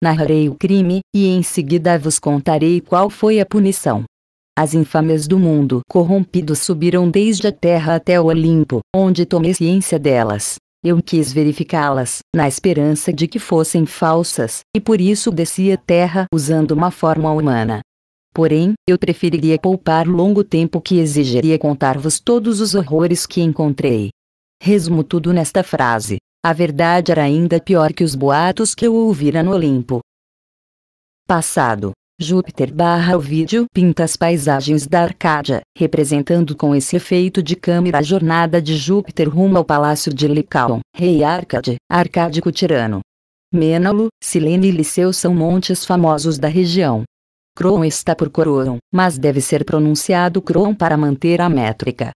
[SPEAKER 1] Narrarei o crime, e em seguida vos contarei qual foi a punição. As infâmias do mundo corrompido subiram desde a terra até o Olimpo, onde tomei ciência delas. Eu quis verificá-las, na esperança de que fossem falsas, e por isso desci a terra usando uma forma humana, Porém, eu preferiria poupar longo tempo que exigiria contar-vos todos os horrores que encontrei. Resumo tudo nesta frase. A verdade era ainda pior que os boatos que eu ouvira no Olimpo. Passado. Júpiter barra o vídeo pinta as paisagens da Arcádia, representando com esse efeito de câmera a jornada de Júpiter rumo ao palácio de Licaon, rei Arcade, arcádico tirano. Ménalo, Silene e Liceu são montes famosos da região, Croon está por Croon, mas deve ser pronunciado Croon para manter a métrica.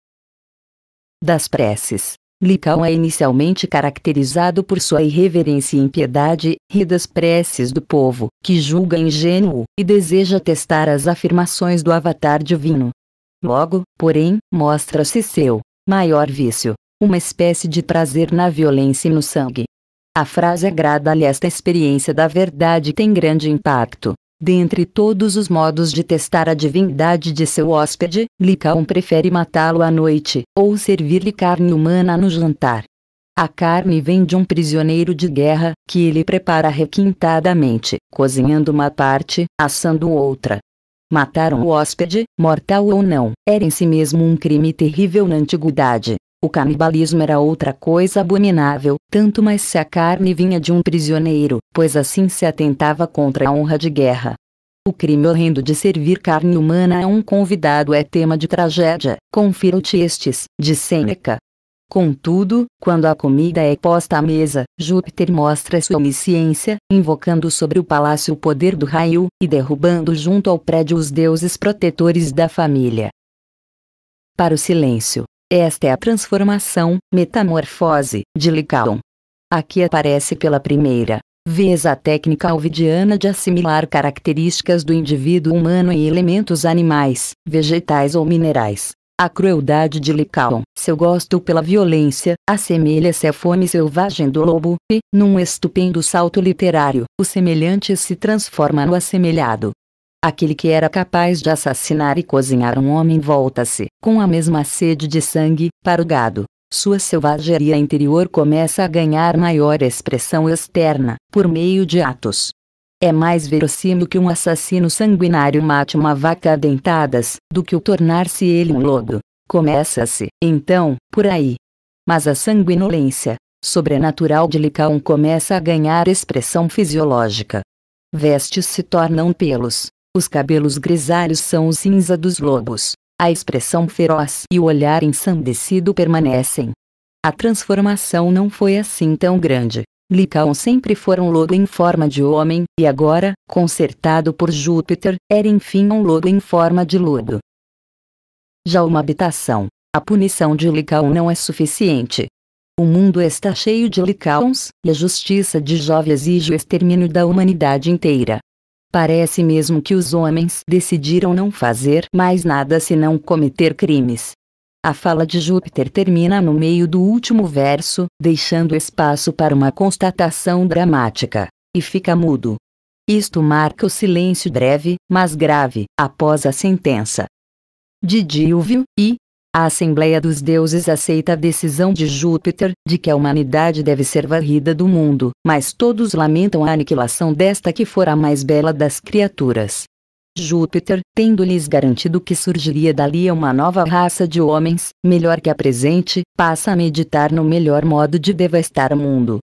[SPEAKER 1] Das preces. Licão é inicialmente caracterizado por sua irreverência e impiedade, e das preces do povo, que julga ingênuo, e deseja testar as afirmações do avatar divino. Logo, porém, mostra-se seu maior vício, uma espécie de prazer na violência e no sangue. A frase agrada-lhe esta experiência da verdade tem grande impacto, Dentre todos os modos de testar a divindade de seu hóspede, Licaon prefere matá-lo à noite, ou servir-lhe carne humana no jantar. A carne vem de um prisioneiro de guerra, que ele prepara requintadamente, cozinhando uma parte, assando outra. Matar um hóspede, mortal ou não, era em si mesmo um crime terrível na antiguidade. O canibalismo era outra coisa abominável, tanto mais se a carne vinha de um prisioneiro, pois assim se atentava contra a honra de guerra. O crime horrendo de servir carne humana a um convidado é tema de tragédia, confira te estes, de Sêneca. Contudo, quando a comida é posta à mesa, Júpiter mostra sua omnisciência, invocando sobre o palácio o poder do raio, e derrubando junto ao prédio os deuses protetores da família. Para o silêncio. Esta é a transformação, metamorfose, de Licaon. Aqui aparece pela primeira vez a técnica alvidiana de assimilar características do indivíduo humano em elementos animais, vegetais ou minerais. A crueldade de Licaon, seu gosto pela violência, assemelha-se à fome selvagem do lobo, e, num estupendo salto literário, o semelhante se transforma no assemelhado. Aquele que era capaz de assassinar e cozinhar um homem volta-se, com a mesma sede de sangue, para o gado. Sua selvageria interior começa a ganhar maior expressão externa, por meio de atos. É mais verossímil que um assassino sanguinário mate uma vaca a dentadas, do que o tornar-se ele um lobo. Começa-se, então, por aí. Mas a sanguinolência, sobrenatural de Licaon começa a ganhar expressão fisiológica. Vestes se tornam pelos, os cabelos grisalhos são o cinza dos lobos. A expressão feroz e o olhar ensandecido permanecem. A transformação não foi assim tão grande. Licaon sempre fora um lobo em forma de homem, e agora, consertado por Júpiter, era enfim um lobo em forma de lobo. Já uma habitação. A punição de Licaon não é suficiente. O mundo está cheio de Licaons, e a justiça de Jove exige o extermínio da humanidade inteira. Parece mesmo que os homens decidiram não fazer mais nada senão cometer crimes. A fala de Júpiter termina no meio do último verso, deixando espaço para uma constatação dramática, e fica mudo. Isto marca o silêncio breve, mas grave, após a sentença. Didílvio, e, a Assembleia dos Deuses aceita a decisão de Júpiter de que a humanidade deve ser varrida do mundo, mas todos lamentam a aniquilação desta que fora a mais bela das criaturas. Júpiter, tendo-lhes garantido que surgiria dali uma nova raça de homens, melhor que a presente, passa a meditar no melhor modo de devastar o mundo.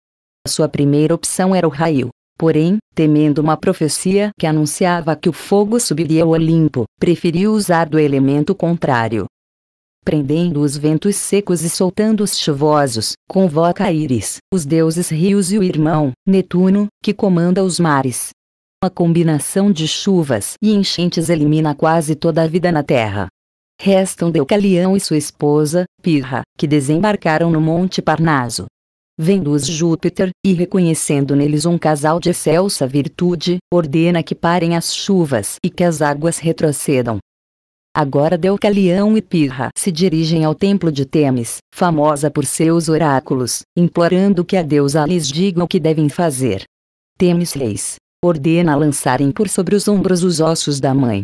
[SPEAKER 1] Sua primeira opção era o raio. Porém, temendo uma profecia que anunciava que o fogo subiria ao Olimpo, preferiu usar do elemento contrário prendendo os ventos secos e soltando os chuvosos, convoca Íris, os deuses rios e o irmão, Netuno, que comanda os mares. Uma combinação de chuvas e enchentes elimina quase toda a vida na Terra. Restam Deucalião e sua esposa, Pirra, que desembarcaram no Monte Parnaso. Vendo-os Júpiter, e reconhecendo neles um casal de excelsa virtude, ordena que parem as chuvas e que as águas retrocedam, Agora Deucalião e Pirra se dirigem ao templo de Temis, famosa por seus oráculos, implorando que a deusa lhes diga o que devem fazer. Temis reis, ordena lançarem por sobre os ombros os ossos da mãe.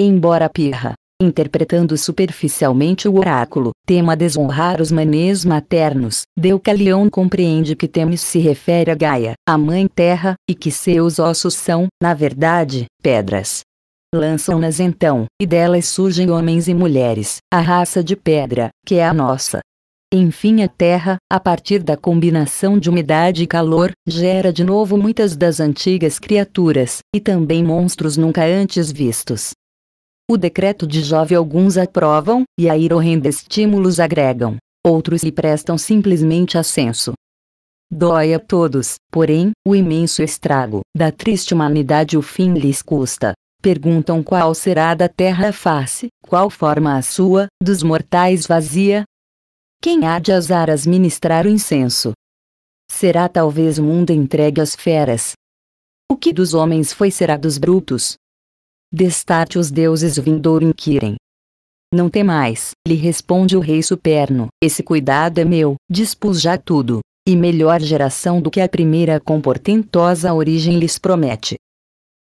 [SPEAKER 1] Embora Pirra, interpretando superficialmente o oráculo, tema desonrar os manês maternos, Deucalião compreende que Temis se refere a Gaia, a mãe terra, e que seus ossos são, na verdade, pedras, lançam-nas então, e delas surgem homens e mulheres, a raça de pedra, que é a nossa. Enfim, a Terra, a partir da combinação de umidade e calor, gera de novo muitas das antigas criaturas, e também monstros nunca antes vistos. O decreto de Jove alguns aprovam, e a ir horrenda estímulos agregam, outros lhe prestam simplesmente ascenso. Dói a todos, porém, o imenso estrago, da triste humanidade o fim lhes custa, Perguntam qual será da terra a face, qual forma a sua, dos mortais vazia? Quem há de as aras ministrar o incenso? Será talvez o mundo entregue às feras? O que dos homens foi será dos brutos? Destarte os deuses vindouro inquirem. Não temais, lhe responde o rei superno, esse cuidado é meu, dispus já tudo, e melhor geração do que a primeira com portentosa origem lhes promete.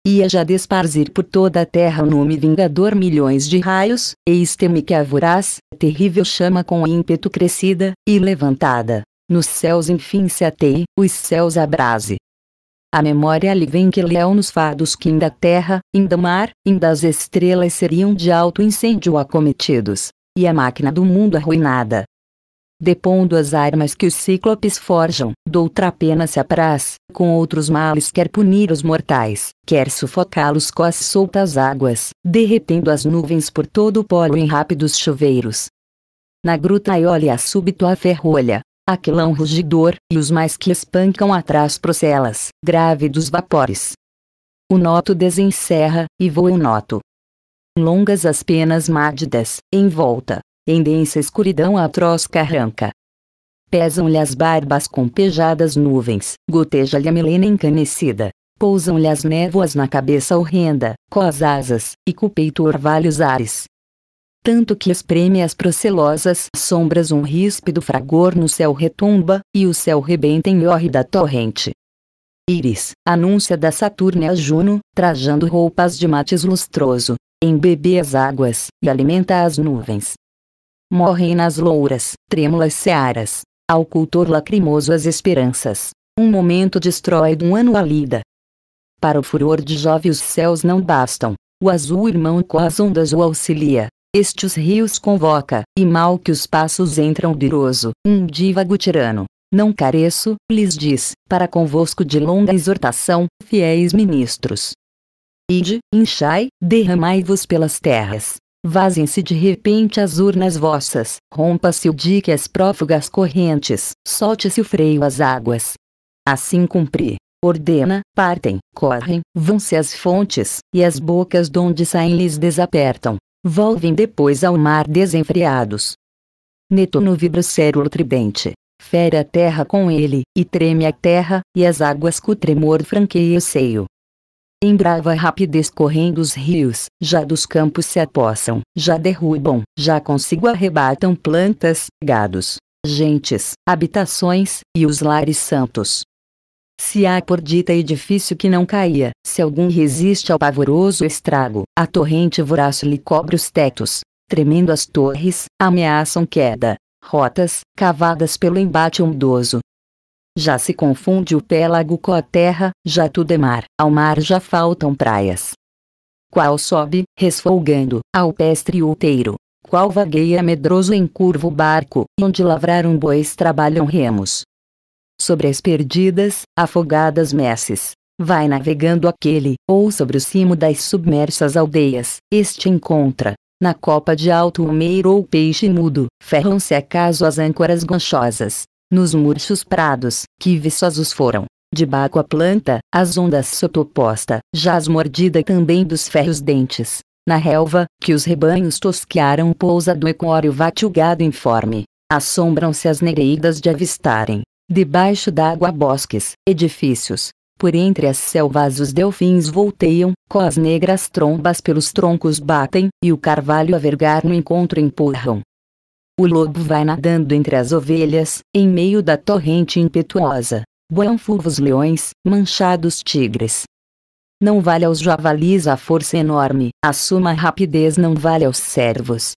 [SPEAKER 1] Ia já desparzir por toda a terra o nome vingador milhões de raios, eis teme que a voraz, terrível chama com ímpeto crescida, e levantada, nos céus enfim se atei, os céus abrase. A memória lhe vem que leão nos fados que inda terra, inda mar, inda as estrelas seriam de alto incêndio acometidos, e a máquina do mundo arruinada, depondo as armas que os cíclopes forjam, doutra pena se apraz, com outros males quer punir os mortais, quer sufocá-los com as soltas águas, derretendo as nuvens por todo o polo em rápidos chuveiros. Na gruta aiole a súbito a ferrolha, aquilão rugidor, e os mais que espancam atrás procelas, grávidos vapores. O noto desencerra, e voa o noto. Longas as penas mádidas, em volta, em densa escuridão atroz carranca. Pesam-lhe as barbas compejadas nuvens, goteja-lhe a melena encanecida. Pousam-lhe as névoas na cabeça horrenda, com as asas, e com o peito orvalhos ares. Tanto que espreme as procelosas sombras um ríspido fragor no céu retumba, e o céu rebenta em hórrida torrente. Íris, anúncia da Saturnia Juno, trajando roupas de matiz lustroso, embebe as águas, e alimenta as nuvens, morrem nas louras, trêmulas searas. Ao cultor lacrimoso as esperanças. Um momento destrói de um ano a lida. Para o furor de Jove os céus não bastam. O azul irmão com as ondas o auxilia. Estes rios convoca, e mal que os passos entram diroso, um divago tirano. Não careço, lhes diz, para convosco de longa exortação, fiéis ministros. Ide, inchai, derramai-vos pelas terras, Vazem-se de repente as urnas vossas, rompa-se o dique às prófugas correntes, solte-se o freio às águas. Assim cumpri, ordena, partem, correm, vão-se as fontes, e as bocas donde saem lhes desapertam, volvem depois ao mar desenfreados. Netuno vibra o cérebro tridente, fere a terra com ele, e treme a terra, e as águas com tremor franqueia o seio. Em brava rapidez correndo os rios, já dos campos se apossam, já derrubam, já consigo arrebatam plantas, gados, gentes, habitações, e os lares santos. Se há por dita edifício que não caia, se algum resiste ao pavoroso estrago, a torrente voraz lhe cobre os tetos, tremendo as torres, ameaçam queda, rotas, cavadas pelo embate ondoso, já se confunde o pélago com a terra, já tudo é mar, ao mar já faltam praias. Qual sobe, resfolgando, ao outeiro? Qual vagueia medroso em curvo barco, onde lavraram bois trabalham remos? Sobre as perdidas, afogadas messes, Vai navegando aquele, ou sobre o cimo das submersas aldeias, este encontra. Na copa de alto meiro ou peixe mudo, ferram-se acaso as âncoras ganchosas, nos murchos prados, que viçosos foram. Debaixo a planta, as ondas sotoposta, jaz mordida também dos ferros dentes. Na relva, que os rebanhos tosquearam pousa do equório vatilgado informe. Assombram-se as nereidas de avistarem. Debaixo d'água bosques, edifícios. Por entre as selvas os delfins volteiam, com as negras trombas pelos troncos batem, e o carvalho a vergar no encontro empurram. O lobo vai nadando entre as ovelhas, em meio da torrente impetuosa. Boiam fulvos leões, manchados tigres. Não vale aos javalis a força enorme, a suma rapidez não vale aos servos.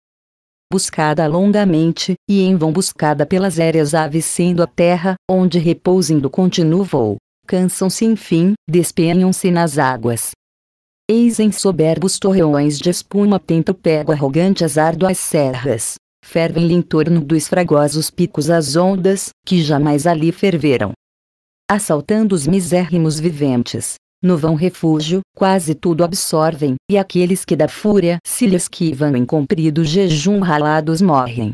[SPEAKER 1] Buscada longamente, e em vão buscada pelas aéreas aves sendo a terra, onde repousem do contínuo voo. Cansam-se enfim, despenham-se nas águas. Eis em soberbos torreões de espuma tenta o pego arrogante as árduas serras, fervem-lhe em torno dos fragosos picos as ondas, que jamais ali ferveram. Assaltando os misérrimos viventes, no vão refúgio, quase tudo absorvem, e aqueles que da fúria se lhe esquivam em comprido jejum ralados morrem.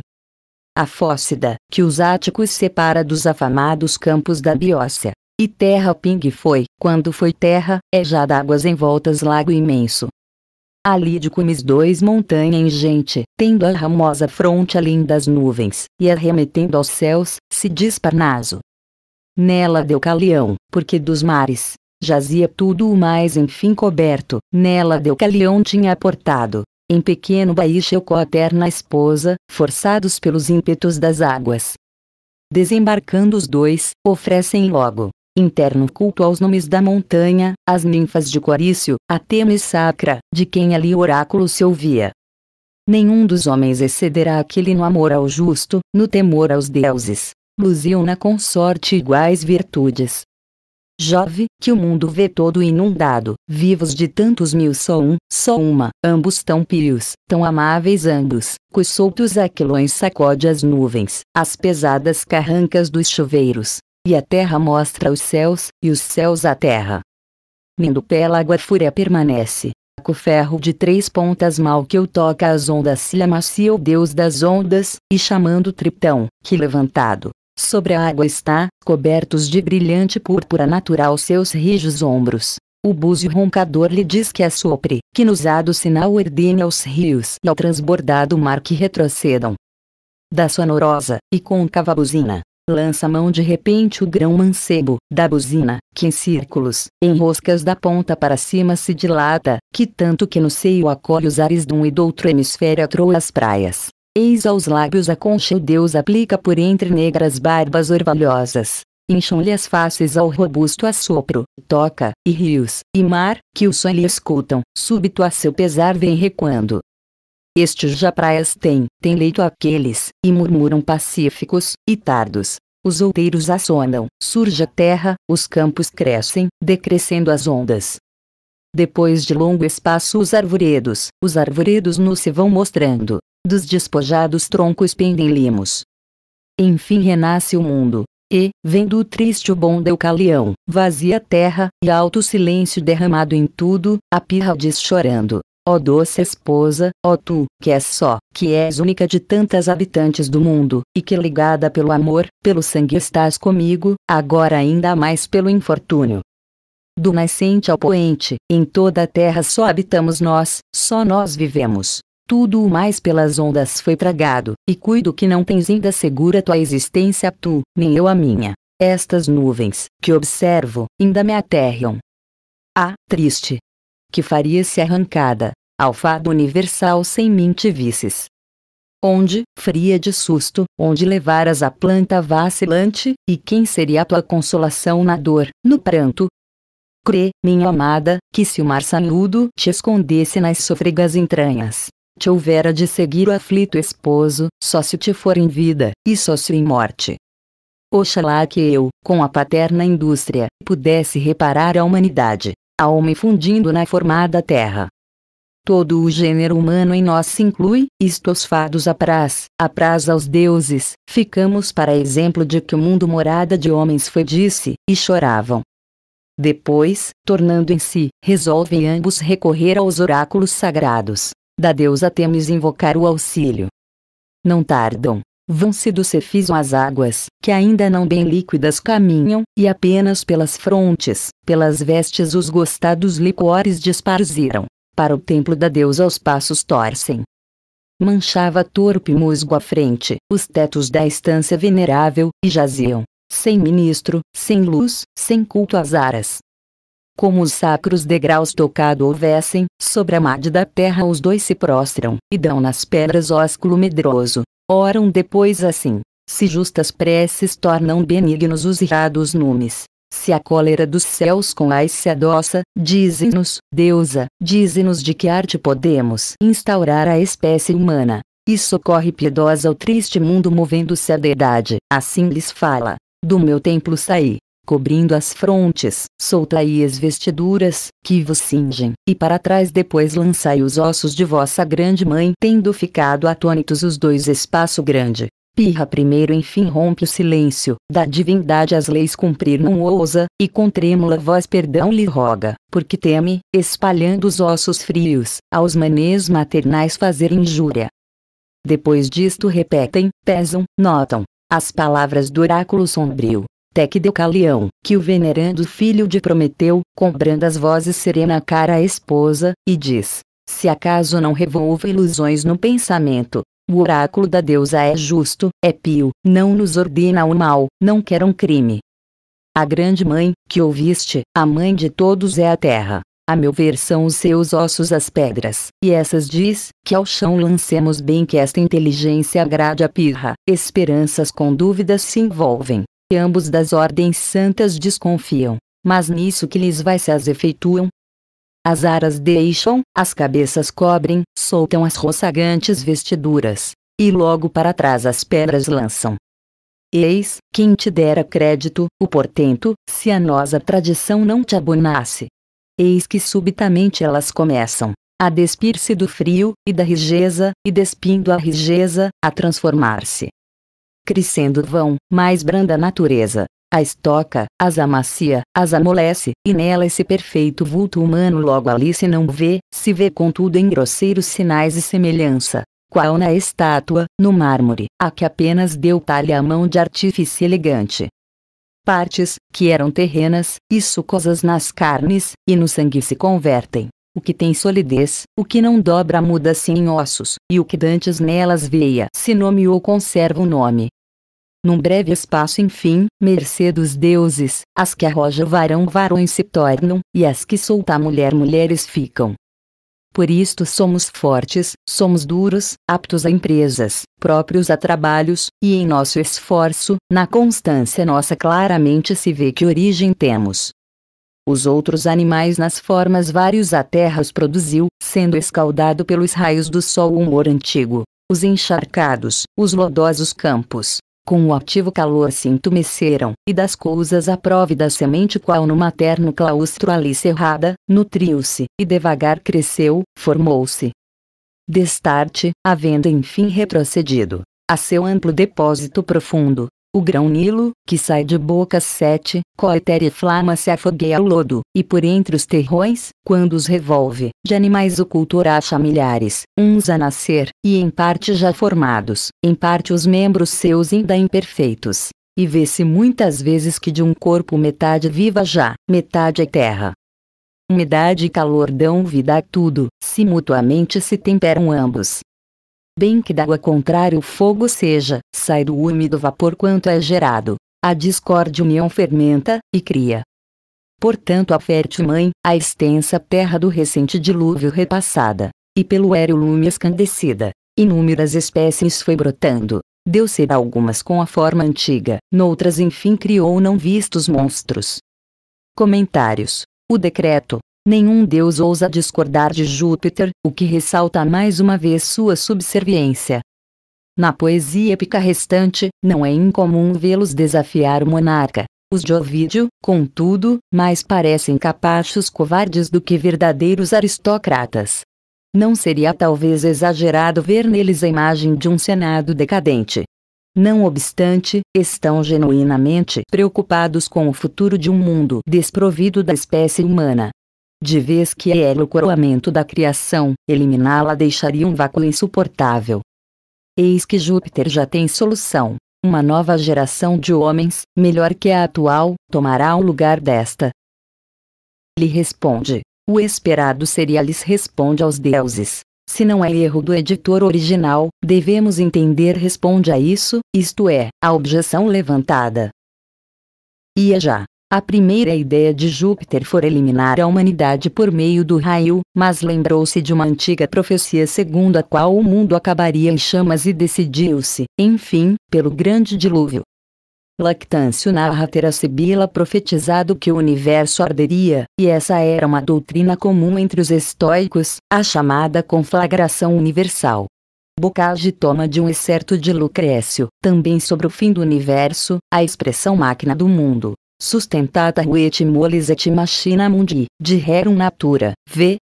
[SPEAKER 1] A fócida, que os áticos separa dos afamados campos da Biócia, e terra pingue foi, quando foi terra, é já d'águas envoltas lago imenso, Ali de Cumes dois montanha em gente, tendo a ramosa fronte além das nuvens, e arremetendo aos céus, se diz Parnaso. Nela deu Calião, porque dos mares, jazia tudo o mais enfim coberto, nela deu Calião tinha aportado, em pequeno baixo com a terna esposa, forçados pelos ímpetos das águas. Desembarcando os dois, oferecem logo, Interno culto aos nomes da montanha, às ninfas de Quarício, a Temis Sacra, de quem ali o oráculo se ouvia. Nenhum dos homens excederá aquele no amor ao justo, no temor aos deuses. Luziam na consorte iguais virtudes. Jove, que o mundo vê todo inundado, vivos de tantos mil só um, só uma, ambos tão pios, tão amáveis ambos, cuis soltos aquilões sacode as nuvens, as pesadas carrancas dos chuveiros, e a terra mostra os céus, e os céus a terra. Mindupélago a fúria permanece. com ferro de três pontas mal que eu toca as ondas se amacia o deus das ondas, e chamando Tritão, que levantado, sobre a água está, cobertos de brilhante púrpura natural seus rijos ombros. O búzio roncador lhe diz que assopre, é que nos há do sinal ordene aos rios e ao transbordado mar que retrocedam. Da sonorosa e côncava buzina, lança mão de repente o grão mancebo da buzina, que em círculos, em roscas da ponta para cima se dilata, que tanto que no seio acolhe os ares de um e do outro hemisfério atroa as praias. Eis aos lábios a concha o Deus aplica por entre negras barbas orvalhosas. Incham-lhe as faces ao robusto assopro, toca, e rios, e mar, que o sonho lhe escutam, súbito a seu pesar vem recuando, estes já praias têm, têm leito aqueles, e murmuram pacíficos, e tardos. Os outeiros assonam, surge a terra, os campos crescem, decrescendo as ondas. Depois de longo espaço os arvoredos, os arvoredos nos se vão mostrando. Dos despojados troncos pendem limos. Enfim renasce o mundo, e, vendo o triste o bom deucalião, vazia terra, e alto silêncio derramado em tudo, a pirra diz chorando. Ó doce esposa, ó tu, que és só, que és única de tantas habitantes do mundo, e que ligada pelo amor, pelo sangue estás comigo, agora ainda mais pelo infortúnio. Do nascente ao poente, em toda a terra só habitamos nós, só nós vivemos. Tudo o mais pelas ondas foi tragado, e cuido que não tens ainda segura tua existência tu, nem eu a minha. Estas nuvens, que observo, ainda me aterram. Ah, triste, que faria-se arrancada, ao fado universal sem mim te visses. Onde, fria de susto, onde levaras a planta vacilante, e quem seria a tua consolação na dor, no pranto? Crê, minha amada, que se o mar sanudo te escondesse nas sôfregas entranhas, te houvera de seguir o aflito esposo, só se te for em vida, e só se em morte. Oxalá que eu, com a paterna indústria, pudesse reparar a humanidade, alma infundindo na formada terra. Todo o gênero humano em nós se inclui, isto os fados apraz, apraz aos deuses, ficamos para exemplo de que o mundo morada de homens foi disse, e choravam. Depois, tornando em si, resolvem ambos recorrer aos oráculos sagrados. Da deusa temes invocar o auxílio. Não tardam, vão-se do cefis as águas, que ainda não bem líquidas caminham, e apenas pelas frontes, pelas vestes os gostados licores disparziram, para o templo da deusa os passos torcem. Manchava torpe musgo à frente, os tetos da estância venerável, e jaziam, sem ministro, sem luz, sem culto às aras. Como os sacros degraus tocado houvessem, sobre a made da terra os dois se prostram, e dão nas pedras ósculo medroso, Oram depois assim: Se justas preces tornam benignos os irados numes. Se a cólera dos céus com ais se adoça, dize-nos, deusa, dize-nos de que arte podemos instaurar a espécie humana. E socorre piedosa o triste mundo movendo-se a deidade. Assim lhes fala: Do meu templo saí, cobrindo as frontes, soltai as vestiduras, que vos cingem, e para trás depois lançai os ossos de vossa grande mãe. Tendo ficado atônitos os dois espaço grande, Pirra primeiro enfim rompe o silêncio, da divindade as leis cumprir não ousa, e com trêmula voz perdão lhe roga, porque teme, espalhando os ossos frios, aos manês maternais fazer injúria. Depois disto repetem, pesam, notam, as palavras do oráculo sombrio, Tec Deucalião, que o venerando filho de Prometeu, com brandas vozes serena a cara a esposa, e diz, se acaso não revolva ilusões no pensamento, o oráculo da deusa é justo, é pio, não nos ordena o mal, não quer um crime. A grande mãe, que ouviste, a mãe de todos é a terra. A meu ver são os seus ossos as pedras, e essas diz, que ao chão lancemos bem que esta inteligência agrade a pirra, esperanças com dúvidas se envolvem, que ambos das ordens santas desconfiam, mas nisso que lhes vai se as efetuam. As aras deixam, as cabeças cobrem, soltam as roçagantes vestiduras, e logo para trás as pedras lançam. Eis, quem te dera crédito, o portento, se a nossa tradição não te abonasse. Eis que subitamente elas começam a despir-se do frio, e da rijeza, e despindo a rijeza, a transformar-se, crescendo vão, mais branda natureza. As toca, as amacia, as amolece, e nela esse perfeito vulto humano logo ali se não vê, se vê contudo em grosseiros sinais e semelhança, qual na estátua, no mármore, a que apenas deu talha a mão de artífice elegante. Partes, que eram terrenas, e sucosas nas carnes, e no sangue se convertem. O que tem solidez, o que não dobra muda-se em ossos, e o que dantes nelas veia se nome ou conserva o nome, num breve espaço enfim, mercê dos deuses, as que arroja varão varões se tornam, e as que solta mulher mulheres ficam. Por isto somos fortes, somos duros, aptos a empresas, próprios a trabalhos, e em nosso esforço, na constância nossa claramente se vê que origem temos. Os outros animais nas formas vários a terra os produziu, sendo escaldado pelos raios do sol o humor antigo, os encharcados, os lodosos campos, com o ativo calor se entumeceram, e das cousas a prove da semente qual no materno claustro ali cerrada, nutriu-se, e devagar cresceu, formou-se. Destarte, havendo enfim retrocedido, a seu amplo depósito profundo, o grão Nilo, que sai de boca sete, e flama se afogueia o lodo, e por entre os terrões, quando os revolve, de animais o cultor acha milhares, uns a nascer, e em parte já formados, em parte os membros seus ainda imperfeitos. E vê-se muitas vezes que de um corpo metade viva já, metade é terra. Umidade e calor dão vida a tudo, se mutuamente se temperam ambos bem que d'água contrário o fogo seja, sai do úmido vapor quanto é gerado. A discórdia união fermenta, e cria. Portanto a fértil mãe, a extensa terra do recente dilúvio repassada, e pelo aéreo lume escandecida, inúmeras espécies foi brotando. Deu ser algumas com a forma antiga, noutras enfim criou não vistos monstros. Comentários. O decreto, Nenhum deus ousa discordar de Júpiter, o que ressalta mais uma vez sua subserviência. Na poesia épica restante, não é incomum vê-los desafiar o monarca. Os de Ovidio, contudo, mais parecem capachos covardes do que verdadeiros aristocratas. Não seria talvez exagerado ver neles a imagem de um senado decadente. Não obstante, estão genuinamente preocupados com o futuro de um mundo desprovido da espécie humana de vez que era é o coroamento da criação, eliminá-la deixaria um vácuo insuportável. Eis que Júpiter já tem solução. Uma nova geração de homens, melhor que a atual, tomará o lugar desta. Lhe responde. O esperado seria lhes responde aos deuses. Se não é erro do editor original, devemos entender responde a isso, isto é, a objeção levantada. Ia é já. A primeira ideia de Júpiter for eliminar a humanidade por meio do raio, mas lembrou-se de uma antiga profecia segundo a qual o mundo acabaria em chamas e decidiu-se, enfim, pelo grande dilúvio. Lactâncio narra ter a Sibila profetizado que o universo arderia, e essa era uma doutrina comum entre os estoicos, a chamada conflagração universal. Bocage toma de um excerto de Lucrécio, também sobre o fim do universo, a expressão máquina do mundo, sustentata ruete moles et machina mundi, de rerum natura, v.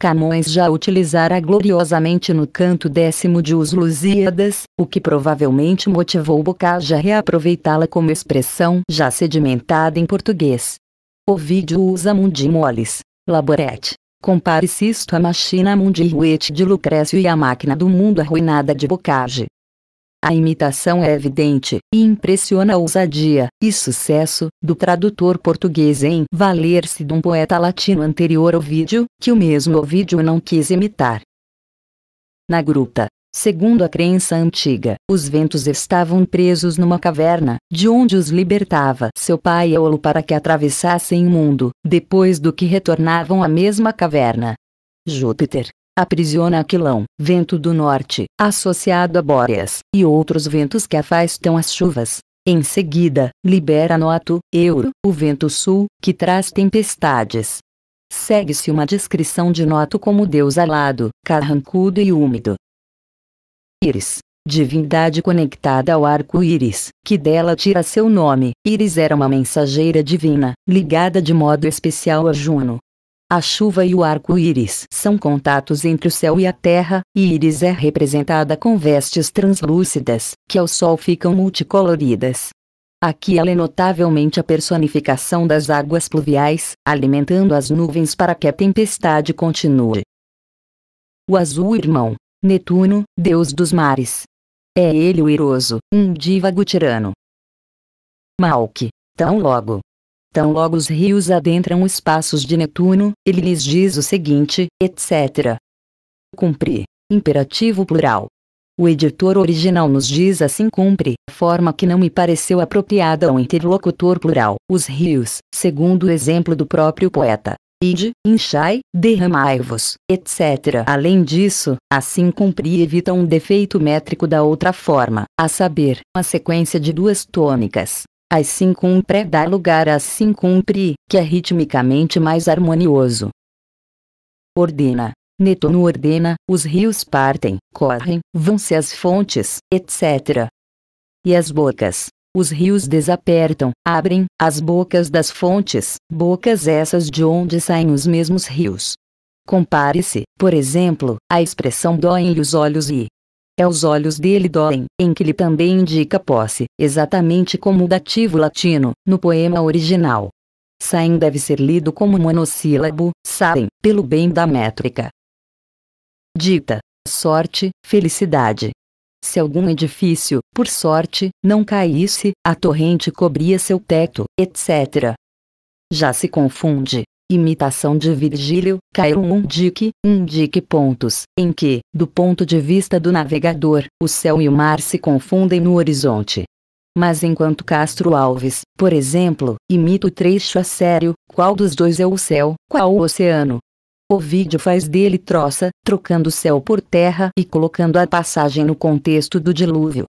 [SPEAKER 1] Camões já utilizara gloriosamente no canto décimo de Os Lusíadas, o que provavelmente motivou Bocage a reaproveitá-la como expressão já sedimentada em português. O vídeo usa mundi moles, laboret. Compare-se isto à machina mundi ruete de Lucrécio e à máquina do mundo arruinada de Bocage. A imitação é evidente e impressiona a ousadia e sucesso do tradutor português em valer-se de um poeta latino anterior ao vídeo, que o mesmo Ovídio não quis imitar. Na gruta, Segundo a crença antiga, os ventos estavam presos numa caverna, de onde os libertava seu pai Eolo para que atravessassem o mundo, depois do que retornavam à mesma caverna. Júpiter, aprisiona Aquilão, vento do norte, associado a Bóreas, e outros ventos que afastam as chuvas. Em seguida, libera noto Euro, o vento sul, que traz tempestades. Segue-se uma descrição de noto como deus alado, carrancudo e úmido. Íris. Divindade conectada ao arco-íris, que dela tira seu nome, Íris era uma mensageira divina, ligada de modo especial a Juno, a chuva e o arco-íris são contatos entre o céu e a terra, e íris é representada com vestes translúcidas, que ao sol ficam multicoloridas. Aqui ela é notavelmente a personificação das águas pluviais, alimentando as nuvens para que a tempestade continue. O azul irmão, Netuno, deus dos mares. É ele o iroso, um divago tirano. Malque, tão logo, então logo os rios adentram os espaços de Netuno, ele lhes diz o seguinte, etc. Cumprir. Imperativo plural. O editor original nos diz assim cumpre, forma que não me pareceu apropriada ao interlocutor plural. Os rios, segundo o exemplo do próprio poeta. Ide, inchai, derramai-vos, etc. Além disso, assim cumpri evita um defeito métrico da outra forma, a saber, uma sequência de duas tônicas, as cumpre dá lugar à cumpre que é ritmicamente mais harmonioso. Ordena. Netuno ordena, os rios partem, correm, vão-se as fontes, etc. E as bocas. Os rios desapertam, abrem, as bocas das fontes, bocas essas de onde saem os mesmos rios. Compare-se, por exemplo, a expressão doem lhe os olhos e é os olhos dele doem, em que ele também indica posse, exatamente como o dativo latino, no poema original. Saem deve ser lido como monossílabo, saem, pelo bem da métrica. Dita. Sorte, felicidade. Se algum edifício, por sorte, não caísse, a torrente cobria seu teto, etc. Já se confunde Imitação de Virgílio, Cairo um dique pontos em que, do ponto de vista do navegador, o céu e o mar se confundem no horizonte. Mas enquanto Castro Alves, por exemplo, imita o trecho a sério, qual dos dois é o céu, qual o oceano? O vídeo faz dele troça, trocando céu por terra e colocando a passagem no contexto do dilúvio.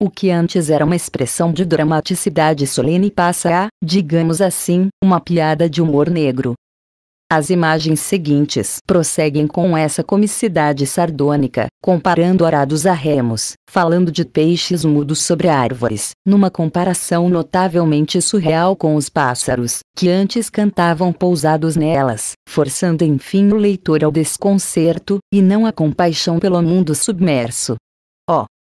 [SPEAKER 1] O que antes era uma expressão de dramaticidade solene passa a, digamos assim, uma piada de humor negro. As imagens seguintes prosseguem com essa comicidade sardônica, comparando arados a remos, falando de peixes mudos sobre árvores, numa comparação notavelmente surreal com os pássaros, que antes cantavam pousados nelas, forçando enfim o leitor ao desconcerto, e não à compaixão pelo mundo submerso.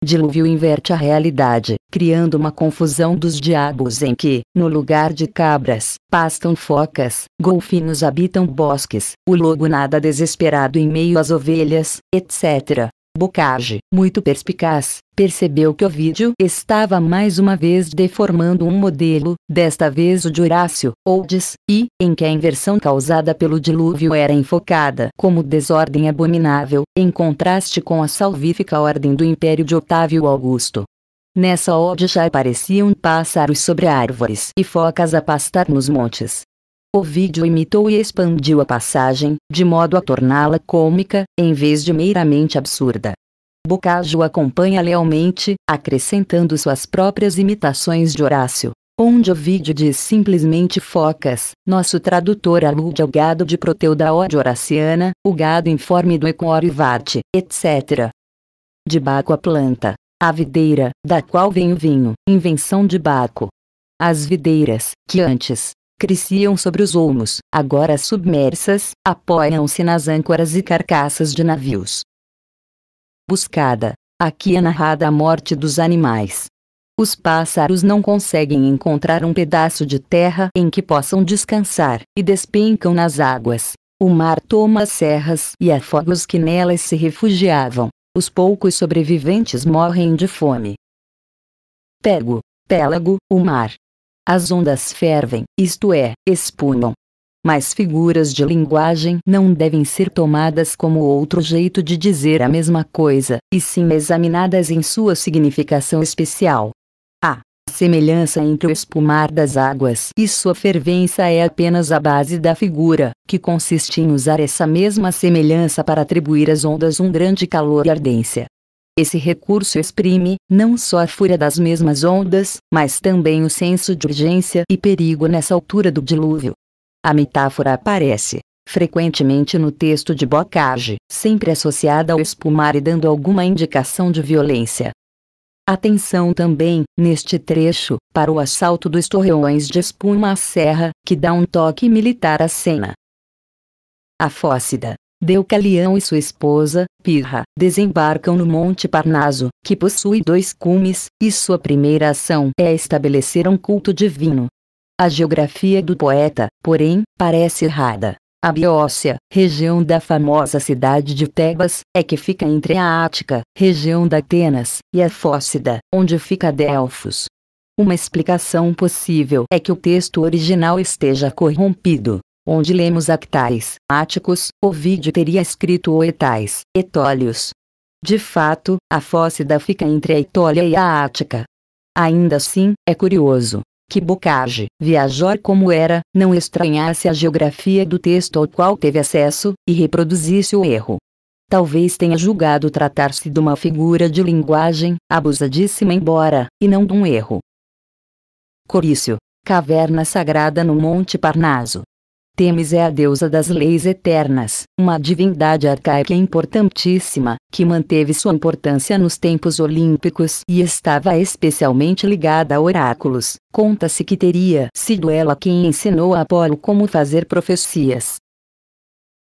[SPEAKER 1] Dilúvio inverte a realidade, criando uma confusão dos diabos em que, no lugar de cabras, pastam focas, golfinhos habitam bosques, o lobo nada desesperado em meio às ovelhas, etc. Bocage, muito perspicaz, percebeu que o vídeo estava mais uma vez deformando um modelo, desta vez o de Horácio, Oldes, e, em que a inversão causada pelo dilúvio era enfocada como desordem abominável, em contraste com a salvífica ordem do império de Otávio Augusto. Nessa ode já apareciam pássaros sobre árvores e focas a pastar nos montes, o vídeo imitou e expandiu a passagem, de modo a torná-la cômica, em vez de meramente absurda. o acompanha lealmente, acrescentando suas próprias imitações de Horácio. Onde o vídeo diz simplesmente focas, nosso tradutor alude ao gado de de horaciana, o gado informe do Varte, etc. De Baco a planta. A videira, da qual vem o vinho, invenção de Baco. As videiras, que antes, cresciam sobre os olmos, agora submersas, apoiam-se nas âncoras e carcaças de navios. Buscada. Aqui é narrada a morte dos animais. Os pássaros não conseguem encontrar um pedaço de terra em que possam descansar, e despencam nas águas. O mar toma as serras e afoga os que nelas se refugiavam. Os poucos sobreviventes morrem de fome. Pego, Pélago, o mar, as ondas fervem, isto é, espumam. Mas figuras de linguagem não devem ser tomadas como outro jeito de dizer a mesma coisa, e sim examinadas em sua significação especial. A semelhança entre o espumar das águas e sua fervência é apenas a base da figura, que consiste em usar essa mesma semelhança para atribuir às ondas um grande calor e ardência. Esse recurso exprime não só a fúria das mesmas ondas, mas também o senso de urgência e perigo nessa altura do dilúvio. A metáfora aparece, frequentemente no texto de Bocage, sempre associada ao espumar e dando alguma indicação de violência. Atenção também, neste trecho, para o assalto dos torreões de espuma à serra, que dá um toque militar à cena. A Fócida, Deucalião e sua esposa, Pirra, desembarcam no Monte Parnaso, que possui dois cumes, e sua primeira ação é estabelecer um culto divino. A geografia do poeta, porém, parece errada. A Biócia, região da famosa cidade de Tebas, é que fica entre a Ática, região da Atenas, e a Fócida, onde fica Delfos. Uma explicação possível é que o texto original esteja corrompido, onde lemos actais, áticos, Ovídio teria escrito oetais, etólios. De fato, a Fócida fica entre a Itólia e a Ática. Ainda assim, é curioso, que Bocage, viajor como era, não estranhasse a geografia do texto ao qual teve acesso, e reproduzisse o erro. Talvez tenha julgado tratar-se de uma figura de linguagem, abusadíssima embora, e não de um erro. Corício. Caverna sagrada no Monte Parnaso. Temis é a deusa das leis eternas, uma divindade arcaica importantíssima, que manteve sua importância nos tempos olímpicos e estava especialmente ligada a oráculos. Conta-se que teria sido ela quem ensinou a Apolo como fazer profecias.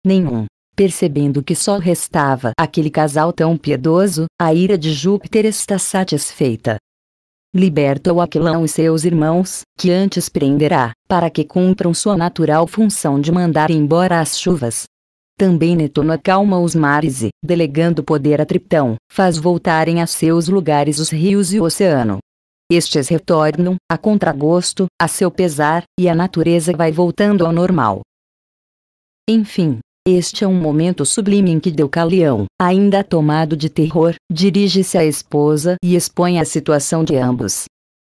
[SPEAKER 1] Nenhum. Percebendo que só restava aquele casal tão piedoso, a ira de Júpiter está satisfeita liberta o Aquilão e seus irmãos, que antes prenderá, para que cumpram sua natural função de mandar embora as chuvas. Também Netuno acalma os mares e, delegando poder a Tritão, faz voltarem a seus lugares os rios e o oceano. Estes retornam, a contragosto, a seu pesar, e a natureza vai voltando ao normal. Enfim, este é um momento sublime em que Deucalião, ainda tomado de terror, dirige-se à esposa e expõe a situação de ambos.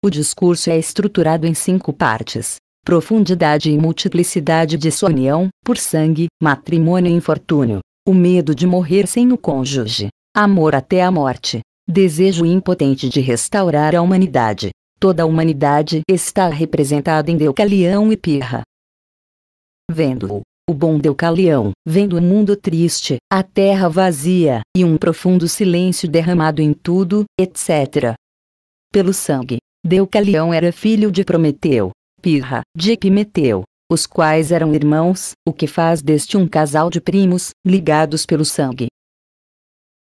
[SPEAKER 1] O discurso é estruturado em cinco partes. Profundidade e multiplicidade de sua união, por sangue, matrimônio e infortúnio. O medo de morrer sem o cônjuge. Amor até a morte. Desejo impotente de restaurar a humanidade. Toda a humanidade está representada em Deucalião e Pirra. Vendo-o, o bom Deucalião, vendo o mundo triste, a terra vazia, e um profundo silêncio derramado em tudo, etc. Pelo sangue, Deucalião era filho de Prometeu, Pirra, de Epimeteu, os quais eram irmãos, o que faz deste um casal de primos, ligados pelo sangue.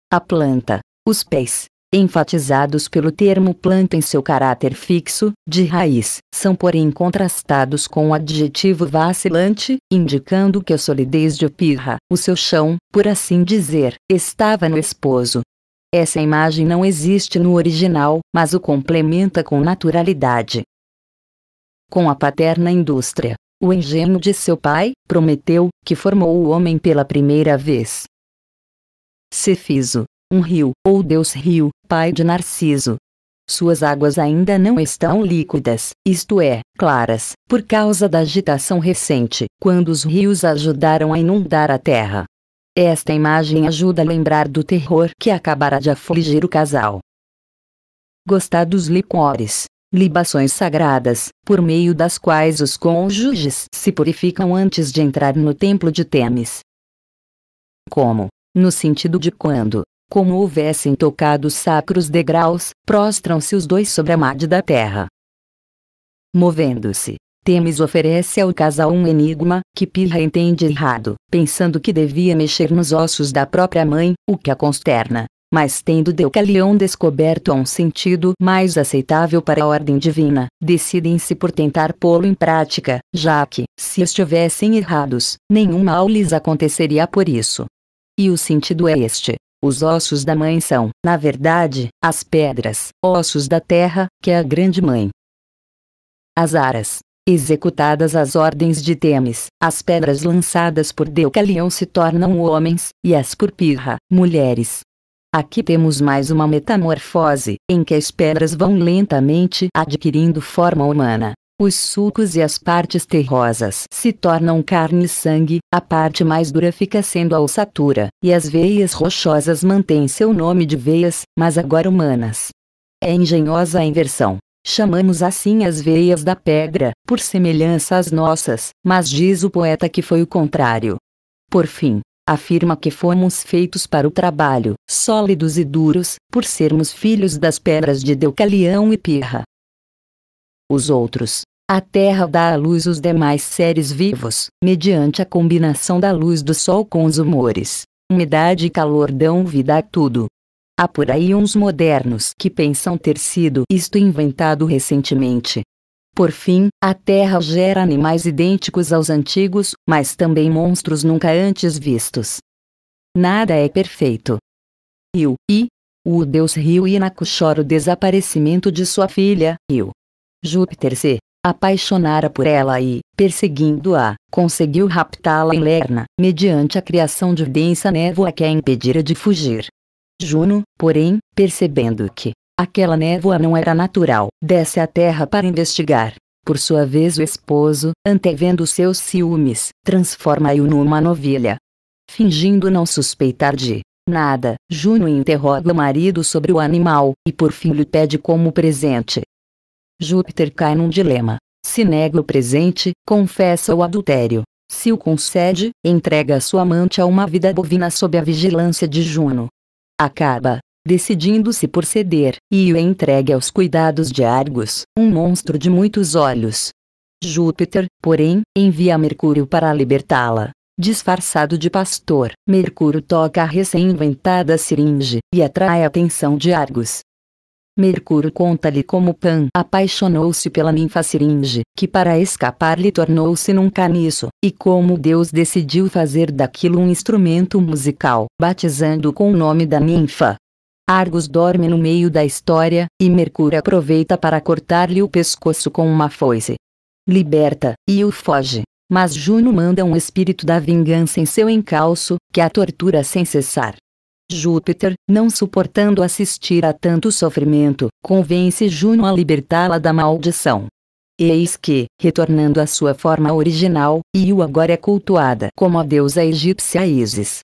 [SPEAKER 1] A planta, os pés, enfatizados pelo termo planta em seu caráter fixo, de raiz, são porém contrastados com o adjetivo vacilante, indicando que a solidez de pirra, o seu chão, por assim dizer, estava no esposo. Essa imagem não existe no original, mas o complementa com naturalidade. Com a paterna indústria, o engenho de seu pai, Prometeu, que formou o homem pela primeira vez. Cefiso, um rio, ou Deus Rio, pai de Narciso. Suas águas ainda não estão líquidas, isto é, claras, por causa da agitação recente, quando os rios ajudaram a inundar a terra. Esta imagem ajuda a lembrar do terror que acabará de afligir o casal. Gostar dos licores, libações sagradas, por meio das quais os cônjuges se purificam antes de entrar no templo de Temis. Como, no sentido de quando, como houvessem tocado os sacros degraus, prostram-se os dois sobre a madre da terra. Movendo-se, Temis oferece ao casal um enigma, que Pirra entende errado, pensando que devia mexer nos ossos da própria mãe, o que a consterna. Mas tendo Deucalion descoberto um sentido mais aceitável para a ordem divina, decidem-se por tentar pô-lo em prática, já que, se estivessem errados, nenhum mal lhes aconteceria por isso. E o sentido é este: os ossos da mãe são, na verdade, as pedras, ossos da terra, que é a grande mãe. As aras. Executadas as ordens de Temes, as pedras lançadas por Deucalion se tornam homens, e as por Pirra, mulheres. Aqui temos mais uma metamorfose, em que as pedras vão lentamente adquirindo forma humana. Os sulcos e as partes terrosas se tornam carne e sangue, a parte mais dura fica sendo a ossatura, e as veias rochosas mantêm seu nome de veias, mas agora humanas. É engenhosa a inversão. Chamamos assim as veias da pedra, por semelhança às nossas, mas diz o poeta que foi o contrário. Por fim, afirma que fomos feitos para o trabalho, sólidos e duros, por sermos filhos das pedras de Deucalião e Pirra os outros. A Terra dá à luz os demais seres vivos, mediante a combinação da luz do Sol com os humores. Umidade e calor dão vida a tudo. Há por aí uns modernos que pensam ter sido isto inventado recentemente. Por fim, a Terra gera animais idênticos aos antigos, mas também monstros nunca antes vistos. Nada é perfeito. Rio, e o Deus rio e Inaku chora o desaparecimento de sua filha, Rio. Júpiter se apaixonara por ela e, perseguindo-a, conseguiu raptá-la em Lerna, mediante a criação de densa névoa que a impedira de fugir. Juno, porém, percebendo que aquela névoa não era natural, desce à terra para investigar. Por sua vez, o esposo, antevendo seus ciúmes, transforma-o numa novilha. Fingindo não suspeitar de nada, Juno interroga o marido sobre o animal, e por fim lhe pede como presente Júpiter cai num dilema. Se nega o presente, confessa o adultério. Se o concede, entrega sua amante a uma vida bovina sob a vigilância de Juno. Acaba, decidindo-se por ceder, e o entregue aos cuidados de Argos, um monstro de muitos olhos. Júpiter, porém, envia Mercúrio para libertá-la. Disfarçado de pastor, Mercúrio toca a recém-inventada seringe e atrai a atenção de Argos, Mercúrio conta-lhe como Pan apaixonou-se pela ninfa Siringe, que para escapar lhe tornou-se num caniço, e como Deus decidiu fazer daquilo um instrumento musical, batizando com o nome da ninfa. Argos dorme no meio da história, e Mercúrio aproveita para cortar-lhe o pescoço com uma foice. Liberta, e o foge. Mas Juno manda um espírito da vingança em seu encalço, que a tortura sem cessar. Júpiter, não suportando assistir a tanto sofrimento, convence Juno a libertá-la da maldição. Eis que, retornando à sua forma original, Io agora é cultuada como a deusa egípcia Isis.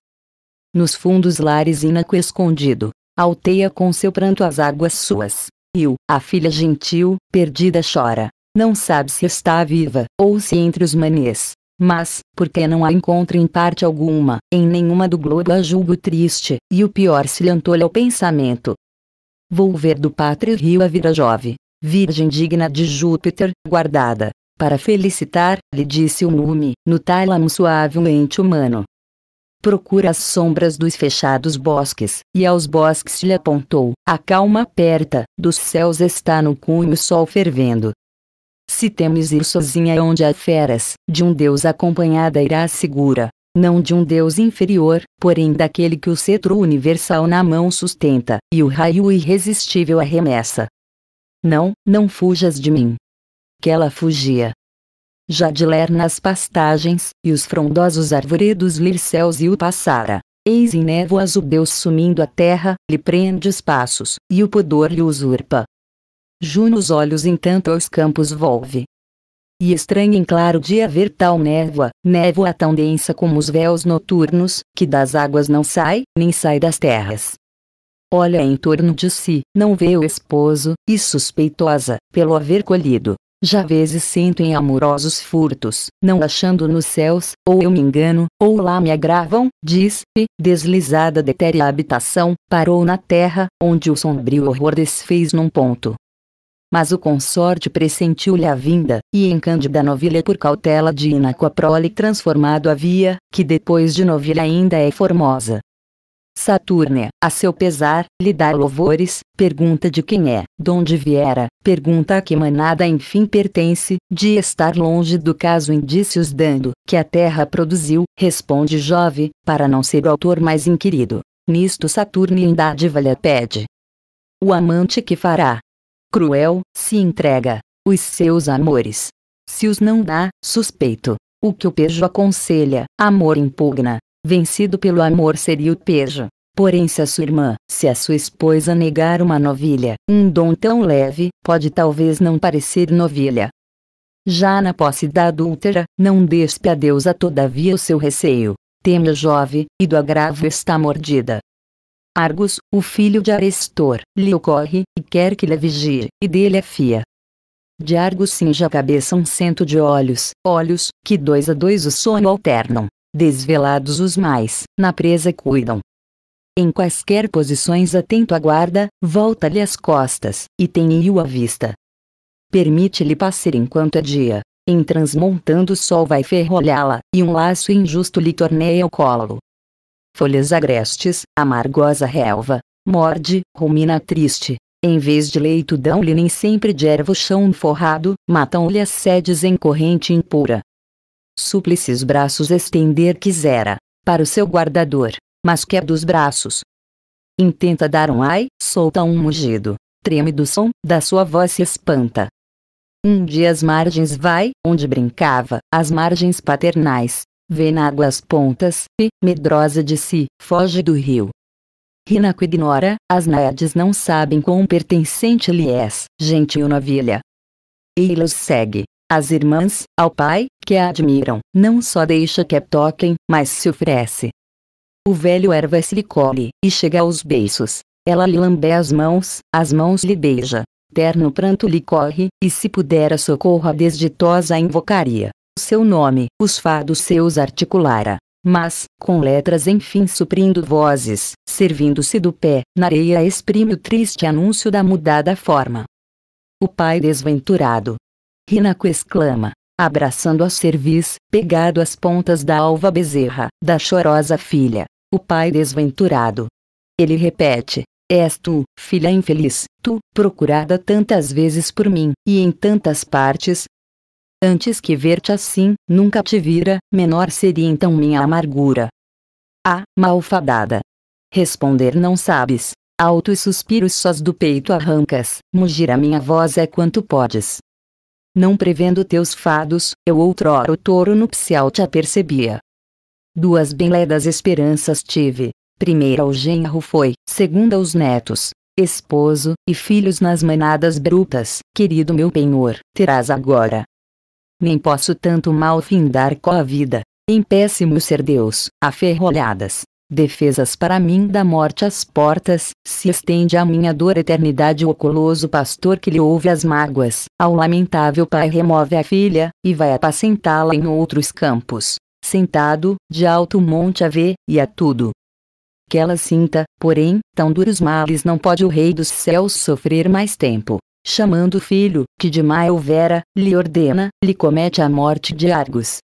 [SPEAKER 1] Nos fundos lares Inaco escondido, alteia com seu pranto as águas suas. Io, a filha gentil, perdida chora. Não sabe se está viva, ou se entre os manês. Mas, porque não a encontro em parte alguma, em nenhuma do globo a julgo triste, e o pior se lhe antolha o pensamento. Vou ver do pátrio rio a vira jove, virgem digna de Júpiter, guardada, para felicitar, lhe disse o Nume, no tálamo suavemente humano. Procura as sombras dos fechados bosques, e aos bosques lhe apontou, a calma aperta, dos céus está no cunho o sol fervendo, se temes ir sozinha onde há feras, de um Deus acompanhada irá segura, não de um Deus inferior, porém daquele que o cetro universal na mão sustenta, e o raio irresistível arremessa. Não, não fujas de mim. Que ela fugia. já de ler nas pastagens, e os frondosos arvoredos lircéus e o passara. Eis em névoas o Deus sumindo a terra, lhe prende os passos e o pudor lhe usurpa, Juno os olhos entanto aos campos volve. E estranho em claro dia ver tal névoa, névoa tão densa como os véus noturnos, que das águas não sai, nem sai das terras. Olha em torno de si, não vê o esposo, e suspeitosa, pelo haver colhido, já vezes sinto em amorosos furtos, não achando nos céus, ou eu me engano, ou lá me agravam, diz, e, deslizada de a habitação, parou na terra, onde o sombrio horror desfez num ponto, mas o consorte pressentiu-lhe a vinda, e em Cândida Novilha por cautela de prole transformado havia, que depois de Novilha ainda é formosa. Saturne, a seu pesar, lhe dá louvores, pergunta de quem é, de onde viera, pergunta a que manada enfim pertence, de estar longe do caso indícios dando, que a terra produziu, responde Jove, para não ser o autor mais inquirido. Nisto Saturne em dádiva lhe pede. O amante que fará, cruel, se entrega, os seus amores. Se os não dá, suspeito. O que o pejo aconselha, amor impugna. Vencido pelo amor seria o pejo. Porém, se a sua irmã, se a sua esposa negar uma novilha, um dom tão leve, pode talvez não parecer novilha. Já na posse da adúltera, não despe a Deus a todavia o seu receio. Teme a jove, e do agravo está mordida. Argos, o filho de Arestor, lhe ocorre, e quer que lhe vigie, e dele é fia. De Argos cinja a cabeça um cento de olhos, olhos, que dois a dois o sono alternam, desvelados os mais, na presa cuidam. Em quaisquer posições atento aguarda, volta-lhe as costas, e tem-o a vista. Permite-lhe passar enquanto é dia, em transmontando o sol vai ferrolhá-la, e um laço injusto lhe torneia o colo, folhas agrestes, amargosa relva, morde, rumina triste. Em vez de leito dão-lhe nem sempre de erva o chão forrado, matam-lhe as sedes em corrente impura. Súplices braços estender quisera, para o seu guardador, mas quebra é dos braços. Intenta dar um ai, solta um mugido, treme do som, da sua voz se espanta. Um dia as margens vai, onde brincava, as margens paternais, vê na água as pontas, e, medrosa de si, foge do rio. Rinaco ignora, as naiades não sabem quão pertencente lhe és, gentil novilha. E los segue. As irmãs, ao pai, que a admiram, não só deixa que a toquem, mas se oferece. O velho erva-se lhe colhe, e chega aos beiços. Ela lhe lambé as mãos, as mãos lhe beija. Terno pranto lhe corre, e se pudera socorro a desditosa invocaria seu nome, os fados seus articulara. Mas, com letras enfim suprindo vozes, servindo-se do pé, na areia exprime o triste anúncio da mudada forma. O pai desventurado. Rinaco exclama, abraçando a cerviz, pegado às pontas da alva bezerra, da chorosa filha. O pai desventurado. Ele repete, És tu, filha infeliz, tu, procurada tantas vezes por mim, e em tantas partes, Antes que ver-te assim, nunca te vira, menor seria então minha amargura. Ah, malfadada! Responder não sabes. Altos suspiros sós do peito arrancas, mugir a minha voz é quanto podes. Não prevendo teus fados, eu outrora o touro nupcial te apercebia. Duas bem beledas esperanças tive. Primeira o genro foi, segunda os netos, esposo, e filhos nas manadas brutas, querido meu penhor, terás agora, nem posso tanto mal findar com a vida, em péssimo ser Deus, aferrolhadas. Defesas para mim da morte às portas, se estende a minha dor eternidade o coloso pastor que lhe ouve as mágoas, ao lamentável pai remove a filha, e vai apacentá-la em outros campos, sentado, de alto monte a ver, e a tudo. Que ela sinta, porém, tão duros males não pode o rei dos céus sofrer mais tempo, chamando o filho, que de má houvera, lhe ordena, lhe comete a morte de Argos.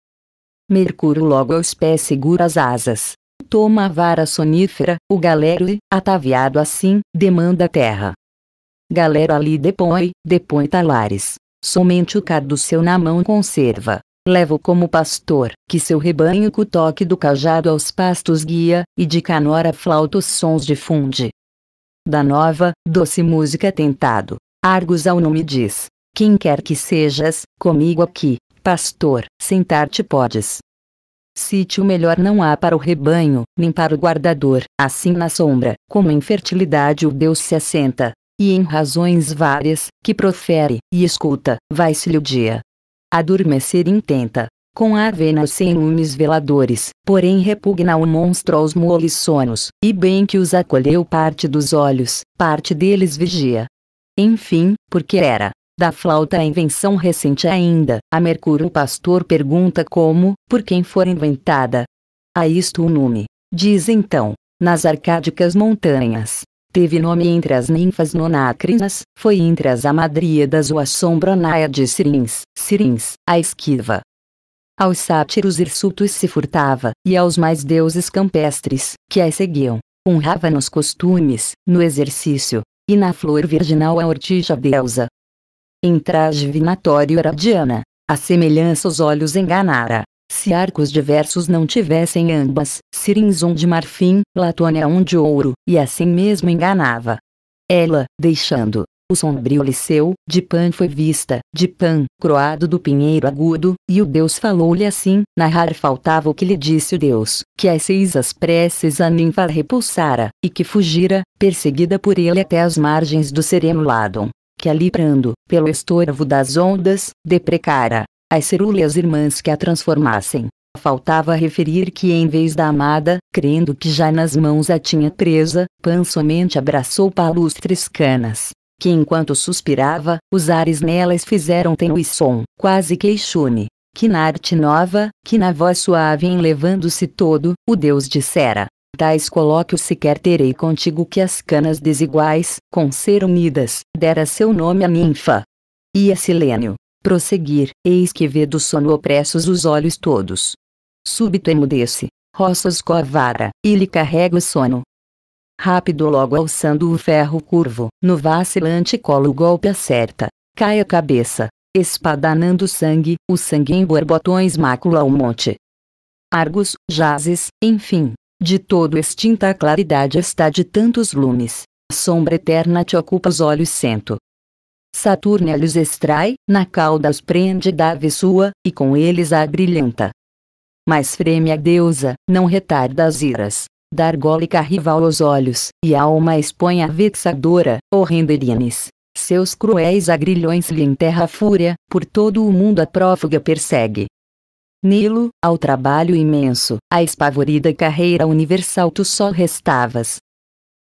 [SPEAKER 1] Mercúrio logo aos pés segura as asas. Toma a vara sonífera, o galero e, ataviado assim, demanda a terra. Galero ali depõe, depõe Talares. Somente o seu na mão conserva. Levo como pastor, que seu rebanho com o toque do cajado aos pastos guia, e de canora flauta os sons difunde. Da nova, doce música tentado, Argos ao nome diz. Quem quer que sejas, comigo aqui, pastor, sentar-te podes. Sítio melhor não há para o rebanho, nem para o guardador, assim na sombra, como em fertilidade o Deus se assenta. E em razões várias, que profere, e escuta, vai-se-lhe o dia. Adormecer intenta, com a avena sem lumes veladores, porém repugna o monstro aos sonos e bem que os acolheu parte dos olhos, parte deles vigia, enfim, porque era da flauta a invenção recente ainda. A Mercúrio Pastor pergunta como, por quem for inventada. A isto o nome, diz então, nas arcádicas montanhas. Teve nome entre as ninfas nonácrinas, foi entre as amadríadas ou a sombra naia de Sirins, Sirins, a esquiva. Aos sátiros hirsutos se furtava, e aos mais deuses campestres, que as seguiam, honrava nos costumes, no exercício, e na flor virginal a ortija deusa. Em traje vinatório era Diana, a semelhança os olhos enganara. Se arcos diversos não tivessem ambas, cirins de marfim, latônia um de ouro, e assim mesmo enganava. Ela, deixando o sombrio liceu, de Pan foi vista, de Pan, croado do pinheiro agudo, e o Deus falou-lhe assim, narrar faltava o que lhe disse o Deus, que às seis as preces a ninfa repulsara, e que fugira, perseguida por ele até as margens do sereno Ladon, que ali prando, pelo estorvo das ondas, deprecara, as cerúleas irmãs que a transformassem. Faltava referir que em vez da amada, crendo que já nas mãos a tinha presa, Pan somente abraçou palustres canas, que enquanto suspirava, os ares nelas fizeram tenue som, quase queixume. Que na arte nova, que na voz suave enlevando-se todo, o Deus dissera. Tais colóquios sequer terei contigo que as canas desiguais, com ser unidas, dera seu nome à ninfa. E a Silênio. Prosseguir, eis que vê do sono opressos os olhos todos. Súbito emudece, roça covara, e lhe carrega o sono, rápido logo alçando o ferro curvo. No vacilante colo o golpe acerta, cai a cabeça, espadanando sangue, o sangue em borbotões macula o monte. Argos, jazes, enfim, de todo extinta a claridade está de tantos lumes, sombra eterna te ocupa os olhos cento. Saturnia lhes extrai, na cauda os prende da ave sua, e com eles a brilhanta. Mas freme a deusa, não retarda as iras dar gólica rival aos olhos, e a expõe a vexadora, horrenda Irines. Seus cruéis agrilhões lhe enterra a fúria, por todo o mundo a prófuga persegue. Nilo, ao trabalho imenso, a espavorida carreira universal tu só restavas.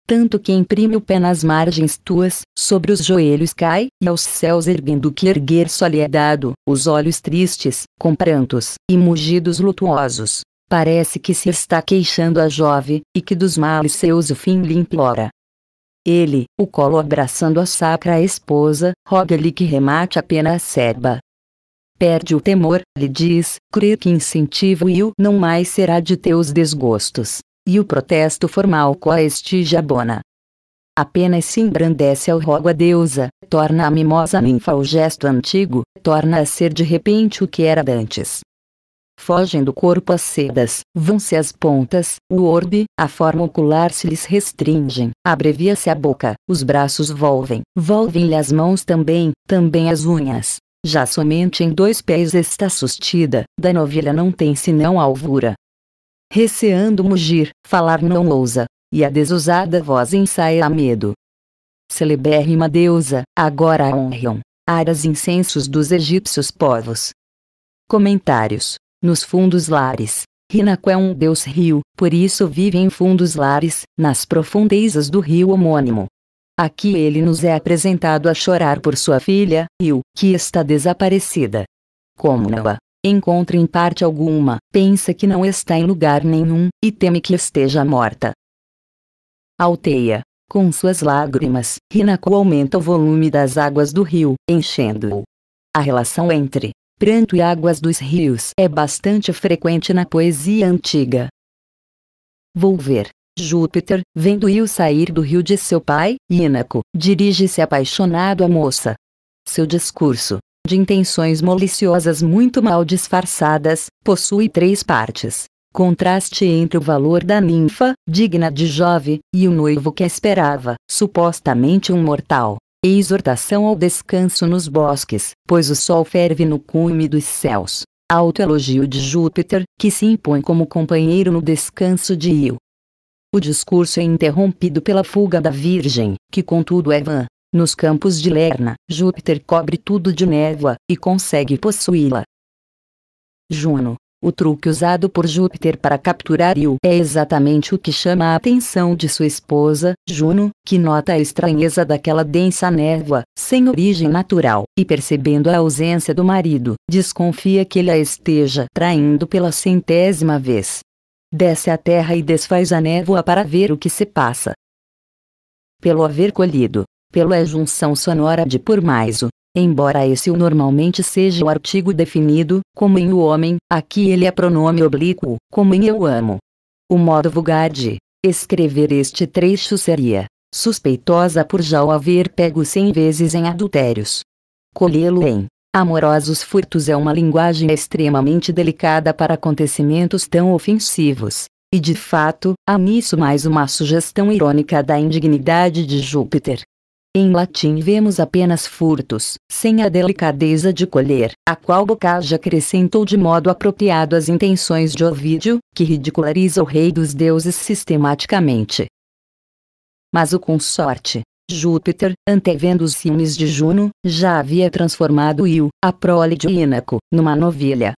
[SPEAKER 1] Tanto que imprime o pé nas margens tuas, sobre os joelhos cai, e aos céus erguendo que erguer só lhe é dado, os olhos tristes, com prantos, e mugidos lutuosos, Parece que se está queixando a jovem, e que dos males seus o fim lhe implora. Ele, o colo abraçando a sacra esposa, roga-lhe que remate a pena acerba. Perde o temor, lhe diz, crê que incentivo e o não mais será de teus desgostos. E o protesto formal a abona. Apenas se embrandece ao rogo a deusa, torna a mimosa ninfa o gesto antigo, torna a ser de repente o que era dantes fogem do corpo as sedas, vão-se as pontas, o orbe, a forma ocular se lhes restringem, abrevia-se a boca, os braços volvem, volvem-lhe as mãos também, também as unhas. Já somente em dois pés está sustida, da novilha não tem senão alvura. Receando mugir, falar não ousa, e a desusada voz ensaia a medo. Celebérrima deusa, agora a honram, aras incensos dos egípcios povos. Comentários nos fundos lares. Rinaco é um deus rio, por isso vive em fundos lares, nas profundezas do rio homônimo. Aqui ele nos é apresentado a chorar por sua filha, Rio, que está desaparecida. Como não encontra em parte alguma, pensa que não está em lugar nenhum, e teme que esteja morta. Alteia. Com suas lágrimas, Hinako aumenta o volume das águas do rio, enchendo-o. A relação entre pranto e águas dos rios é bastante frequente na poesia antiga. Vou ver. Júpiter, vendo-o sair do rio de seu pai, Inaco, dirige-se apaixonado à moça. Seu discurso, de intenções maliciosas muito mal disfarçadas, possui três partes. Contraste entre o valor da ninfa, digna de Jove, e o noivo que esperava, supostamente um mortal e exortação ao descanso nos bosques, pois o sol ferve no cume dos céus. Alto elogio de Júpiter, que se impõe como companheiro no descanso de Io. O discurso é interrompido pela fuga da Virgem, que contudo é vã. Nos campos de Lerna, Júpiter cobre tudo de névoa, e consegue possuí-la. Juno, o truque usado por Júpiter para capturar Io é exatamente o que chama a atenção de sua esposa, Juno, que nota a estranheza daquela densa névoa, sem origem natural, e percebendo a ausência do marido, desconfia que ele a esteja traindo pela centésima vez. Desce à terra e desfaz a névoa para ver o que se passa. Pelo haver colhido, pelo é junção sonora de por mais o, Embora esse o normalmente seja o artigo definido, como em o homem, aqui ele é pronome oblíquo, como em eu amo. O modo vulgar de escrever este trecho seria suspeitosa por já o haver pego cem vezes em adultérios. Colhê-lo em amorosos furtos é uma linguagem extremamente delicada para acontecimentos tão ofensivos. E de fato, há nisso mais uma sugestão irônica da indignidade de Júpiter, em latim vemos apenas furtos, sem a delicadeza de colher, a qual Bocage acrescentou de modo apropriado as intenções de Ovídio, que ridiculariza o rei dos deuses sistematicamente. Mas o consorte, Júpiter, antevendo os ciúmes de Juno, já havia transformado Iu, a prole de Inaco, numa novilha,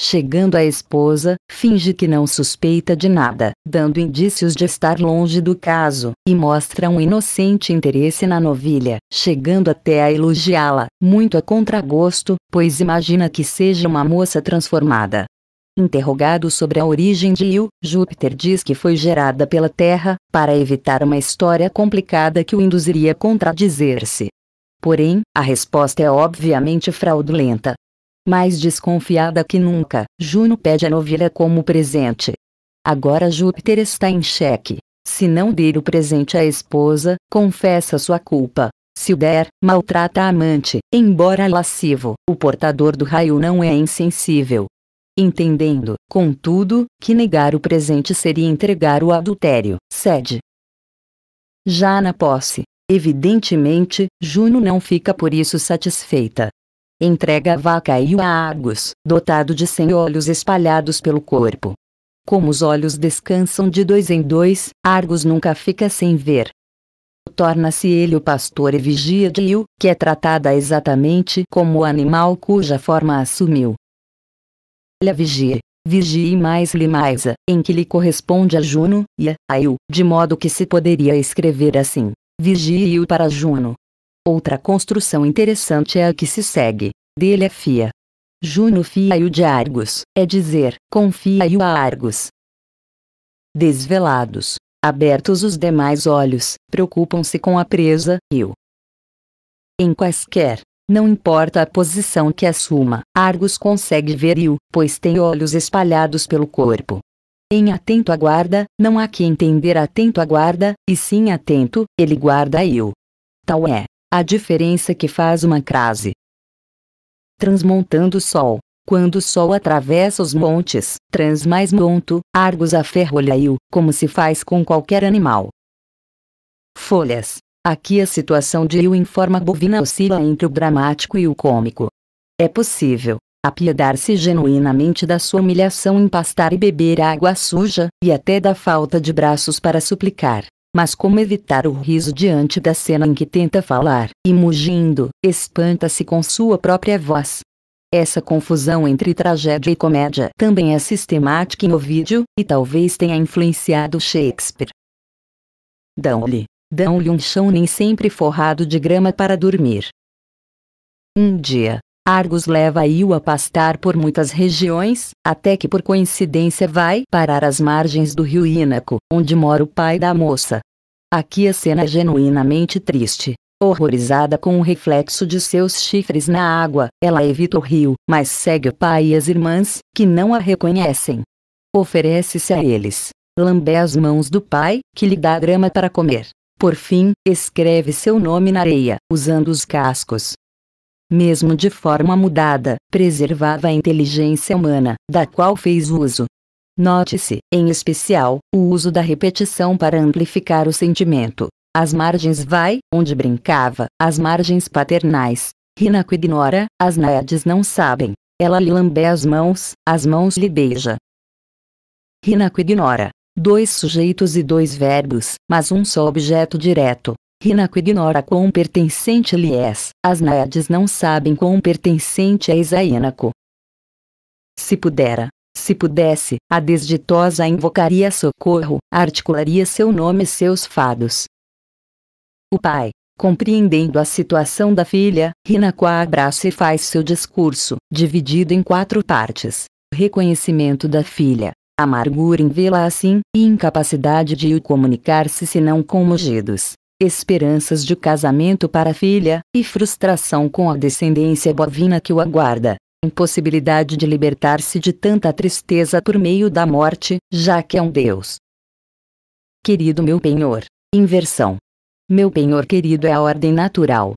[SPEAKER 1] Chegando à esposa, finge que não suspeita de nada, dando indícios de estar longe do caso, e mostra um inocente interesse na novilha, chegando até a elogiá-la, muito a contragosto, pois imagina que seja uma moça transformada. Interrogado sobre a origem de Io, Júpiter diz que foi gerada pela Terra, para evitar uma história complicada que o induziria a contradizer-se. Porém, a resposta é obviamente fraudulenta, mais desconfiada que nunca. Juno pede a novilha como presente. Agora Júpiter está em xeque. Se não der o presente à esposa, confessa sua culpa. Se o der, maltrata a amante. Embora lascivo, o portador do raio não é insensível. Entendendo, contudo, que negar o presente seria entregar o adultério, cede. Já na posse, evidentemente, Juno não fica por isso satisfeita entrega a vaca e o Argus, dotado de cem olhos espalhados pelo corpo. Como os olhos descansam de dois em dois, Argos nunca fica sem ver. Torna-se ele o pastor e vigia de Il, que é tratada exatamente como o animal cuja forma assumiu. Ele vigia, vigie mais Limaisa, em que lhe corresponde a Juno, e a, a de modo que se poderia escrever assim, vigie Iu para Juno, Outra construção interessante é a que se segue. Dele é fia. Juno fia-o de Argos, é dizer, confia-o a Argos. Desvelados, abertos os demais olhos, preocupam-se com a presa, e o. Em quaisquer, não importa a posição que assuma, Argos consegue ver-o, pois tem olhos espalhados pelo corpo. Em atento aguarda, não há que entender atento aguarda, e sim atento, ele guarda-o. Tal é a diferença que faz uma crase. Transmontando o sol. Quando o sol atravessa os montes, trans mais monto, argos a ferrolhaio, como se faz com qualquer animal. Folhas. Aqui a situação de Yu em forma bovina oscila entre o dramático e o cômico. É possível apiedar-se genuinamente da sua humilhação em pastar e beber água suja, e até da falta de braços para suplicar mas como evitar o riso diante da cena em que tenta falar e mugindo, espanta-se com sua própria voz. Essa confusão entre tragédia e comédia também é sistemática em Ovídio, e talvez tenha influenciado Shakespeare. Dão-lhe, dão-lhe um chão nem sempre forrado de grama para dormir. Um dia, Argos leva Io a pastar por muitas regiões, até que por coincidência vai parar às margens do rio Ínaco, onde mora o pai da moça. Aqui a cena é genuinamente triste. Horrorizada com o reflexo de seus chifres na água, ela evita o rio, mas segue o pai e as irmãs, que não a reconhecem. Oferece-se a eles. Lambé as mãos do pai, que lhe dá grama para comer. Por fim, escreve seu nome na areia, usando os cascos. Mesmo de forma mudada, preservava a inteligência humana, da qual fez uso, Note-se, em especial, o uso da repetição para amplificar o sentimento. As margens vai, onde brincava, as margens paternais. Rinako ignora, as naiades não sabem. Ela lhe lambe as mãos, as mãos lhe beija. Rinako ignora. Dois sujeitos e dois verbos, mas um só objeto direto. Rinako ignora quão pertencente lhe és, as naiades não sabem quão pertencente és a Inako. Se pudera, se pudesse, a desditosa invocaria socorro, articularia seu nome e seus fados. O pai, compreendendo a situação da filha, Hinakwa abraça e faz seu discurso, dividido em quatro partes. Reconhecimento da filha, amargura em vê-la assim, e incapacidade de o comunicar-se senão com mugidos esperanças de casamento para a filha, e frustração com a descendência bovina que o aguarda impossibilidade de libertar-se de tanta tristeza por meio da morte, já que é um Deus. Querido meu penhor, inversão. Meu penhor querido é a ordem natural.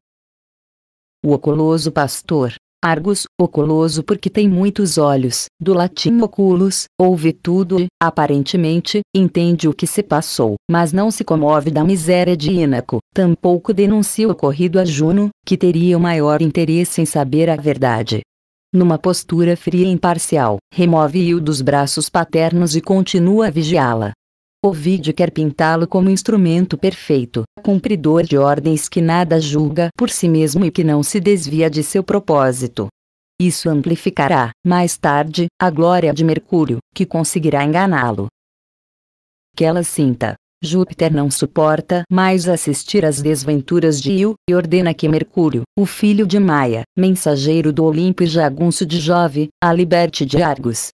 [SPEAKER 1] O oculoso pastor, Argus, oculoso porque tem muitos olhos, do latim oculus, ouve tudo e, aparentemente, entende o que se passou, mas não se comove da miséria de Inaco, tampouco denuncia o ocorrido a Juno, que teria o maior interesse em saber a verdade numa postura fria e imparcial, remove-o dos braços paternos e continua a vigiá-la. Ovid quer pintá-lo como instrumento perfeito, cumpridor de ordens que nada julga por si mesmo e que não se desvia de seu propósito. Isso amplificará, mais tarde, a glória de Mercúrio, que conseguirá enganá-lo. Que ela sinta, Júpiter não suporta mais assistir às desventuras de Io, e ordena que Mercúrio, o filho de Maia, mensageiro do Olimpo e jagunço de Jove, a liberte de Argos.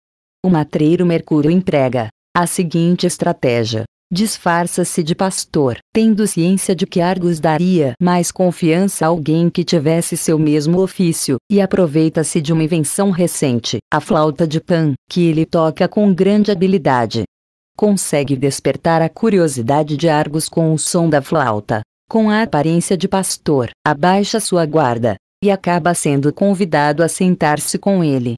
[SPEAKER 1] O matreiro Mercúrio emprega a seguinte estratégia. Disfarça-se de pastor, tendo ciência de que Argos daria mais confiança a alguém que tivesse seu mesmo ofício, e aproveita-se de uma invenção recente, a flauta de Pan, que ele toca com grande habilidade consegue despertar a curiosidade de Argos com o som da flauta, com a aparência de pastor, abaixa sua guarda, e acaba sendo convidado a sentar-se com ele.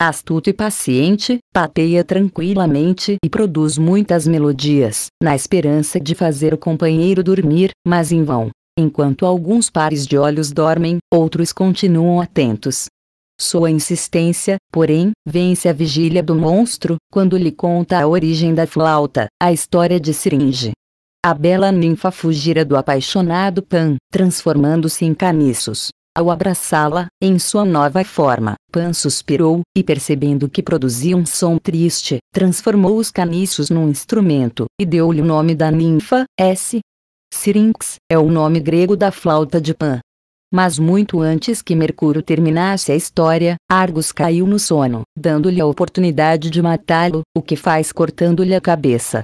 [SPEAKER 1] Astuto e paciente, pateia tranquilamente e produz muitas melodias, na esperança de fazer o companheiro dormir, mas em vão. Enquanto alguns pares de olhos dormem, outros continuam atentos, sua insistência, porém, vence a vigília do monstro, quando lhe conta a origem da flauta, a história de Siringe. A bela ninfa fugira do apaixonado Pan, transformando-se em caniços. Ao abraçá-la, em sua nova forma, Pan suspirou, e percebendo que produzia um som triste, transformou os caniços num instrumento, e deu-lhe o nome da ninfa, S. Syrinx, é o nome grego da flauta de Pan. Mas muito antes que Mercúrio terminasse a história, Argus caiu no sono, dando-lhe a oportunidade de matá-lo, o que faz cortando-lhe a cabeça.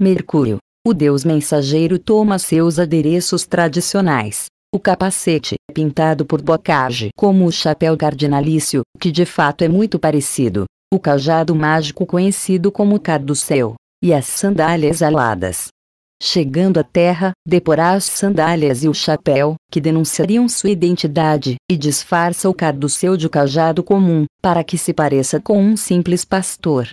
[SPEAKER 1] Mercúrio, o deus mensageiro toma seus adereços tradicionais. O capacete, é pintado por Bocage como o chapéu cardinalício, que de fato é muito parecido. O cajado mágico conhecido como caduceu. E as sandálias aladas, Chegando à terra, deporá as sandálias e o chapéu, que denunciariam sua identidade, e disfarça o caduceu de cajado comum, para que se pareça com um simples pastor.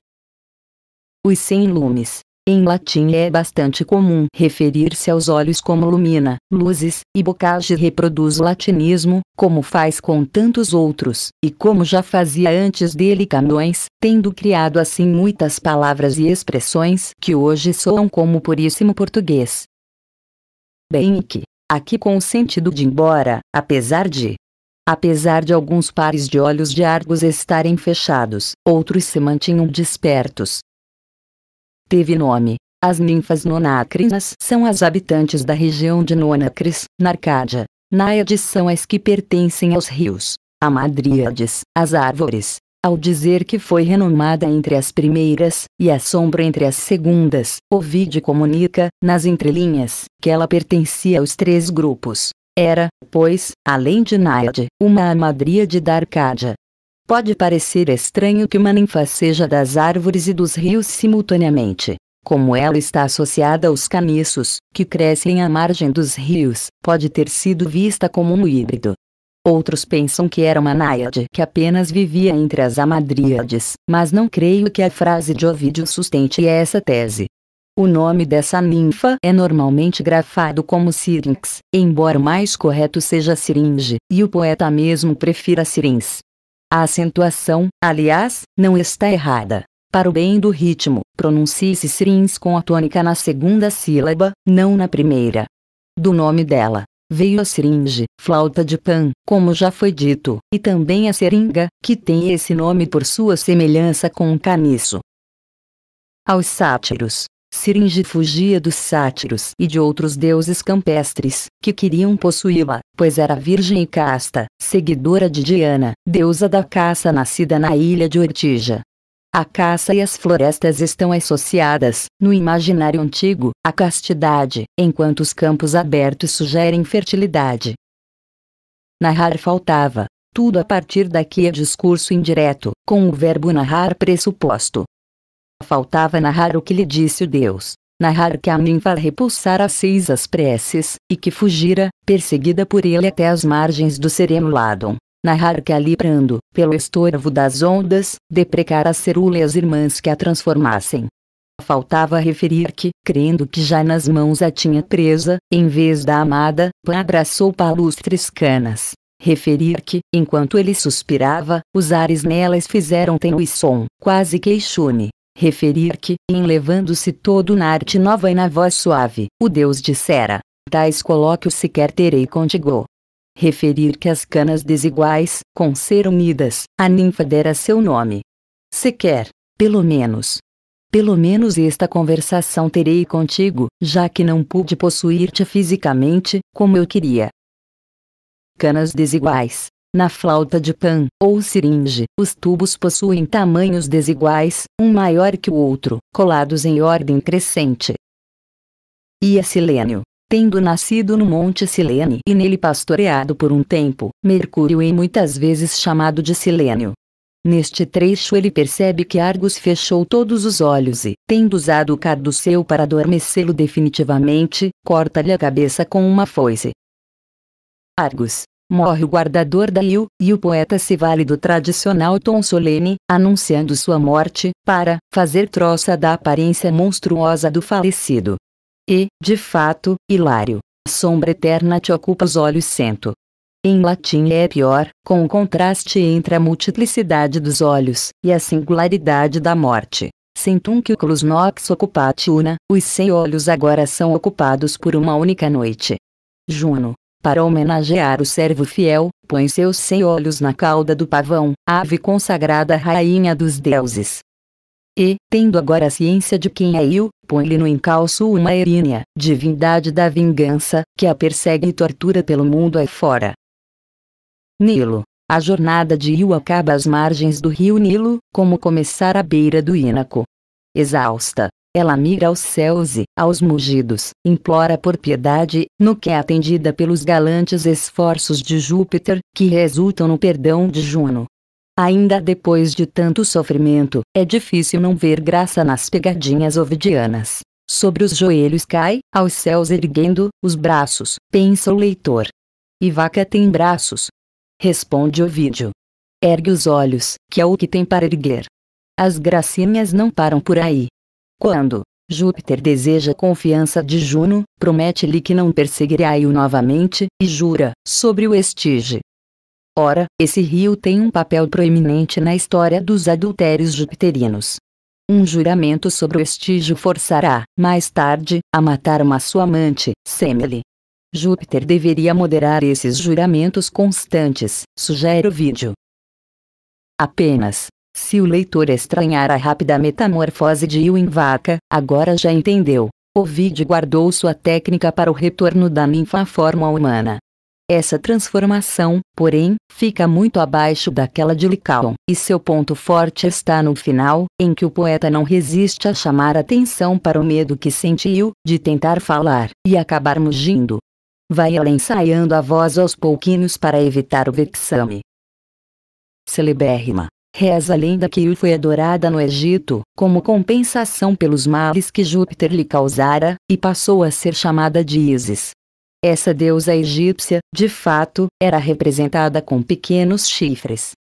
[SPEAKER 1] Os cem lumes, em latim é bastante comum referir-se aos olhos como lumina, luzes, e Bocage reproduz o latinismo, como faz com tantos outros, e como já fazia antes dele Camões, tendo criado assim muitas palavras e expressões que hoje soam como puríssimo português. Bem que, aqui com o sentido de embora, apesar de Apesar de alguns pares de olhos de Argos estarem fechados, outros se mantinham despertos, teve nome. As ninfas nonacrinas são as habitantes da região de Nonacris, na Arcádia. Náiades são as que pertencem aos rios. A madríades, as árvores. Ao dizer que foi renomada entre as primeiras, e a sombra entre as segundas, Ovid comunica, nas entrelinhas, que ela pertencia aos três grupos. Era, pois, além de Náiade, uma amadríade da Arcádia, Pode parecer estranho que uma ninfa seja das árvores e dos rios simultaneamente. Como ela está associada aos caniços, que crescem à margem dos rios, pode ter sido vista como um híbrido. Outros pensam que era uma náiade que apenas vivia entre as amadríades, mas não creio que a frase de Ovídio sustente essa tese. O nome dessa ninfa é normalmente grafado como Syrinx, embora o mais correto seja Siringe, e o poeta mesmo prefira Sirins. A acentuação, aliás, não está errada. Para o bem do ritmo, pronuncie-se Sirins com a tônica na segunda sílaba, não na primeira. Do nome dela, veio a seringe, flauta de pan, como já foi dito, e também a seringa, que tem esse nome por sua semelhança com um caniço. Aos sátiros, Siringe fugia dos sátiros e de outros deuses campestres, que queriam possuí-la, pois era virgem e casta, seguidora de Diana, deusa da caça nascida na ilha de Ortija. A caça e as florestas estão associadas, no imaginário antigo, à castidade, enquanto os campos abertos sugerem fertilidade. Narrar faltava. Tudo a partir daqui é discurso indireto, com o verbo narrar pressuposto, Faltava narrar o que lhe disse o Deus. Narrar que a ninfa repulsara seis as preces, e que fugira, perseguida por ele até as margens do sereno Ladon. Narrar que ali prando, pelo estorvo das ondas, deprecara a cerula e as irmãs que a transformassem. Faltava referir que, crendo que já nas mãos a tinha presa, em vez da amada, Pan abraçou palustres canas. Referir que, enquanto ele suspirava, os ares nelas fizeram tenue som, quase queixume, referir que, enlevando-se todo na arte nova e na voz suave, o Deus dissera, tais colóquios sequer terei contigo. Referir que as canas desiguais, com ser unidas, a ninfa dera seu nome. Sequer, pelo menos. Pelo menos esta conversação terei contigo, já que não pude possuir-te fisicamente, como eu queria. Canas desiguais. Na flauta de Pan ou siringe, os tubos possuem tamanhos desiguais, um maior que o outro, colados em ordem crescente. Ia é Silênio. Tendo nascido no Monte Silene e nele pastoreado por um tempo, Mercúrio é muitas vezes chamado de Silênio. Neste trecho ele percebe que Argos fechou todos os olhos e, tendo usado o caduceu para adormecê-lo definitivamente, corta-lhe a cabeça com uma foice. Argos, Morre o guardador da Liu, e o poeta se vale do tradicional tom solene, anunciando sua morte, para fazer troça da aparência monstruosa do falecido. E, de fato, Hilário, sombra eterna te ocupa os olhos cento. Em latim é pior, com o contraste entre a multiplicidade dos olhos e a singularidade da morte. Sentum que o nox ocupat una, os cem olhos agora são ocupados por uma única noite. Juno, para homenagear o servo fiel, põe seus cem olhos na cauda do pavão, ave consagrada rainha dos deuses. E, tendo agora a ciência de quem é eu, põe-lhe no encalço uma erínia, divindade da vingança, que a persegue e tortura pelo mundo afora. Nilo. A jornada de Iu acaba às margens do rio Nilo, como começar à beira do Ínaco. Exausta, ela mira aos céus e, aos mugidos, implora por piedade, no que é atendida pelos galantes esforços de Júpiter, que resultam no perdão de Juno. Ainda depois de tanto sofrimento, é difícil não ver graça nas pegadinhas ovidianas. Sobre os joelhos cai, aos céus erguendo, os braços, pensa o leitor. E vaca tem braços? Responde Ovídio. Ergue os olhos, que é o que tem para erguer. As gracinhas não param por aí. Quando Júpiter deseja confiança de Juno, promete-lhe que não perseguirá-o novamente, e jura, sobre o estige. Ora, esse rio tem um papel proeminente na história dos adultérios jupiterinos. Um juramento sobre o estígio forçará, mais tarde, a matar uma sua amante, Semele. Júpiter deveria moderar esses juramentos constantes, sugere o vídeo. Apenas se o leitor estranhar a rápida metamorfose de Yu em vaca, agora já entendeu. Ovid guardou sua técnica para o retorno da ninfa à forma humana. Essa transformação, porém, fica muito abaixo daquela de Lycaon, e seu ponto forte está no final, em que o poeta não resiste a chamar atenção para o medo que sentiu, de tentar falar, e acabar mugindo. Vai ela ensaiando a voz aos pouquinhos para evitar o vexame. Celebérrima. Reza a lenda que Iu foi adorada no Egito, como compensação pelos males que Júpiter lhe causara, e passou a ser chamada de Isis. Essa deusa egípcia, de fato, era representada com pequenos chifres,